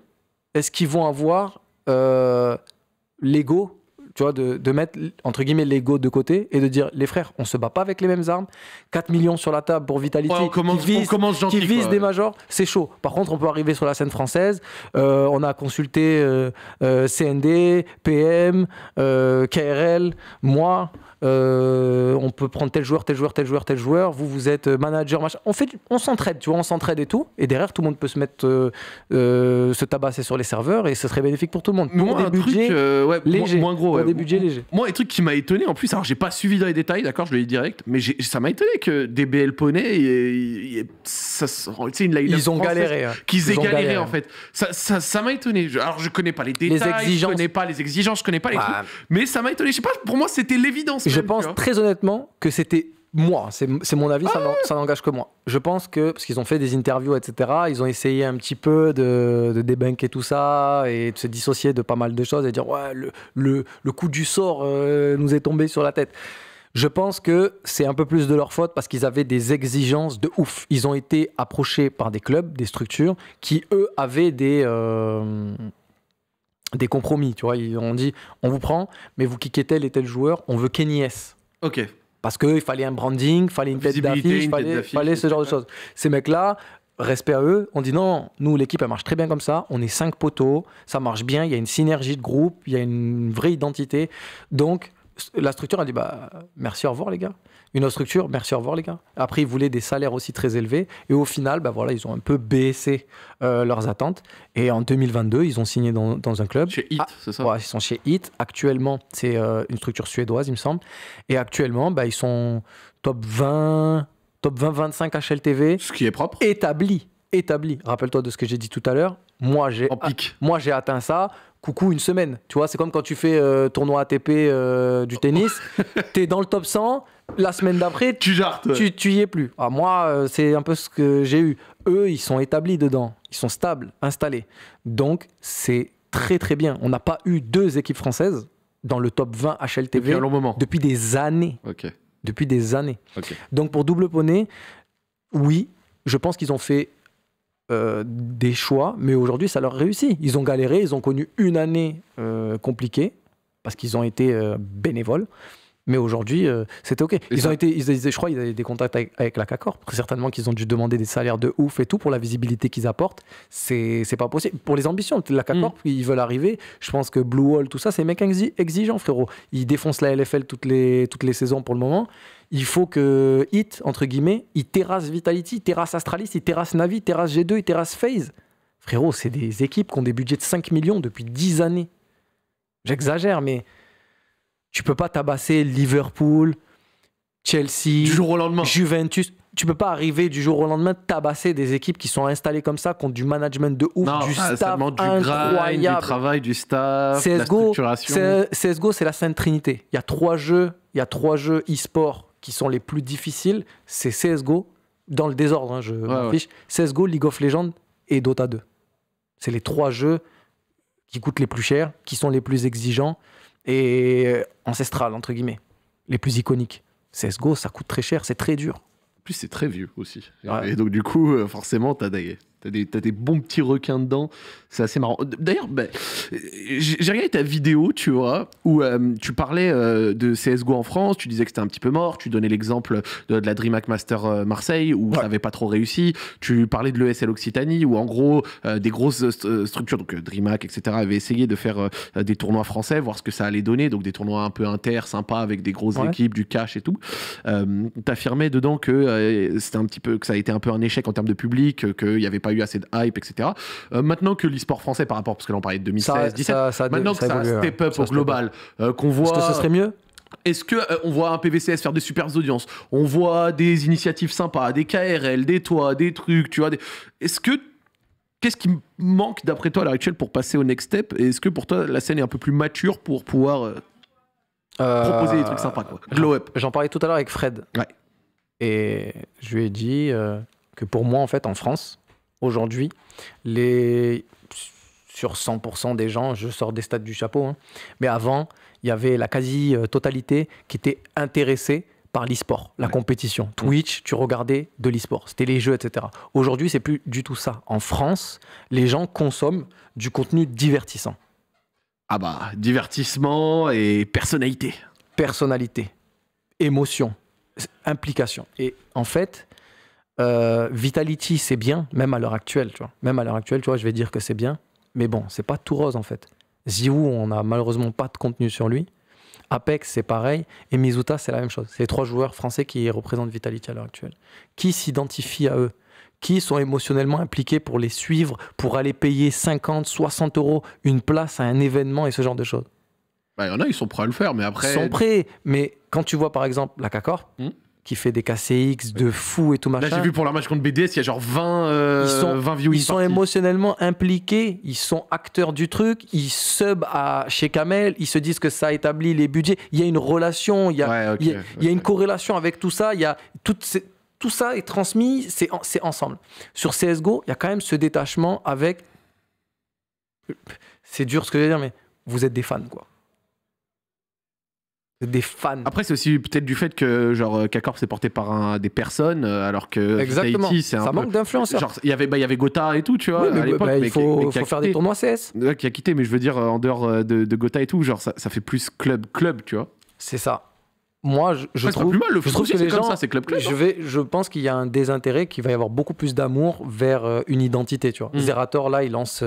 est-ce qu'ils vont avoir euh, l'ego tu vois, de, mettre, entre guillemets, l'ego de côté et de dire, les frères, on se bat pas avec les mêmes armes. 4 millions sur la table pour Vitality. comment on qui vise, des majors, c'est chaud. Par contre, on peut arriver sur la scène française. Euh, on a consulté euh, euh, CND, PM, KRL, moi. Euh, on peut prendre tel joueur, tel joueur, tel joueur, tel joueur. Vous, vous êtes euh, manager, machin. On fait, on s'entraide, tu vois, on s'entraide et tout. Et derrière, tout le monde peut se mettre, euh, se tabasser sur les serveurs et ce serait bénéfique pour tout le monde. pour des budgets truc, ouais, moins gros, pour des budgets légers. Moi, un truc qui m'a étonné en plus, alors j'ai pas suivi dans les détails, d'accord, je le dis direct, mais ça m'a étonné que bl Poney, ils ont galéré, hein. qu'ils aient galéré, en fait. Ça m'a ça, étonné. alors je connais pas les détails, les exigences. je connais pas les exigences, je connais pas les bah. trucs, mais ça m'a étonné. Je sais pas, pour moi c'était l'évidence. Je pense très honnêtement que c'était moi, c'est mon avis, ça n'engage que moi. Je pense que, parce qu'ils ont fait des interviews, etc., ils ont essayé un petit peu de, de débunker tout ça et de se dissocier de pas mal de choses et dire, ouais, le, le, coup du sort euh, nous est tombé sur la tête. Je pense que c'est un peu plus de leur faute parce qu'ils avaient des exigences de ouf. Ils ont été approchés par des clubs, des structures qui, eux, avaient des, euh, des compromis. Tu vois, on dit on vous prend, mais vous kickez tel et tel joueur, on veut Kenny S. Ok. Parce qu'il fallait un branding, fallait une tête d'affiche, fallait, fallait ce genre de choses. Ces mecs-là, respect à eux, on dit non, nous l'équipe elle marche très bien comme ça, on est cinq poteaux, ça marche bien, il y a une synergie de groupe, il y a une vraie identité. Donc la structure a dit bah, merci, au revoir les gars. Une autre structure, merci, au revoir les gars. Après, ils voulaient des salaires aussi très élevés. Et au final, bah, voilà, ils ont un peu baissé euh, leurs attentes. Et en 2022, ils ont signé dans, un club. Chez HIT, ah, c'est ça ouais, Ils sont chez HIT. Actuellement, c'est euh, une structure suédoise, il me semble. Et actuellement, bah, ils sont top 20, top 20-25 HLTV. Ce qui est propre. Établi établi. Rappelle-toi de ce que j'ai dit tout à l'heure. Moi, j'ai moi j'ai atteint ça. Coucou une semaine. Tu vois, c'est comme quand tu fais euh, tournoi ATP euh, du tennis, tu es dans le top 100, la semaine d'après, tu Tu, tu y es plus. Ah, moi, euh, c'est un peu ce que j'ai eu. Eux, ils sont établis dedans, ils sont stables, installés. Donc, c'est très très bien. On n'a pas eu deux équipes françaises dans le top 20 HLTV depuis, moment. depuis des années. Depuis des années. Donc pour double poney, oui, je pense qu'ils ont fait euh, des choix, mais aujourd'hui, ça leur réussit. Ils ont galéré, ils ont connu une année euh, compliquée parce qu'ils ont été euh, bénévoles. Mais aujourd'hui, c'est OK. Ils ont été, je crois qu'ils avaient des contacts avec, la CACORP Certainement qu'ils ont dû demander des salaires de ouf et tout pour la visibilité qu'ils apportent. C'est pas possible. Pour les ambitions, la CACORP mm. ils veulent arriver. Je pense que Blue Wall, tout ça, c'est mecs exigeant frérot. Ils défoncent la LFL toutes les, toutes les saisons pour le moment il faut que Hit, entre guillemets, il terrasse Vitality, il terrasse Astralis, il terrasse Navi, il terrasse G2, il terrasse Phase, Frérot, c'est des équipes qui ont des budgets de 5 millions depuis 10 années. J'exagère, mais tu peux pas tabasser Liverpool, Chelsea, jour au lendemain. Juventus. Tu peux pas arriver du jour au lendemain tabasser des équipes qui sont installées comme ça, qui ont du management de ouf, du staff du travail, du staff, CSGO, la CSGO, c'est la sainte trinité. Il y a trois jeux, il y a trois jeux e-sport qui sont les plus difficiles, c'est CSGO, dans le désordre, hein, je m'en fiche, CSGO, League of Legends et Dota 2. C'est les trois jeux qui coûtent les plus chers, qui sont les plus exigeants et ancestrales, entre guillemets, les plus iconiques. CSGO, ça coûte très cher, c'est très dur. plus, c'est très vieux aussi. Et donc, du coup, euh, forcément, t'as dagué T'as des, bons petits requins dedans. C'est assez marrant. D'ailleurs, bah, j'ai regardé ta vidéo, tu vois, où euh, tu parlais euh, de CSGO en France. Tu disais que c'était un petit peu mort. Tu donnais l'exemple de, la DreamHack Master euh, Marseille, où ça n'avait pas trop réussi. Tu parlais de l'ESL Occitanie, où en gros, des grosses structures, donc DreamHack, etc., avaient essayé de faire des tournois français, voir ce que ça allait donner. Donc des tournois un peu inter, sympas, avec des grosses équipes, du cash et tout. T'affirmais dedans que, c'était un petit peu, que ça a été un peu un échec en termes de public, qu'il n'y avait pas eu assez de hype, etc. Euh, maintenant que l'e-sport français, par rapport, parce que l'on parlait de 2016, 17, maintenant que ça, un step up au global, euh, qu'on voit. Est-ce que ce serait mieux est-ce qu'on euh, on voit un PVCS faire des superbes audiences On voit des initiatives sympas, des KRL, des toits, des trucs, tu vois. Des... Est-ce que qu'est-ce qui manque d'après toi à l'heure actuelle pour passer au next step Est-ce que pour toi la scène est un peu plus mature pour pouvoir proposer des trucs sympas quoi Glow J'en parlais tout à l'heure avec Fred. Ouais. Et je lui ai dit que pour moi en fait en France, Aujourd'hui, les... sur 100% des gens, je sors des stats du chapeau, hein, mais avant, il y avait la quasi-totalité qui était intéressée par l'e-sport, la compétition. Mm. Twitch, tu regardais de l'e-sport, c'était les jeux, etc. Aujourd'hui, c'est plus du tout ça. En France, les gens consomment du contenu divertissant. Ah bah, divertissement et personnalité. Personnalité, émotion, implication. Et en fait, euh, Vitality, c'est bien, même à l'heure actuelle, tu vois. Même à l'heure actuelle, tu vois, je vais dire que c'est bien. Mais bon, c'est pas tout rose, en fait. Ziou on n'a malheureusement pas de contenu sur lui. Apex, c'est pareil. Et Mizuta, c'est la même chose. C'est les trois joueurs français qui représentent Vitality à l'heure actuelle. Qui s'identifient à eux Qui sont émotionnellement impliqués pour les suivre, pour aller payer 50, 60 euros une place à un événement et ce genre de choses bah, Il y en a, ils sont prêts à le faire, mais après. Ils sont prêts, mais quand tu vois par exemple la CACOR, qui fait des KCX de fou et tout machin. Là, j'ai vu pour leur match contre BDS, il y a genre 20, euh, ils sont, 20 Ils sont émotionnellement impliqués, ils sont acteurs du truc, ils subent à, chez Kamel, ils se disent que ça établit les budgets. Il y a une relation, il y a, il y a, une corrélation avec tout ça, il y a tout tout ça est transmis, c'est ensemble. Sur CSGO, il y a quand même ce détachement avec. C'est dur ce que je veux dire, mais vous êtes des fans, quoi des fans. Après, c'est aussi peut-être du fait que genre euh, K-Corp porté par des personnes, euh, alors que Exactement. ça manque d'influenceurs. Genre, il y avait, bah, y avait Gotha et tout, tu vois. à bah, l'époque, il faut, faut faire des tournois CS. qui a quitté, mais je veux dire euh, en dehors de, Gotha et tout, genre ça, fait plus club club, tu vois. C'est ça. Moi, je, trouve, mal, je que ça, c'est club je, hein. vais, je pense qu'il y a un désintérêt, qu'il va y avoir beaucoup plus d'amour vers une identité. Tu vois. Hmm. Zerator, là, il lance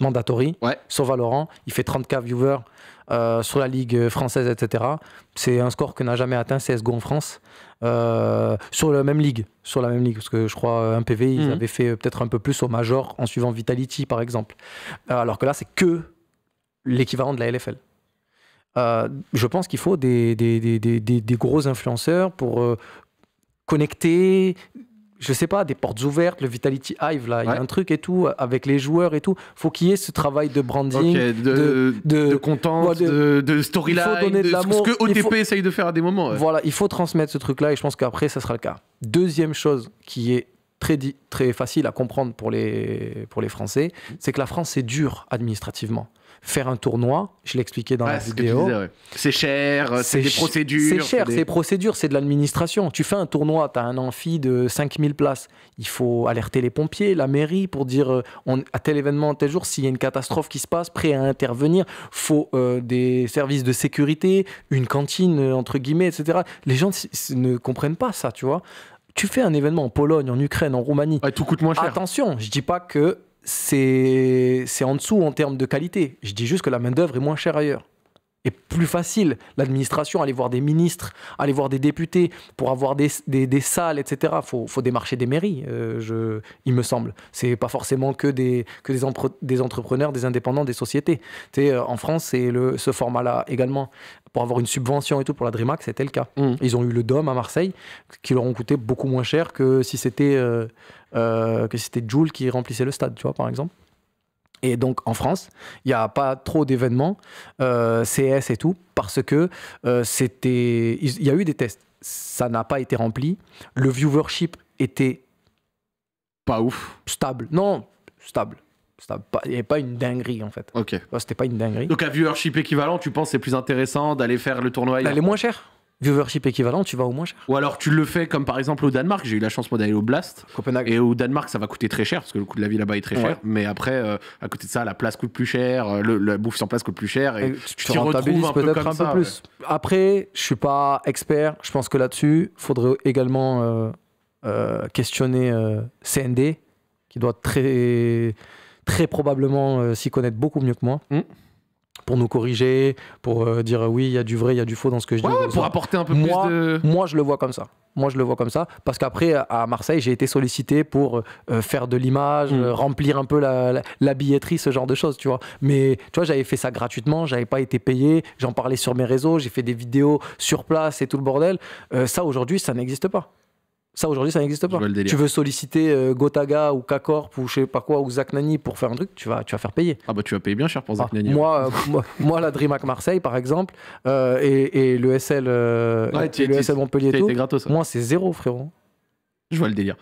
Mandatory ouais. sur Valorant, il fait 30k viewers euh, sur la Ligue française, etc. C'est un score que n'a jamais atteint CSGO en France. Euh, sur la même ligue, sur la même ligue, parce que je crois euh, un PV ils mhm. avaient fait peut-être un peu plus au major en suivant Vitality par exemple, alors que là c'est que l'équivalent de la LFL. je pense qu'il faut des gros influenceurs pour connecter, je sais pas, des portes ouvertes, le Vitality Hive, là, il y a un truc et tout, avec les joueurs et tout. Faut qu'il y ait ce travail de branding, de, content, de, de storyline, de, ce que OTP essaye de faire à des moments. Voilà, il faut transmettre ce truc-là et je pense qu'après, ça sera le cas. Deuxième chose qui est très, très facile à comprendre pour les, pour les Français, c'est que la France, c'est dure administrativement faire un tournoi, je l'expliquais dans la vidéo. C'est cher, euh, c'est des procédures. C'est cher, c'est des... procédures, c'est de l'administration. Tu fais un tournoi, tu as un amphi de 5000 places. Il faut alerter les pompiers, la mairie pour dire euh, on, à tel événement, tel jour, s'il y a une catastrophe qui se passe, prêt à intervenir. faut euh, des services de sécurité, une cantine, entre guillemets, etc. Les gens ne comprennent pas ça, tu vois tu fais un événement en Pologne, en Ukraine, en Roumanie. tout coûte moins cher. Attention, je dis pas que c'est en dessous en termes de qualité. Je dis juste que la main-d'œuvre est moins chère ailleurs plus facile. L'administration, aller voir des ministres, aller voir des députés pour avoir des, salles, etc. Il faut, faut, démarcher des mairies, euh, je, il me semble. Ce n'est pas forcément que, des, que des, des entrepreneurs, des indépendants, des sociétés. Tu euh, en France, c'est ce format-là également. Pour avoir une subvention et tout pour la DreamHack, c'était le cas. Mmh. Ils ont eu le DOM à Marseille, qui leur ont coûté beaucoup moins cher que si c'était euh, que Joule qui remplissait le stade, tu vois, par exemple. Et donc en France, il n'y a pas trop d'événements, euh, CS et tout, parce que euh, c'était, il y a eu des tests, ça n'a pas été rempli, le viewership était pas ouf, stable, non, stable, Il n'y avait pas une dinguerie en fait. Ok. C'était pas une dinguerie. Donc à viewership équivalent, tu penses c'est plus intéressant d'aller faire le tournoi bah, est moins cher viewership équivalent, tu vas au moins cher. Ou alors tu le fais comme par exemple au Danemark. J'ai eu la chance moi d'aller au Blast. Copenhague. Et au Danemark, ça va coûter très cher parce que le coût de la vie là-bas est très cher. Mais après, euh, à côté de ça, la place coûte plus cher, euh, le, la bouffe sur place coûte plus cher. Et, tu t'y retrouves un peu un peu plus. Après, je suis pas expert. Je pense que là-dessus, faudrait également euh, questionner CND qui doit très très probablement s'y connaître beaucoup mieux que moi. Hmm pour nous corriger, pour euh, dire oui, il y a du vrai, il y a du faux dans ce que je dis. pour apporter un peu moi, plus de. Moi, je le vois comme ça. Moi, je le vois comme ça. Parce qu'après, à Marseille, j'ai été sollicité pour euh, faire de l'image, mm. euh, remplir un peu la, billetterie, ce genre de choses, tu vois. Mais tu j'avais fait ça gratuitement, j'avais pas été payé, j'en parlais sur mes réseaux, j'ai fait des vidéos sur place et tout le bordel. ça, aujourd'hui, ça n'existe pas. Ça aujourd'hui, ça n'existe pas. Tu veux solliciter euh, Gotaga ou K-Corp ou je sais pas quoi ou Zach Nani pour faire un truc, tu vas, tu vas faire payer. Ah bah tu vas payer bien cher pour ah, Nani. Hein. Euh, moi, moi, la DreamHack Marseille par exemple euh, et, et, le SL, et le Montpellier, tout, moi c'est zéro frérot. Je vois le délire.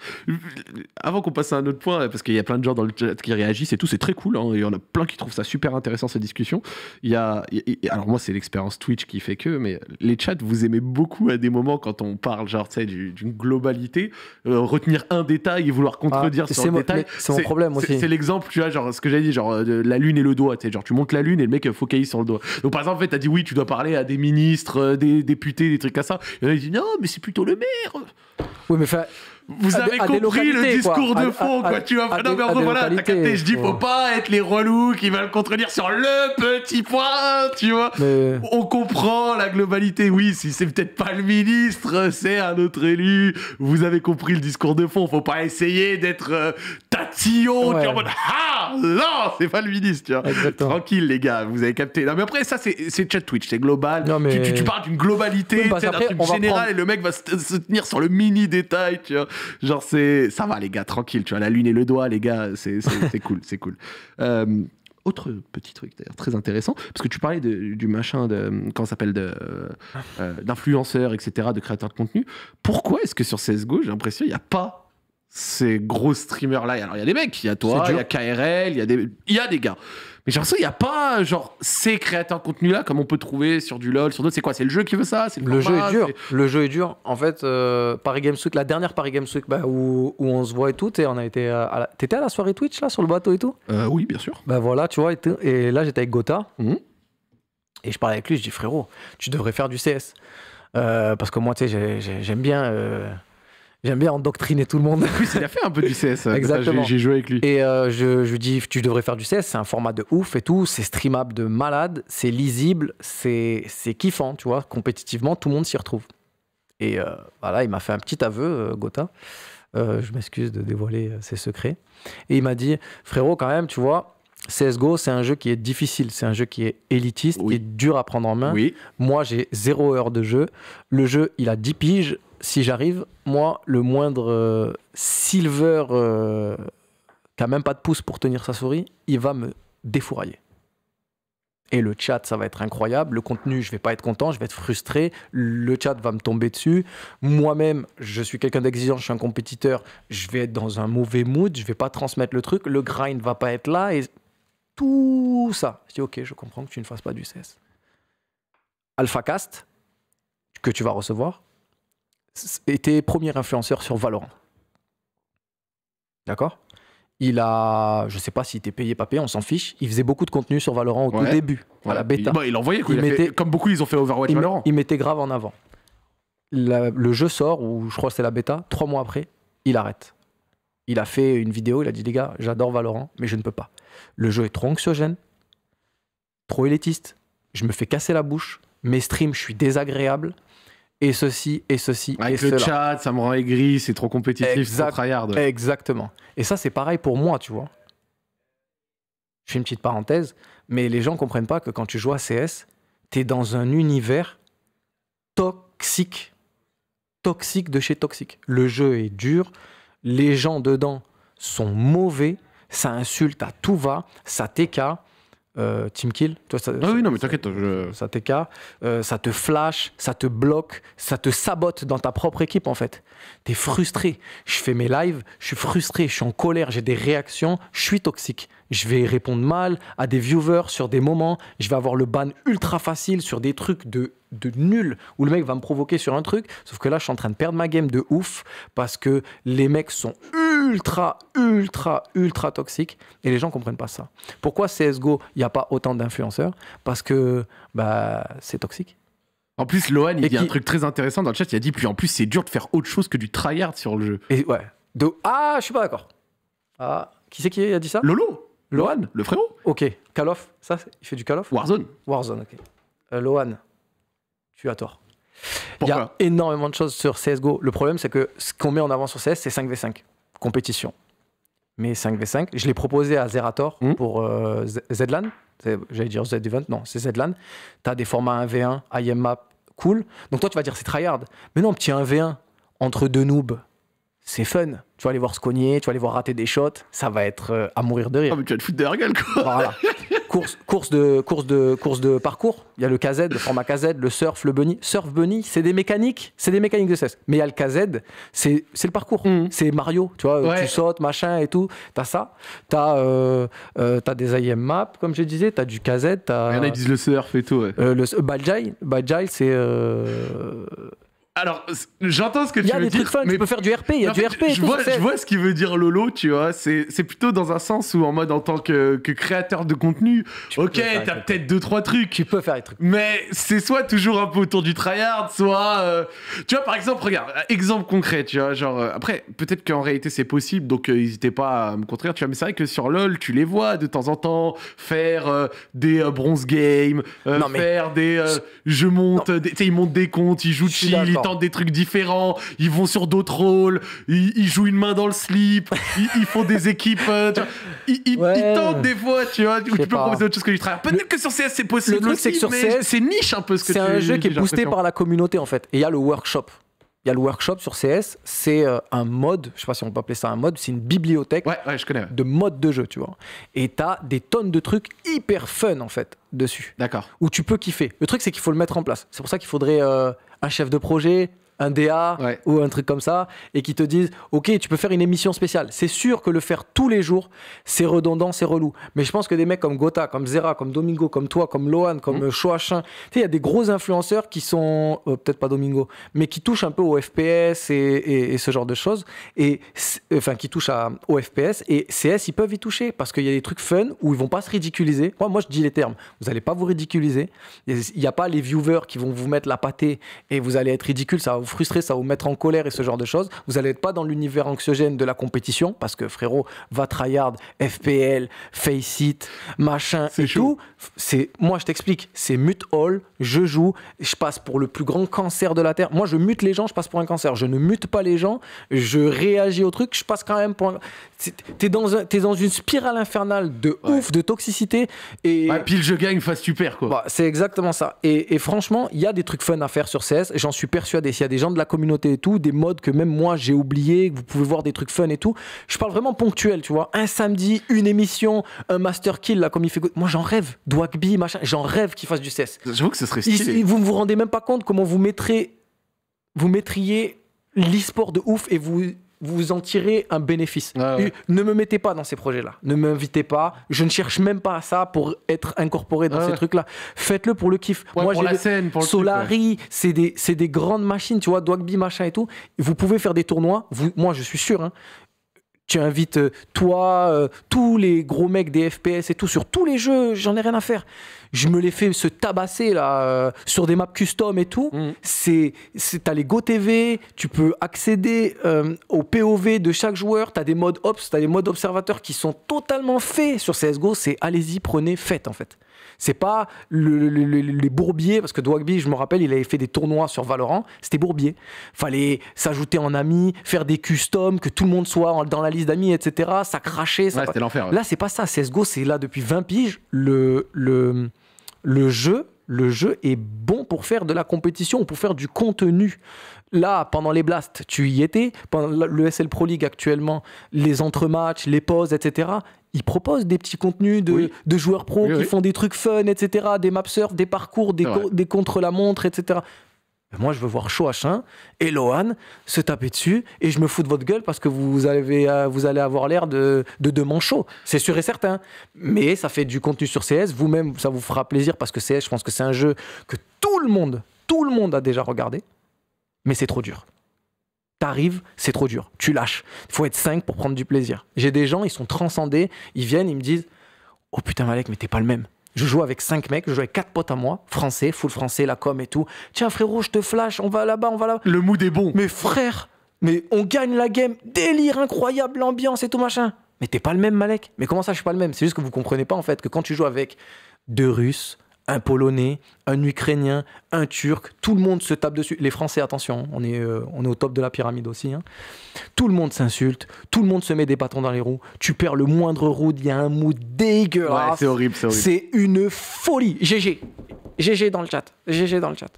Avant qu'on passe à un autre point, parce qu'il y a plein de gens dans le chat qui réagissent et tout, c'est très cool. Hein, il y en a plein qui trouvent ça super intéressant cette discussion. Il y a, alors moi c'est l'expérience Twitch qui fait que, mais les chats vous aimez beaucoup à des moments quand on parle genre d'une globalité, euh, retenir un détail et vouloir contredire ah, sur détail. C'est mon problème C'est l'exemple, tu vois, genre ce que j'ai dit, genre euh, la lune et le doigt. Genre tu montes la lune et le mec euh, focalise sur le doigt. Donc par exemple, en fait, t'as dit oui, tu dois parler à des ministres, des députés, des trucs à ça. Et a dit non, mais c'est plutôt le maire. Oui, mais fait vous avez compris le discours de fond, quoi. tu vois, non, mais en gros, voilà, t'as capté, je dis, faut pas être les relous qui veulent contredire sur le petit point, tu vois. On comprend la globalité, oui, si c'est peut-être pas le ministre, c'est un autre élu. Vous avez compris le discours de fond, faut pas essayer d'être euh, tatillon, tu vois, en mode, ah, non, c'est pas le ministre, tu vois. Tranquille, les gars, vous avez capté. Non, mais après, ça, c'est chat Twitch, c'est global. Non, mais... tu, parles d'une globalité, oui, d'un truc général, et le mec va se tenir sur le mini détail, tu vois. Genre, c'est. Ça va, les gars, tranquille, tu vois, la lune et le doigt, les gars, c'est cool, c'est cool. Euh, autre petit truc d'ailleurs très intéressant, parce que tu parlais du machin de comment s'appelle euh, d'influenceurs, etc., de créateurs de contenu. Pourquoi est-ce que sur CSGO, j'ai l'impression il n'y a pas ces gros streamers là Alors il y a des mecs, il y a toi, il y a KRL, il y a des, il y a des gars. Mais j'ai l'impression qu'il n'y a pas genre ces créateurs de contenu là comme on peut trouver sur du LOL, sur d'autres. C'est quoi C'est le jeu qui veut ça C'est le, jeu est dur. Le jeu est dur. En fait, euh, Paris Games Week, la dernière Paris Games Week bah, où, on se voit et tout, et on a été. Euh, à T'étais à la soirée Twitch là sur le bateau et tout euh, Oui, bien sûr. Ben voilà, tu vois. Et, et là j'étais avec Gotha mhm. et je parlais avec lui. Je dis frérot, tu devrais faire du CS parce que moi, tu sais, j'aime bien J'aime bien endoctriner tout le monde. il a fait un peu du CS. Euh, Exactement. J'ai joué avec lui. Et euh, je, lui dis, tu devrais faire du CS, c'est un format de ouf et tout, c'est streamable de malade, c'est lisible, c'est kiffant, tu vois. Compétitivement, tout le monde s'y retrouve. Et euh, voilà, il m'a fait un petit aveu, Gotha. je m'excuse de dévoiler ses secrets. Et il m'a dit, frérot, quand même, tu vois, CSGO, c'est un jeu qui est difficile, c'est un jeu qui est élitiste, qui est dur à prendre en main. Oui. Moi, j'ai zéro heure de jeu. Le jeu, il a 10 piges si j'arrive, moi, le moindre euh, silver euh, qui n'a même pas de pouce pour tenir sa souris, il va me défourailler. Et le chat, ça va être incroyable. Le contenu, je vais pas être content, je vais être frustré. Le chat va me tomber dessus. Moi-même, je suis quelqu'un d'exigeant, je suis un compétiteur. Je vais être dans un mauvais mood, je vais pas transmettre le truc. Le grind va pas être là. Et tout ça. Je dis, OK, je comprends que tu ne fasses pas du CS. AlphaCast, que tu vas recevoir, était premier influenceur sur Valorant. D'accord il a, je sais pas s'il était payé, pas payé, on s'en fiche. Il faisait beaucoup de contenu sur Valorant au tout début, à la bêta. il, l'envoyait, comme beaucoup, ils ont fait Overwatch Valorant. Il mettait grave en avant. le jeu sort, ou je crois que c'est la bêta, trois mois après, il arrête. Il a fait une vidéo, il a dit les gars, j'adore Valorant, mais je ne peux pas. Le jeu est trop anxiogène, trop élitiste, je me fais casser la bouche, mes streams, je suis désagréable, et ceci, et ceci, Avec et le chat, ça me rend aigri, c'est trop compétitif, ça tryhard. Exactement. Et ça, c'est pareil pour moi, tu vois. Je fais une petite parenthèse, mais les gens comprennent pas que quand tu joues à CS, tu es dans un univers toxique. Toxique de chez toxique. Le jeu est dur, les gens dedans sont mauvais, ça insulte à tout va, ça t'écarte, euh, Team Kill. Toi, ça, ah oui, non, mais t'inquiète. Ça euh, ça te flash, ça te bloque, ça te sabote dans ta propre équipe, en fait. T'es frustré. Je fais mes lives, je suis frustré, je suis en colère, j'ai des réactions, je suis toxique. Je vais répondre mal à des viewers sur des moments, je vais avoir le ban ultra facile sur des trucs de, de nul où le mec va me provoquer sur un truc. Sauf que là, je suis en train de perdre ma game de ouf parce que les mecs sont ultra, ultra, ultra toxique. Et les gens ne comprennent pas ça. Pourquoi CSGO, il n'y a pas autant d'influenceurs Parce que bah, c'est toxique. En plus, Lohan, il y a un truc très intéressant dans le chat. Il a dit Puis en plus, c'est dur de faire autre chose que du tryhard sur le jeu. Et ouais. De... Ah, je suis pas d'accord. Ah, qui c'est qui a dit ça Lolo Lohan Le frérot Ok. Call of Ça, il fait du Call of Warzone. Warzone, ok. Euh, tu as tort. il y a énormément de choses sur CSGO. Le problème, c'est que ce qu'on met en avant sur CS, c'est 5v5 compétition. Mais 5v5, je l'ai proposé à Zerator hmm. pour euh, Zedlan. J'allais dire Z-Event, non, c'est Zedlan. Tu as des formats 1v1, IM cool. Donc toi, tu vas dire c'est tryhard. Mais non, petit 1v1 entre deux noobs, c'est fun. Tu vas aller voir se cogner, tu vas aller voir rater des shots, ça va être euh, à mourir de rire. Ah, mais tu vas te foutre derrière gueule, quoi. Voilà. course, de, course, de, course de parcours, il y a le KZ, le format KZ, le surf, le bunny. Surf, bunny, c'est des mécaniques, c'est des mécaniques de cesse. Mais il y a le KZ, c'est le parcours. Mm. C'est Mario, tu vois, tu sautes, machin et tout. T'as ça. T'as euh, euh, as des IM maps, comme je disais, t'as du KZ. As, il y en a, ils disent le surf et tout. Ouais. Euh, le Baljai, Baljai c'est. Alors, j'entends ce que tu veux dire. Il y a des trucs fun, mais... tu peux faire du RP, il y a du RP. je, vois, je vois ce qu'il veut dire Lolo, tu vois. C'est plutôt dans un sens où, en mode, en tant que, créateur de contenu, ok, t'as peut-être deux, trois trucs. Tu peux faire des trucs. Mais c'est soit toujours un peu autour du tryhard, soit. Euh, tu vois, par exemple, regarde, exemple concret, tu vois. Genre, euh, après, peut-être qu'en réalité c'est possible, donc euh, n'hésitez pas à me contredire, tu vois. Mais c'est vrai que sur LoL, tu les vois de temps en temps faire euh, des bronze games, faire des. je monte, tu sais, ils montent des comptes, ils jouent chill, des trucs différents, ils vont sur d'autres rôles, ils, jouent une main dans le slip, ils, font des équipes. Euh, ils, tentent des fois, tu vois, tu peux proposer autre chose que du travail. Peut-être que sur CS c'est possible. Le truc, c'est que sur CS, c'est niche un peu ce que C'est un jeu qui est boosté par la communauté en fait. Et il y a le workshop il y a le workshop sur CS, c'est euh, un mode, je sais pas si on peut appeler ça un mode, c'est une bibliothèque de modes de jeu, tu vois. Et tu as des tonnes de trucs hyper fun en fait dessus. D'accord. Où tu peux kiffer. Le truc c'est qu'il faut le mettre en place. C'est pour ça qu'il faudrait euh, un chef de projet, un DA ou un truc comme ça, et qui te disent, ok, tu peux faire une émission spéciale. C'est sûr que le faire tous les jours, c'est redondant, c'est relou. Mais je pense que des mecs comme Gotha, comme Zera, comme Domingo, comme toi, comme Lohan, comme Choachin, mm. tu sais, il y a des gros influenceurs qui sont, euh, peut-être pas Domingo, mais qui touchent un peu au FPS et, ce genre de choses, et enfin qui touchent à, au FPS, et CS, ils peuvent y toucher, parce qu'il y a des trucs fun où ils vont pas se ridiculiser. Moi, moi je dis les termes, vous allez pas vous ridiculiser, il n'y a, pas les viewers qui vont vous mettre la pâtée et vous allez être ridicule, ça va frustré frustrer, ça va vous mettre en colère et ce genre de choses. Vous n'allez pas dans l'univers anxiogène de la compétition parce que frérot, va tryhard, FPL, face it, machin et tout. C'est moi je t'explique, c'est mute all, je joue, je passe pour le plus grand cancer de la terre. Moi je mute les gens, je passe pour un cancer. Je ne mute pas les gens, je réagis au truc, je passe quand même pour un T'es dans, un, es dans une spirale infernale de ouf, de toxicité. Et pile, je gagne face super quoi. Bah, c'est exactement ça. Et, et franchement, il y a des trucs fun à faire sur CS. J'en suis persuadé. S'il y a des gens de la communauté et tout, des modes que même moi j'ai oublié, vous pouvez voir des trucs fun et tout. Je parle vraiment ponctuel, tu vois. Un samedi, une émission, un master kill, là, comme il fait. Moi j'en rêve, Dwagby, machin, j'en rêve qu'il fasse du CS. J'avoue que ce serait stylé. vous ne vous rendez même pas compte comment vous mettrez, vous mettriez l'e-sport de ouf et vous vous en tirez un bénéfice. Ah ne me mettez pas dans ces projets-là. Ne m'invitez pas. Je ne cherche même pas à ça pour être incorporé dans ah ces trucs-là. Faites-le pour le kiff. Moi, pour la scène, pour le Solari, c'est des, grandes machines, tu vois, Dwagby, machin et tout. Vous pouvez faire des tournois. Moi, je suis sûr. Hein tu invites euh, toi, euh, tous les gros mecs des FPS et tout, sur tous les jeux, j'en ai rien à faire. Je me les fais se tabasser là, euh, sur des maps custom et tout. Mm. C'est, t'as les GoTV, tu peux accéder au POV de chaque joueur, t'as des modes ops, t'as des modes observateurs qui sont totalement faits sur CSGO. C'est allez-y, prenez, faites en fait. C'est pas les bourbiers, parce que Dwagby, je me rappelle, il avait fait des tournois sur Valorant, c'était bourbier. Fallait s'ajouter en amis, faire des customs, que tout le monde soit dans la liste d'amis, etc. Ça crachait. Ça... Là, c'est pas ça. CSGO, c'est là depuis 20 piges. Le, le, le jeu le jeu est bon pour faire de la compétition pour faire du contenu. Là, pendant les blasts, tu y étais. Pendant le SL Pro League actuellement, les entre-matchs, les pauses, etc., ils proposent des petits contenus de, joueurs pros qui font des trucs fun, etc., des maps surf, des parcours, des, contre-la-montre, etc. Moi, je veux voir H1 et Lohan se taper dessus et je me fous de votre gueule parce que vous, avez, euh, vous allez avoir l'air de, de deux manchots. C'est sûr et certain. Mais ça fait du contenu sur CS. Vous-même, ça vous fera plaisir parce que CS, je pense que c'est un jeu que tout le monde, tout le monde a déjà regardé mais c'est trop dur. T'arrives, c'est trop dur. Tu lâches. Il faut être 5 pour prendre du plaisir. J'ai des gens, ils sont transcendés, ils viennent, ils me disent Oh putain, Malek, mais t'es pas le même. Je joue avec cinq mecs, je joue avec 4 potes à moi, français, full français, la com et tout. Tiens, frérot, je te flash, on va là-bas, on va là-bas. Le mood est bon. Mais frère, mais on gagne la game, délire incroyable, l'ambiance et tout machin. Mais t'es pas le même, Malek. Mais comment ça, je suis pas le même C'est juste que vous comprenez pas, en fait, que quand tu joues avec deux Russes, un Polonais, un Ukrainien, un Turc, tout le monde se tape dessus. Les Français, attention, hein, on est, euh, on est au top de la pyramide aussi. Hein. Tout le monde s'insulte, tout le monde se met des bâtons dans les roues. Tu perds le moindre route, il y a un mot dégueulasse. c'est horrible, c'est horrible. C'est une folie. GG. GG dans le chat. GG dans le chat.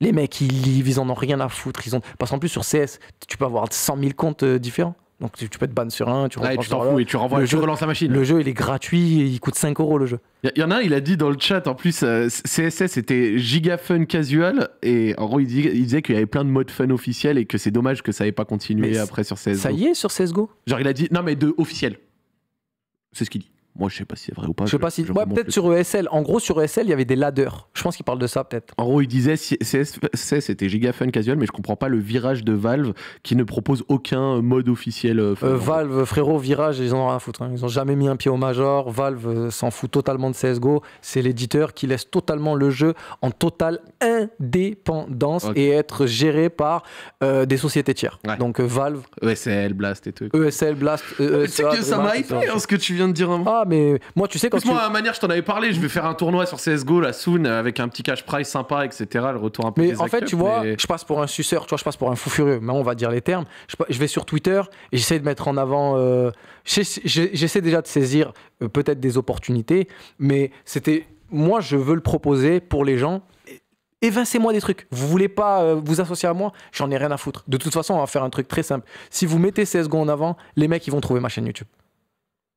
Les mecs, ils ils en ont rien à foutre. Ils ont... Parce qu'en plus, sur CS, tu peux avoir 100 000 comptes euh, différents. Donc tu, peux être ban sur un, tu ah, et tu renvoies, le tu relances la machine. Le jeu, il est gratuit, et il coûte 5 euros le jeu. Il y, en a un, il a dit dans le chat, en plus, euh, CSS était giga fun casual, et en gros, il, disait qu'il y avait plein de modes fun officiels et que c'est dommage que ça n'ait pas continué après sur CSGO. Ça y est sur CSGO Genre, il a dit, non mais de officiel. C'est ce qu'il dit. Moi, je sais pas si c'est vrai ou pas. Je sais pas si. peut-être sur ESL. En gros, sur ESL, il y avait des ladders. Je pense qu'il parle de ça, peut-être. En gros, il disait CS, c'était giga fun casual, mais je comprends pas le virage de Valve qui ne propose aucun mode officiel. Euh, euh, Valve, frérot, virage, ils en ont rien à foutre. Hein. Ils ont jamais mis un pied au major. Valve euh, s'en fout totalement de CSGO. C'est l'éditeur qui laisse totalement le jeu en totale indépendance et être géré par des sociétés tiers. Donc, Valve. ESL, Blast et tout. ESL, Blast. E e c'est que ça m'a hypé, hein, ce que tu viens de dire. Hein. Ah, mais moi, tu sais, quand tu... moi, à manière, je t'en avais parlé, je vais faire un tournoi sur CSGO, la soon, avec un petit cash prize sympa, etc. Le retour un peu. Mais en fait, tu vois, je passe pour un suceur, tu je passe pour un fou furieux. Mais on va dire les termes. Je, vais sur Twitter et j'essaie de mettre en avant. Euh, j'essaie déjà de saisir euh, peut-être des opportunités, mais c'était. Moi, je veux le proposer pour les gens évincez-moi des trucs. Vous voulez pas euh, vous associer à moi J'en ai rien à foutre. De toute façon, on va faire un truc très simple. Si vous mettez CSGO en avant, les mecs, ils vont trouver ma chaîne YouTube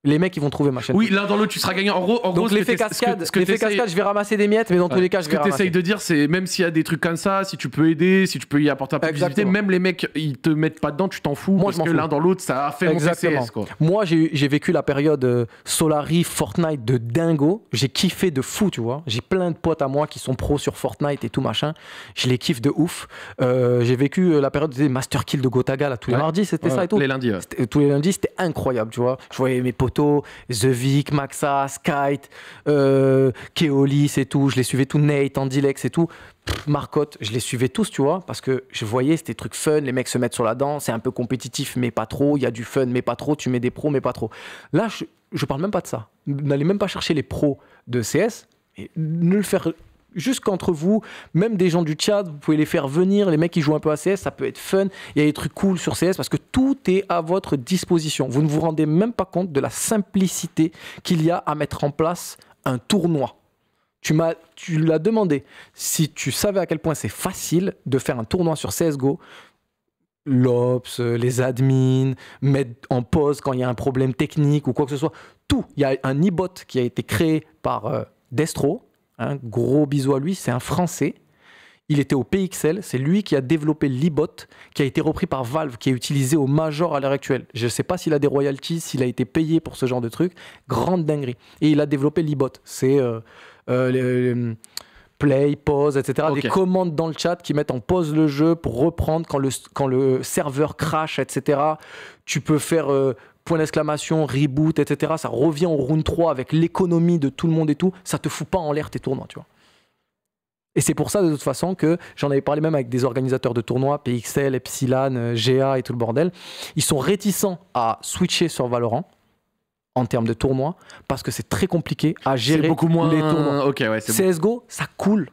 les mecs ils vont trouver ma chaîne. Oui, l'un dans l'autre, tu seras gagnant. En gros, en donc l'effet cascade, que, cascade, je vais ramasser des miettes, mais dans tous les cas, je vais. Ce que tu de dire, c'est même s'il y a des trucs comme ça, si tu peux aider, si tu peux y apporter un peu de visibilité, même les mecs ils te mettent pas dedans, tu t'en fous. Moi, parce que l'un dans l'autre, ça a fait Exactement. Moi, j'ai vécu la période euh, Solari, Fortnite de dingo. J'ai kiffé de fou, tu vois. J'ai plein de potes à moi qui sont pros sur Fortnite et tout machin. Je les kiffe de ouf. Euh, j'ai vécu euh, la période des Master Kill de Gotaga là tous les mardis, c'était ça et tout. Les lundis, tous les lundis, c'était incroyable, tu vois. Je voyais mes potes The Vic, Maxa, Skite, euh, Keolis et tout. Je les suivais tous, Nate, Andilex et tout. Marcotte, je les suivais tous, tu vois, parce que je voyais, c'était trucs fun, les mecs se mettent sur la danse, c'est un peu compétitif, mais pas trop, il y a du fun, mais pas trop, tu mets des pros, mais pas trop. Là, je, parle même pas de ça. N'allez même pas chercher les pros de CS, et ne le faire Jusqu'entre vous, même des gens du Tchad, vous pouvez les faire venir, les mecs qui jouent un peu à CS, ça peut être fun, il y a des trucs cool sur CS parce que tout est à votre disposition. Vous ne vous rendez même pas compte de la simplicité qu'il y a à mettre en place un tournoi. Tu tu l'as demandé. Si tu savais à quel point c'est facile de faire un tournoi sur CS:GO, l'ops, les admins, mettre en pause quand il y a un problème technique ou quoi que ce soit, tout. Il y a un e-bot qui a été créé par euh, Destro un hein, gros bisou à lui, c'est un Français. Il était au PXL, c'est lui qui a développé Libot qui a été repris par Valve, qui est utilisé au Major à l'heure actuelle. Je ne sais pas s'il a des royalties, s'il a été payé pour ce genre de truc. Grande dinguerie. Et il a développé Libot C'est euh, euh, hum, play, pause, etc. Des commandes dans le chat qui mettent en pause le jeu pour reprendre quand le, quand le serveur crash, etc. Tu peux faire euh, point d'exclamation, reboot, etc. Ça revient au round 3 avec l'économie de tout le monde et tout. Ça te fout pas en l'air tes tournois, tu vois. Et c'est pour ça, de toute façon, que j'en avais parlé même avec des organisateurs de tournois, PXL, Epsilon, euh, GA et tout le bordel. Ils sont réticents à switcher sur Valorant en termes de tournois parce que c'est très compliqué à gérer beaucoup moins... les tournois. CSGO, ça coule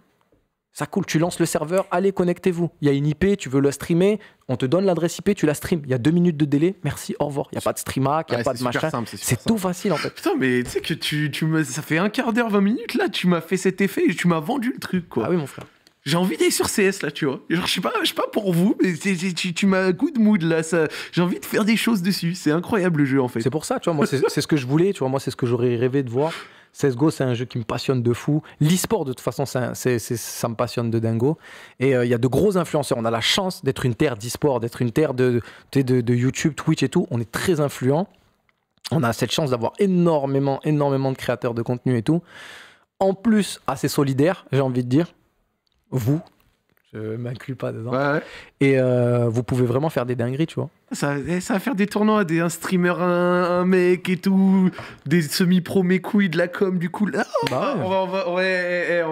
ça coule, tu lances le serveur, allez, connectez-vous. Il y a une IP, tu veux le streamer, on te donne l'adresse IP, tu la stream. Il y a deux minutes de délai, merci, au revoir. Il n'y a pas de stream hack, il n'y a pas de machin. C'est tout facile en fait. Putain, mais tu sais que tu, ça fait un quart d'heure, 20 minutes là, tu m'as fait cet effet et tu m'as vendu le truc quoi. Ah oui, mon frère. J'ai envie d'aller sur CS là, tu vois. Genre, je suis pas, pas pour vous, mais tu tu, m'as mood là. j'ai envie de faire des choses dessus. C'est incroyable le jeu en fait. C'est pour ça, tu vois. Moi, c'est ce que je voulais, tu vois. Moi, c'est ce que j'aurais rêvé de voir. CSGO, c'est un jeu qui me passionne de fou. le de toute façon, ça me passionne de dingo. Et euh, il y a de gros influenceurs. On a la chance d'être une terre de d'être une terre de, YouTube, Twitch et tout. On est très influent. On a cette chance d'avoir énormément, énormément de créateurs de contenu et tout. En plus, assez solidaire, j'ai envie de dire. Vous, je m'inclus pas dedans. Et euh, vous pouvez vraiment faire des dingueries, tu vois. Ça, eh, ça va faire des tournois, des, un streamer, un, mec et tout, des semi-pro mes couilles, de la com, du coup. on,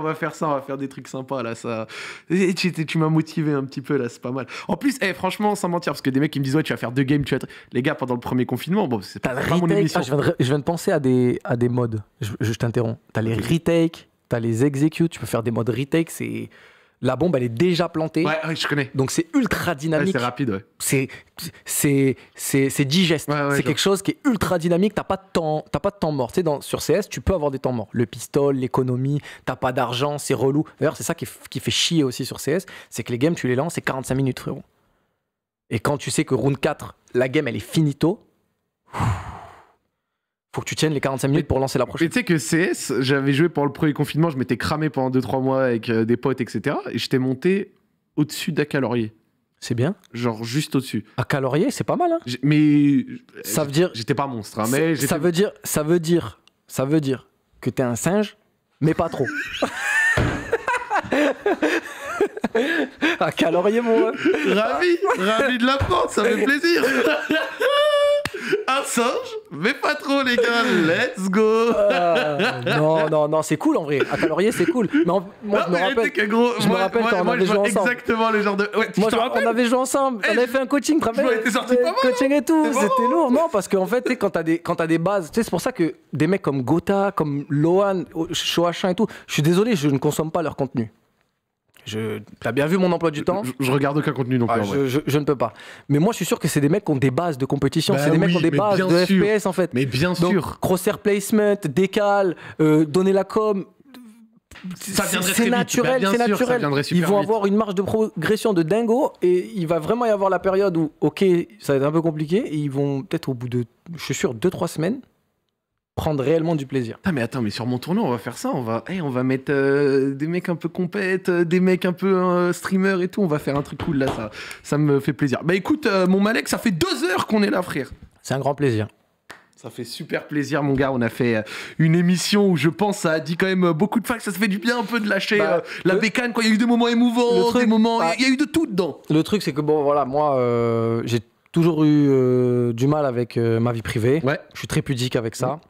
va, faire ça, on va faire des trucs sympas là. Ça. Eh, tu, m'as motivé un petit peu là, c'est pas mal. En plus, eh, franchement, sans mentir, parce que des mecs qui me disent Ouais, tu vas faire deux games, tu vas. Les gars, pendant le premier confinement, bon, c'est pas, mon émission. Ah, je, viens de, penser à des, à des modes. Je, t'interromps. T'as les retakes, t'as les execute. tu peux faire des modes retakes, c'est la bombe, elle est déjà plantée. Ouais, je connais. Donc c'est ultra dynamique. c'est rapide, ouais. C'est, c'est, c'est, digeste. c'est quelque chose qui est ultra dynamique. T'as pas de temps, pas de temps mort. Tu dans, sur CS, tu peux avoir des temps morts. Le pistol, l'économie, t'as pas d'argent, c'est relou. D'ailleurs, c'est ça qui, fait chier aussi sur CS, c'est que les games, tu les lances, c'est 45 minutes, frérot. Et quand tu sais que round 4, la game, elle est finito faut que tu tiennes les 45 minutes pour lancer la prochaine. Mais tu sais que CS, j'avais joué pendant le premier confinement, je m'étais cramé pendant 2-3 mois avec euh, des potes, etc. Et j'étais monté au-dessus calorier C'est bien. Genre juste au-dessus. Un Calorier, c'est pas mal. Hein mais euh, ça veut dire. J'étais pas monstre, hein, mais ça veut dire, ça veut dire, ça veut dire que t'es un singe, mais pas trop. à Calorier, mon. Ravi, ravi de la porte, ça fait plaisir. Un singe, mais pas trop, les gars. Let's go. Ah. non, non, non, c'est cool en vrai. À calorier, c'est cool. Mais moi, je me rappelle, je me rappelle quand on avait Exactement le genre de. Ouais, moi, je, on avait joué ensemble. Eh, on avait fait un coaching, tu mal. Hein. Coaching et tout. C'était lourd. Non, parce qu'en fait, quand t'as des, bases, c'est pour ça que des mecs comme Gotha, comme Lohan, Shoachin et tout, je suis désolé, je ne consomme pas leur contenu. Je... T'as bien vu mon emploi du temps je, regarde aucun contenu donc. Ah, plus. je, ne peux pas. Mais moi, je suis sûr que c'est des mecs qui ont des bases de compétition. Bah c'est des mecs qui ont des bases de FPS, en fait. Mais bien Donc, sûr. Crosshair placement, décal, euh, donner la com. C'est naturel, bah c'est naturel. Ils vont avoir une marge de progression de dingo et il va vraiment y avoir la période où, ok, ça va être un peu compliqué et ils vont peut-être au bout de, je suis sûr, 2-3 semaines, prendre réellement du plaisir. Ah mais attends, mais sur mon tournoi, on va faire ça, on va, hey, eh, on va mettre euh, des mecs un peu compètes, euh, des mecs un peu streamer euh, streamers et tout, on va faire un truc cool là, ça, ça me fait plaisir. Bah écoute, mon Malek, ça fait deux heures qu'on est là, frère. C'est un grand plaisir. Ça fait super plaisir, mon gars. On a fait une émission où je pense ça a dit quand même beaucoup de que Ça se fait du bien un peu de lâcher bah, la bécane. Quoi. Il y a eu des moments émouvants, des moments. Bah, il y a eu de tout dedans. Le truc, c'est que bon, voilà, moi, j'ai toujours eu du mal avec ma vie privée. Ouais. Je suis très pudique avec ça.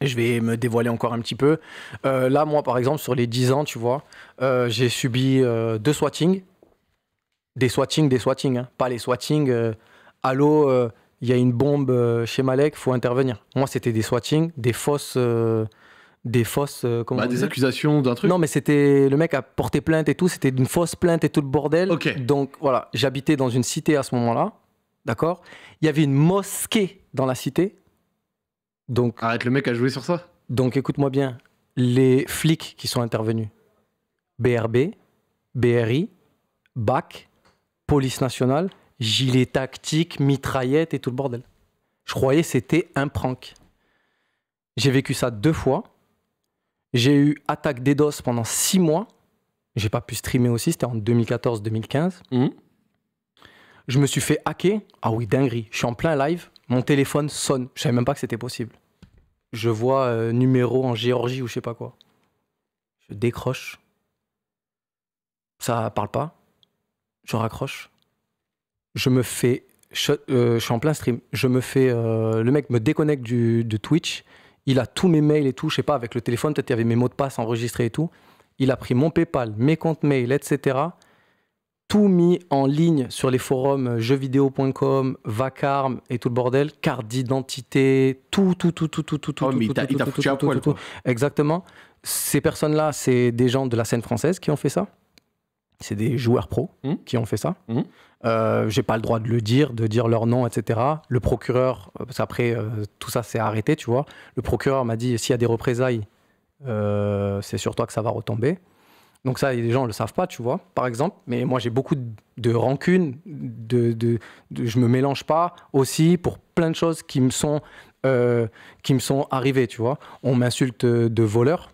Je vais me dévoiler encore un petit peu. Euh, là, moi, par exemple, sur les 10 ans, tu vois, euh, j'ai subi euh, deux swatting. Des swatting, des swatting. Hein. Pas les swatting. allô, il y a une bombe chez Malek, faut intervenir. Moi, c'était des swatting, des fausses. des fausses. Comment bah, des accusations d'un truc Non, mais c'était. Le mec a porté plainte et tout. C'était une fausse plainte et tout le bordel. Donc, voilà. J'habitais dans une cité à ce moment-là. D'accord Il y avait une mosquée dans la cité donc, Arrête, le mec à jouer sur ça. donc écoute-moi bien. Les flics qui sont intervenus, BRB, BRI, BAC, Police Nationale, gilet tactique, mitraillette et tout le bordel. Je croyais c'était un prank. J'ai vécu ça deux fois. J'ai eu attaque d'EDOS pendant six mois. J'ai pas pu streamer aussi, c'était en 2014-2015. Mmh. Je me suis fait hacker. Ah oui, dinguerie. Je suis en plein live. Mon téléphone sonne. Je savais même pas que c'était possible. Je vois euh, numéro en Géorgie ou je sais pas quoi. Je décroche. Ça parle pas. Je raccroche. Je me fais. Euh, je, suis en plein stream. Je me fais. Euh, le mec me déconnecte du, de Twitch. Il a tous mes mails et tout. Je sais pas, avec le téléphone, peut-être il y avait mes mots de passe enregistrés et tout. Il a pris mon PayPal, mes comptes mails, etc tout mis en ligne sur les forums euh, jeuxvideo.com, Vacarme et tout le bordel, carte d'identité, tout, tout, tout, tout, tout, tout, tout, Exactement. Ces personnes-là, c'est des gens de la scène française qui ont fait ça. C'est des joueurs pros mmh. qui ont fait ça. Je mmh. Euh, J'ai pas le droit de le dire, de dire leur nom, etc. Le procureur, euh, parce après euh, tout ça s'est arrêté, tu vois. Le procureur m'a dit s'il y a des représailles, c'est sur toi que ça va retomber. Donc ça, les gens ne le savent pas, tu vois, par exemple. Mais moi, j'ai beaucoup de, rancune, de, de, je me mélange pas aussi pour plein de choses qui me sont, euh, qui me sont arrivées, tu vois. On m'insulte de voleur.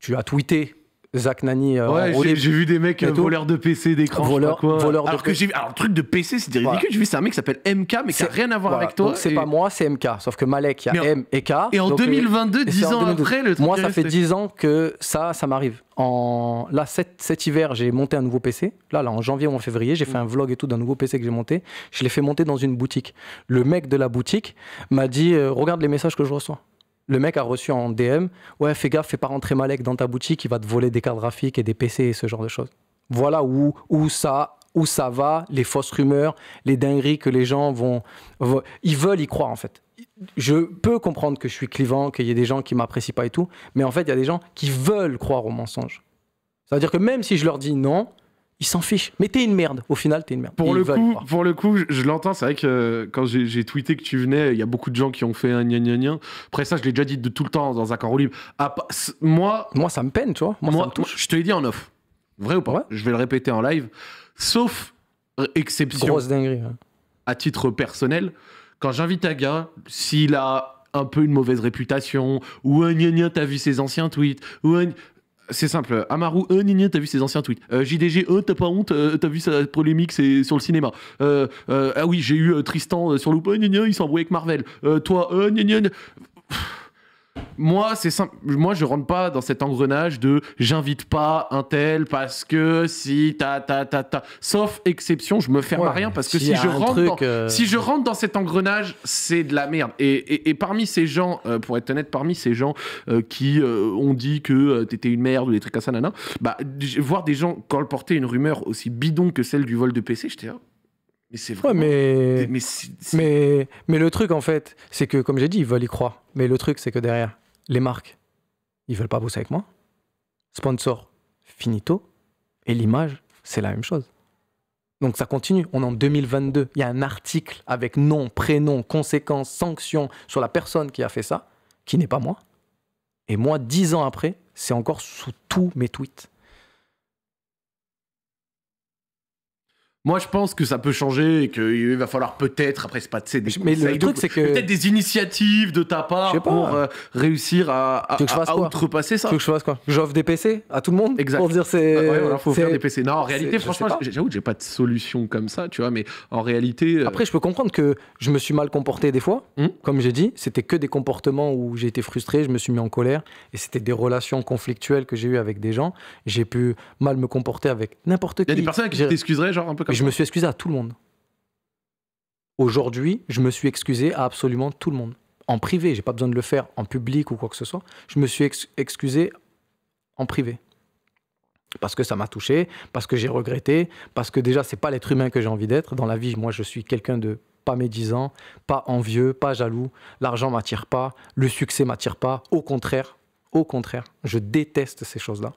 Tu as tweeté Zach Nani. Euh, j'ai vu des mecs euh, voleurs de PC, d'écran, voleur, quoi. alors j'ai le truc de PC, c'est ridicule. J'ai vu c'est un mec qui s'appelle MK, mais qui a rien à voir avec toi. C'est pas moi, c'est MK. Sauf que Malek, il y a M et K. Et en 2022, 10 euh, ans après, le truc Moi, ça fait 10 ans que ça, ça m'arrive. En... Là, cet, hiver, j'ai monté un nouveau PC. Là, en janvier ou en février, j'ai fait mm. un vlog et tout d'un nouveau PC que j'ai monté. Je l'ai fait monter dans une boutique. Le mec de la boutique m'a dit Regarde les messages que je reçois le mec a reçu en DM Ouais, fais gaffe, fais pas rentrer Malek dans ta boutique, il va te voler des cartes graphiques et des PC et ce genre de choses. Voilà où, où ça où ça va, les fausses rumeurs, les dingueries que les gens vont, Ils veulent y croire, en fait. Je peux comprendre que je suis clivant, qu'il y ait des gens qui m'apprécient pas et tout, mais en fait, il y a des gens qui veulent croire au mensonge. C'est-à-dire que même si je leur dis non, il s'en fiche. Mais t'es une merde. Au final, t'es une merde. Pour, le coup, pour le coup, je, l'entends. C'est vrai que euh, quand j'ai tweeté que tu venais, il y a beaucoup de gens qui ont fait un gna gna gna. Après ça, je l'ai déjà dit de tout le temps dans un corps libre. Ah, moi, moi, ça me peine, toi. vois. Moi, je te l'ai dit en off. Vrai ou pas Je vais le répéter en live. Sauf euh, exception. Grosse dinguerie. À titre personnel, quand j'invite un gars, s'il a un peu une mauvaise réputation, ou un gna gna, t'as vu ses anciens tweets, ou un... C'est simple. Amaru, euh, Nini, t'as vu ses anciens tweets. Euh, JDG, euh, t'as pas honte, euh, t'as vu sa polémique sur le cinéma. ah oui, j'ai eu Tristan sur Loup, il s'embrouille avec Marvel. toi, euh, moi, c'est simple. Moi, je rentre pas dans cet engrenage de j'invite pas un tel parce que si ta ta ta ta. Sauf exception, je me ferme à rien parce que si, je rentre dans, euh, si je rentre dans cet engrenage, c'est de la merde. Et, parmi ces gens, euh, pour être honnête, parmi ces gens euh, qui ont dit que t'étais une merde ou des trucs à ça, nana, bah voir des gens colporter une rumeur aussi bidon que celle du vol de PC, j'étais mais mais... Mais, mais, le truc, en fait, c'est que, comme j'ai dit, ils veulent y croire. Mais le truc, c'est que derrière, les marques, ils veulent pas bosser avec moi. Sponsor, finito. Et l'image, c'est la même chose. Donc ça continue. On est en 2022. Il y a un article avec nom, prénom, conséquences, sanctions sur la personne qui a fait ça, qui n'est pas moi. Et moi, dix ans après, c'est encore sous tous mes tweets. Moi, je pense que ça peut changer et qu'il va falloir peut-être, après, c'est pas, de mais le truc, c'est que. Peut-être des initiatives de ta part pour euh, réussir à, outrepasser ça. Tu que je fasse quoi J'offre des PC à tout le monde pour dire c'est. Ouais, faut faire des PC. Non, en réalité, franchement, j'avoue que j'ai pas de solution comme ça, tu vois, mais en réalité. Euh, après, je peux comprendre que je me suis mal comporté des fois. Hmm comme j'ai dit, c'était que des comportements où j'ai été frustré, je me suis mis en colère et c'était des relations conflictuelles que j'ai eues avec des gens. J'ai pu mal me comporter avec n'importe qui. Il y a des personnes qui t'excuseraient, genre, un peu comme et je me suis excusé à tout le monde. Aujourd'hui, je me suis excusé à absolument tout le monde. En privé, j'ai pas besoin de le faire en public ou quoi que ce soit. Je me suis excusé en privé. Parce que ça m'a touché, parce que j'ai regretté, parce que déjà, c'est pas l'être humain que j'ai envie d'être. Dans la vie, moi, je suis quelqu'un de pas médisant, pas envieux, pas jaloux. L'argent m'attire pas, le succès m'attire pas. Au contraire, au contraire, je déteste ces choses-là.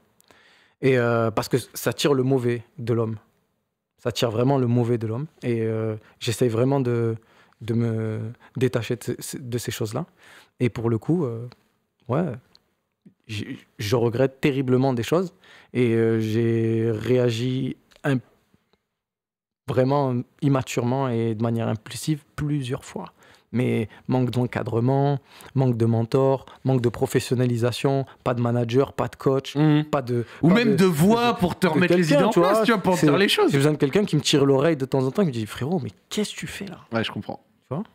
Et euh, parce que ça tire le mauvais de l'homme ça tire vraiment le mauvais de l'homme. Et euh, j'essaye vraiment de, de, me détacher de, ces choses-là. Et pour le coup, euh, ouais, je, regrette terriblement des choses. Et euh, j'ai réagi vraiment immaturement et de manière impulsive plusieurs fois mais manque d'encadrement, manque de mentor, manque de professionnalisation, pas de manager, pas de coach, mhm. pas de. Ou même de, voix pour te remettre les idées en place, tu vois, pour faire les choses. J'ai besoin de quelqu'un qui me tire l'oreille de temps en temps, qui me dit frérot, mais qu'est-ce que tu fais là Ouais, je comprends.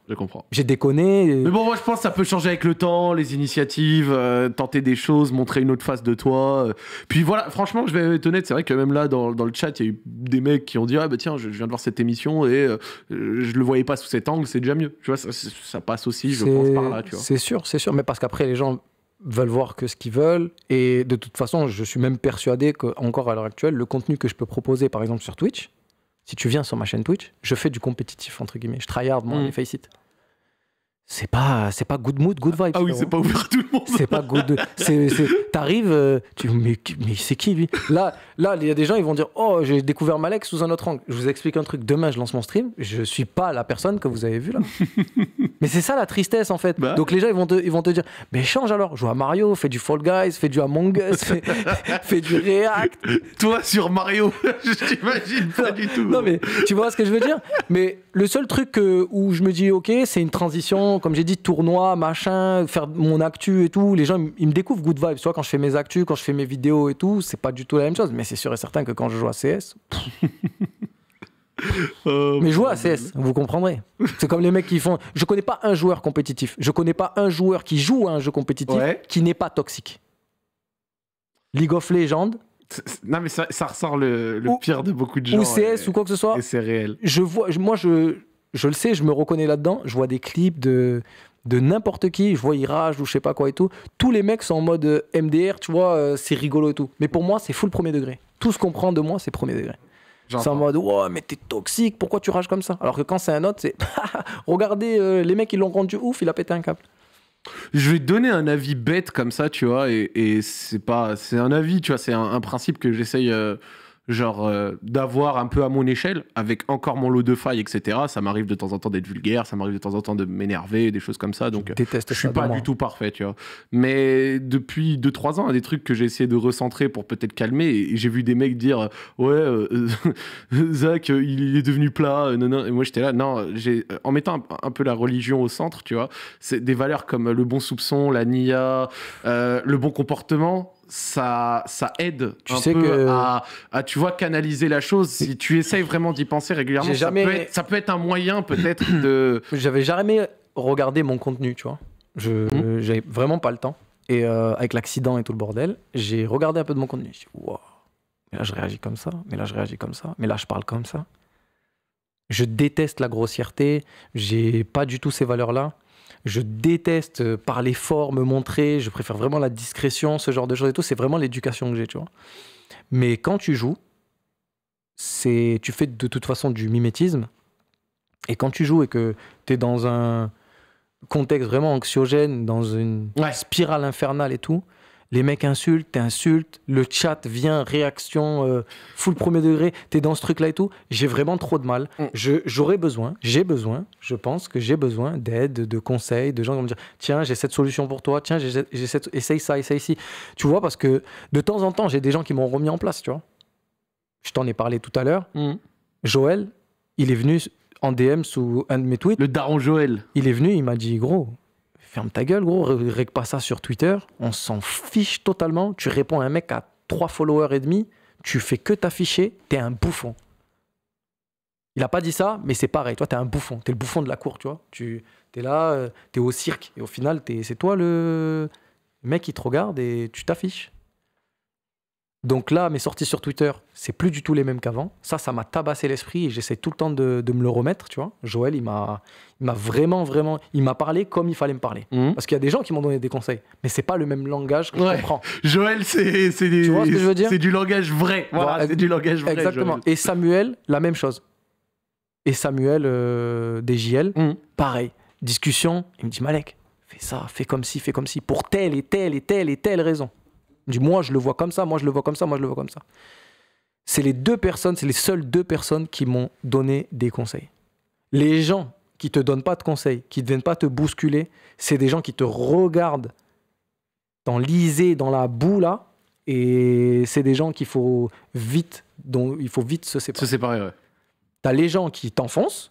Je comprends. J'ai déconné. Euh. Mais bon, moi, je pense que ça peut changer avec le temps, les initiatives, euh, tenter des choses, montrer une autre face de toi. Euh. Puis voilà, franchement, je vais être honnête, c'est vrai que même là, dans, dans le chat, il y a eu des mecs qui ont dit Ah, bah tiens, je, viens de voir cette émission et je le voyais pas sous cet angle, c'est déjà mieux. Tu vois, ça, ça passe aussi, je pense, par là. C'est sûr, c'est sûr. Mais parce qu'après, les gens veulent voir que ce qu'ils veulent. Et de toute façon, je suis même persuadé qu'encore à l'heure actuelle, le contenu que je peux proposer, par exemple, sur Twitch, si tu viens sur ma chaîne Twitch, je fais du compétitif, entre guillemets. Je tryhard, moi, mmh c'est pas c'est pas good mood good vibe ah oui c'est pas ouvert tout le monde c'est pas good c'est t'arrives euh, tu mais mais c'est qui lui là là il y a des gens ils vont dire oh j'ai découvert Malek sous un autre angle je vous explique un truc demain je lance mon stream je suis pas la personne que vous avez vue là mais c'est ça la tristesse en fait bah. donc les gens ils vont te, ils vont te dire mais change alors joue à Mario fais du Fall Guys fais du Among Us fais, fais du React toi sur Mario je t'imagine pas du tout non mais tu vois ce que je veux dire mais le seul truc où je me dis ok c'est une transition comme j'ai dit, tournoi, machin, faire mon actu et tout. Les gens, ils, me découvrent Good Vibes. Tu vois, quand je fais mes actus, quand je fais mes vidéos et tout, c'est pas du tout la même chose. Mais c'est sûr et certain que quand je joue à CS. Oh, mais mais joue à CS, vous comprendrez. C'est comme les mecs qui font. Je connais pas un joueur compétitif. Je connais pas un joueur qui joue à un jeu compétitif qui n'est pas toxique. League of Legends, non, mais ça, ressort le, pire de beaucoup de gens. Ou CS ou quoi que ce soit. Et c'est réel. Je vois, moi, je, je le sais, je me reconnais là-dedans. Je vois des clips de, de n'importe qui, je vois Irage ou je sais pas quoi et tout, tous les mecs sont en mode euh, MDR, tu vois, euh, c'est rigolo et tout. Mais pour moi, c'est full premier degré. Tout ce qu'on prend de moi, c'est premier degré. C'est en mode, ouais, mais t'es toxique, pourquoi tu rages comme ça Alors que quand c'est un autre, c'est, regardez, euh, les mecs, ils l'ont rendu ouf, il a pété un câble. Je vais te donner un avis bête comme ça, tu vois, et, c'est pas, c'est un avis, tu vois, c'est un, principe que j'essaye genre euh, d'avoir un peu à mon échelle, avec encore mon lot de failles, etc. Ça m'arrive de temps en temps d'être vulgaire, ça m'arrive de temps en temps de m'énerver, des choses comme ça. Donc, je, ne euh, suis pas du tout parfait, tu vois. Mais depuis 2-3 ans, des trucs que j'ai essayé de recentrer pour peut-être calmer, et j'ai vu des mecs dire euh, Ouais, Zach, il est devenu plat, non, non. Et moi, j'étais là, non, en mettant un, peu la religion au centre, tu vois, c'est des valeurs comme le bon soupçon, la NIA, le bon comportement ça, ça aide tu sais que... à, tu vois, canaliser la chose. Si tu essayes vraiment d'y penser régulièrement, ça, peut être, un moyen peut-être de. J'avais jamais regardé mon contenu, tu vois. Je mmh. j'avais vraiment pas le temps. Et euh, avec l'accident et tout le bordel, j'ai regardé un peu de mon contenu. Je mais là je réagis comme ça, mais là je réagis comme ça, mais là je parle comme ça. Je déteste la grossièreté, j'ai pas du tout ces valeurs-là. Je déteste euh, parler fort, me montrer, je préfère vraiment la discrétion, ce genre de choses et tout. C'est vraiment l'éducation que j'ai, tu vois. Mais quand tu joues, c'est tu fais de toute façon du mimétisme. Et quand tu joues et que tu es dans un contexte vraiment anxiogène, dans une spirale infernale et tout, les mecs insultent, t'insultes, le chat vient, réaction, euh, full premier degré, t'es dans ce truc-là et tout. J'ai vraiment trop de mal. Mm. J'aurais besoin, j'ai besoin, je pense que j'ai besoin d'aide, de conseils, de gens qui vont me dire tiens, j'ai cette solution pour toi, tiens, j'ai cette, essaye ça, essaye ci. Tu vois, parce que de temps en temps, j'ai des gens qui m'ont remis en place, tu vois. Je t'en ai parlé tout à l'heure. Mm. Joël, il est venu en DM sous un de mes tweets. Le daron Joël. Il est venu, il m'a dit gros, ferme ta gueule, gros, euh, règle pas ça sur Twitter. On s'en fiche totalement. Tu réponds à un mec à 3 followers et demi, tu fais que t'afficher, t'es un bouffon. Il n'a pas dit ça, mais c'est pareil. Toi, t'es un bouffon. T'es le bouffon de la cour, tu vois. Tu es là, euh, t'es au cirque. Et au final, c'est toi le mec qui te regarde et tu t'affiches. Donc là, mes sorties sur Twitter, c'est plus du tout les mêmes qu'avant. Ça, ça m'a tabassé l'esprit et j'essaie tout le temps de, me le remettre, tu vois. Joël, il m'a, vraiment, vraiment, il m'a parlé comme il fallait me parler. Mmh. Parce qu'il y a des gens qui m'ont donné des conseils, mais c'est pas le même langage que je comprends. Joël, c'est, c'est du langage vrai. Voilà, c'est du langage vrai. Exactement. Et Samuel, la même chose. Et Samuel euh, des JL, mmh. pareil. Discussion, il me dit Malek, fais ça, fais comme si, fais comme si, pour telle et telle et telle et telle raison moi, je le vois comme ça, moi, je le vois comme ça, moi, je le vois comme ça. C'est les deux personnes, c'est les seules deux personnes qui m'ont donné des conseils. Les gens qui te donnent pas de conseils, qui ne viennent pas te bousculer, c'est des gens qui te regardent l'isée dans la boue là, et c'est des gens qu'il faut vite, dont il faut vite se séparer. Se séparer, T'as les gens qui t'enfoncent,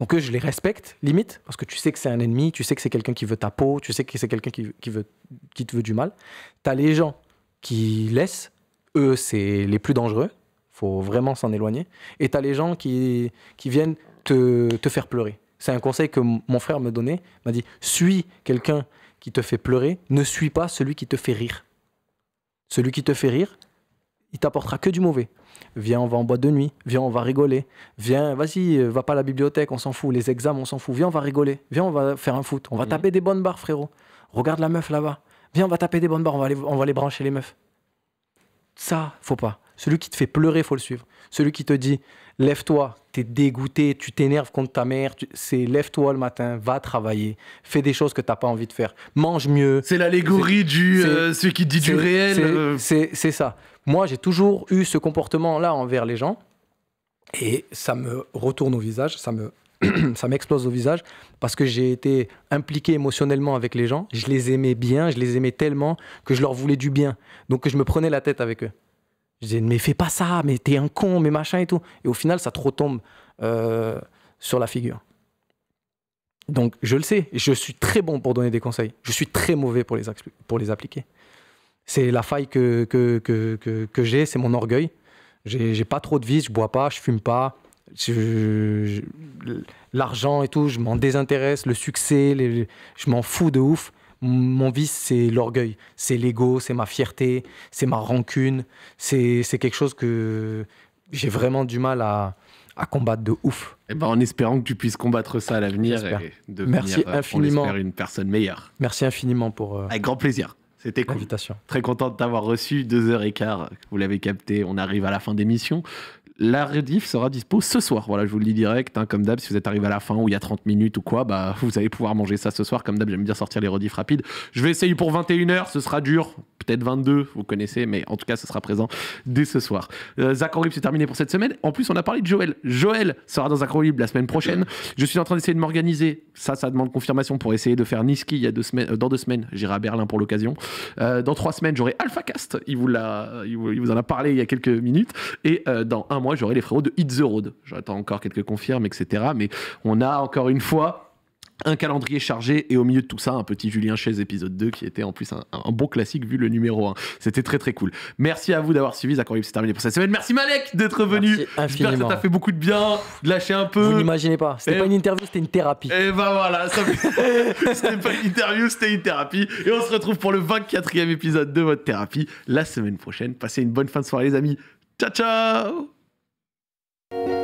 donc eux, je les respecte, limite, parce que tu sais que c'est un ennemi, tu sais que c'est quelqu'un qui veut ta peau, tu sais que c'est quelqu'un qui, veut, qui te veut du mal. Tu as les gens qui laissent, eux, c'est les plus dangereux, faut vraiment s'en éloigner. Et tu as les gens qui, viennent te, te faire pleurer. C'est un conseil que mon frère me donnait, m'a dit, suis quelqu'un qui te fait pleurer, ne suis pas celui qui te fait rire. Celui qui te fait rire, il t'apportera que du mauvais. Viens, on va en boîte de nuit. Viens, on va rigoler. Viens, vas-y, euh, va pas à la bibliothèque, on s'en fout. Les examens, on s'en fout. Viens, on va rigoler. Viens, on va faire un foot. On va mm. taper des bonnes barres, frérot. Regarde la meuf là-bas. Viens, on va taper des bonnes barres. On va aller on va les brancher, les meufs. Ça, faut pas. Celui qui te fait pleurer, faut le suivre. Celui qui te dit, lève-toi, t'es dégoûté, tu t'énerves contre ta mère, c'est lève-toi le matin, va travailler, fais des choses que t'as pas envie de faire, mange mieux. C'est l'allégorie du ce euh, qui dit du réel. Euh. C'est ça. Moi, j'ai toujours eu ce comportement-là envers les gens et ça me retourne au visage, ça me ça m'explose au visage parce que j'ai été impliqué émotionnellement avec les gens. Je les aimais bien, je les aimais tellement que je leur voulais du bien. Donc que je me prenais la tête avec eux. Je disais, mais fais pas ça, mais t'es un con, mais machin et tout. Et au final, ça trop tombe euh, sur la figure. Donc, je le sais, je suis très bon pour donner des conseils. Je suis très mauvais pour les, appliquer. C'est la faille que, que, que, que, j'ai, c'est mon orgueil. J'ai pas trop de vie, je bois pas, je fume pas. L'argent et tout, je m'en désintéresse. Le succès, je m'en fous de ouf. Mon vice, c'est l'orgueil, c'est l'ego, c'est ma fierté, c'est ma rancune. C'est quelque chose que j'ai vraiment du mal à, combattre de ouf. Et eh ben, en espérant que tu puisses combattre ça à l'avenir et devenir Merci euh, infiniment. une personne meilleure. Merci infiniment pour. Euh, Avec grand plaisir. C'était cool. Très content de t'avoir reçu. Deux heures et quart, vous l'avez capté. On arrive à la fin d'émission la rediff sera dispo ce soir. Voilà, je vous le dis direct, hein, comme d'hab, si vous êtes arrivé à la fin ou il y a 30 minutes ou quoi, bah, vous allez pouvoir manger ça ce soir. Comme d'hab, j'aime bien sortir les redifs rapides. Je vais essayer pour 21h, ce sera dur, peut-être 22, vous connaissez, mais en tout cas, ce sera présent dès ce soir. Euh, c'est terminé pour cette semaine. En plus, on a parlé de Joël. Joël sera dans Zach la semaine prochaine. Je suis en train d'essayer de m'organiser. Ça, ça demande confirmation pour essayer de faire Niski il y a deux semaines, euh, dans deux semaines. J'irai à Berlin pour l'occasion. Euh, dans trois semaines, j'aurai AlphaCast. Il vous, il, vous, il vous en a parlé il y a quelques minutes. Et euh, dans un moi, j'aurai les frérots de Hit the Road. J'attends encore quelques confirmes, etc. Mais on a encore une fois un calendrier chargé et au milieu de tout ça, un petit Julien Chaise épisode 2 qui était en plus un, bon classique vu le numéro 1. C'était très très cool. Merci à vous d'avoir suivi. Zachary, c'est terminé pour cette semaine. Merci Malek d'être venu. J'espère que ça t'a fait beaucoup de bien, de lâcher un peu. Vous n'imaginez pas. C'était n'était pas une interview, c'était une thérapie. Et ben voilà, ça n'était pas une interview, c'était une thérapie. Et on se retrouve pour le 24e épisode de votre thérapie la semaine prochaine. Passez une bonne fin de soirée, les amis. Ciao, ciao! Thank you.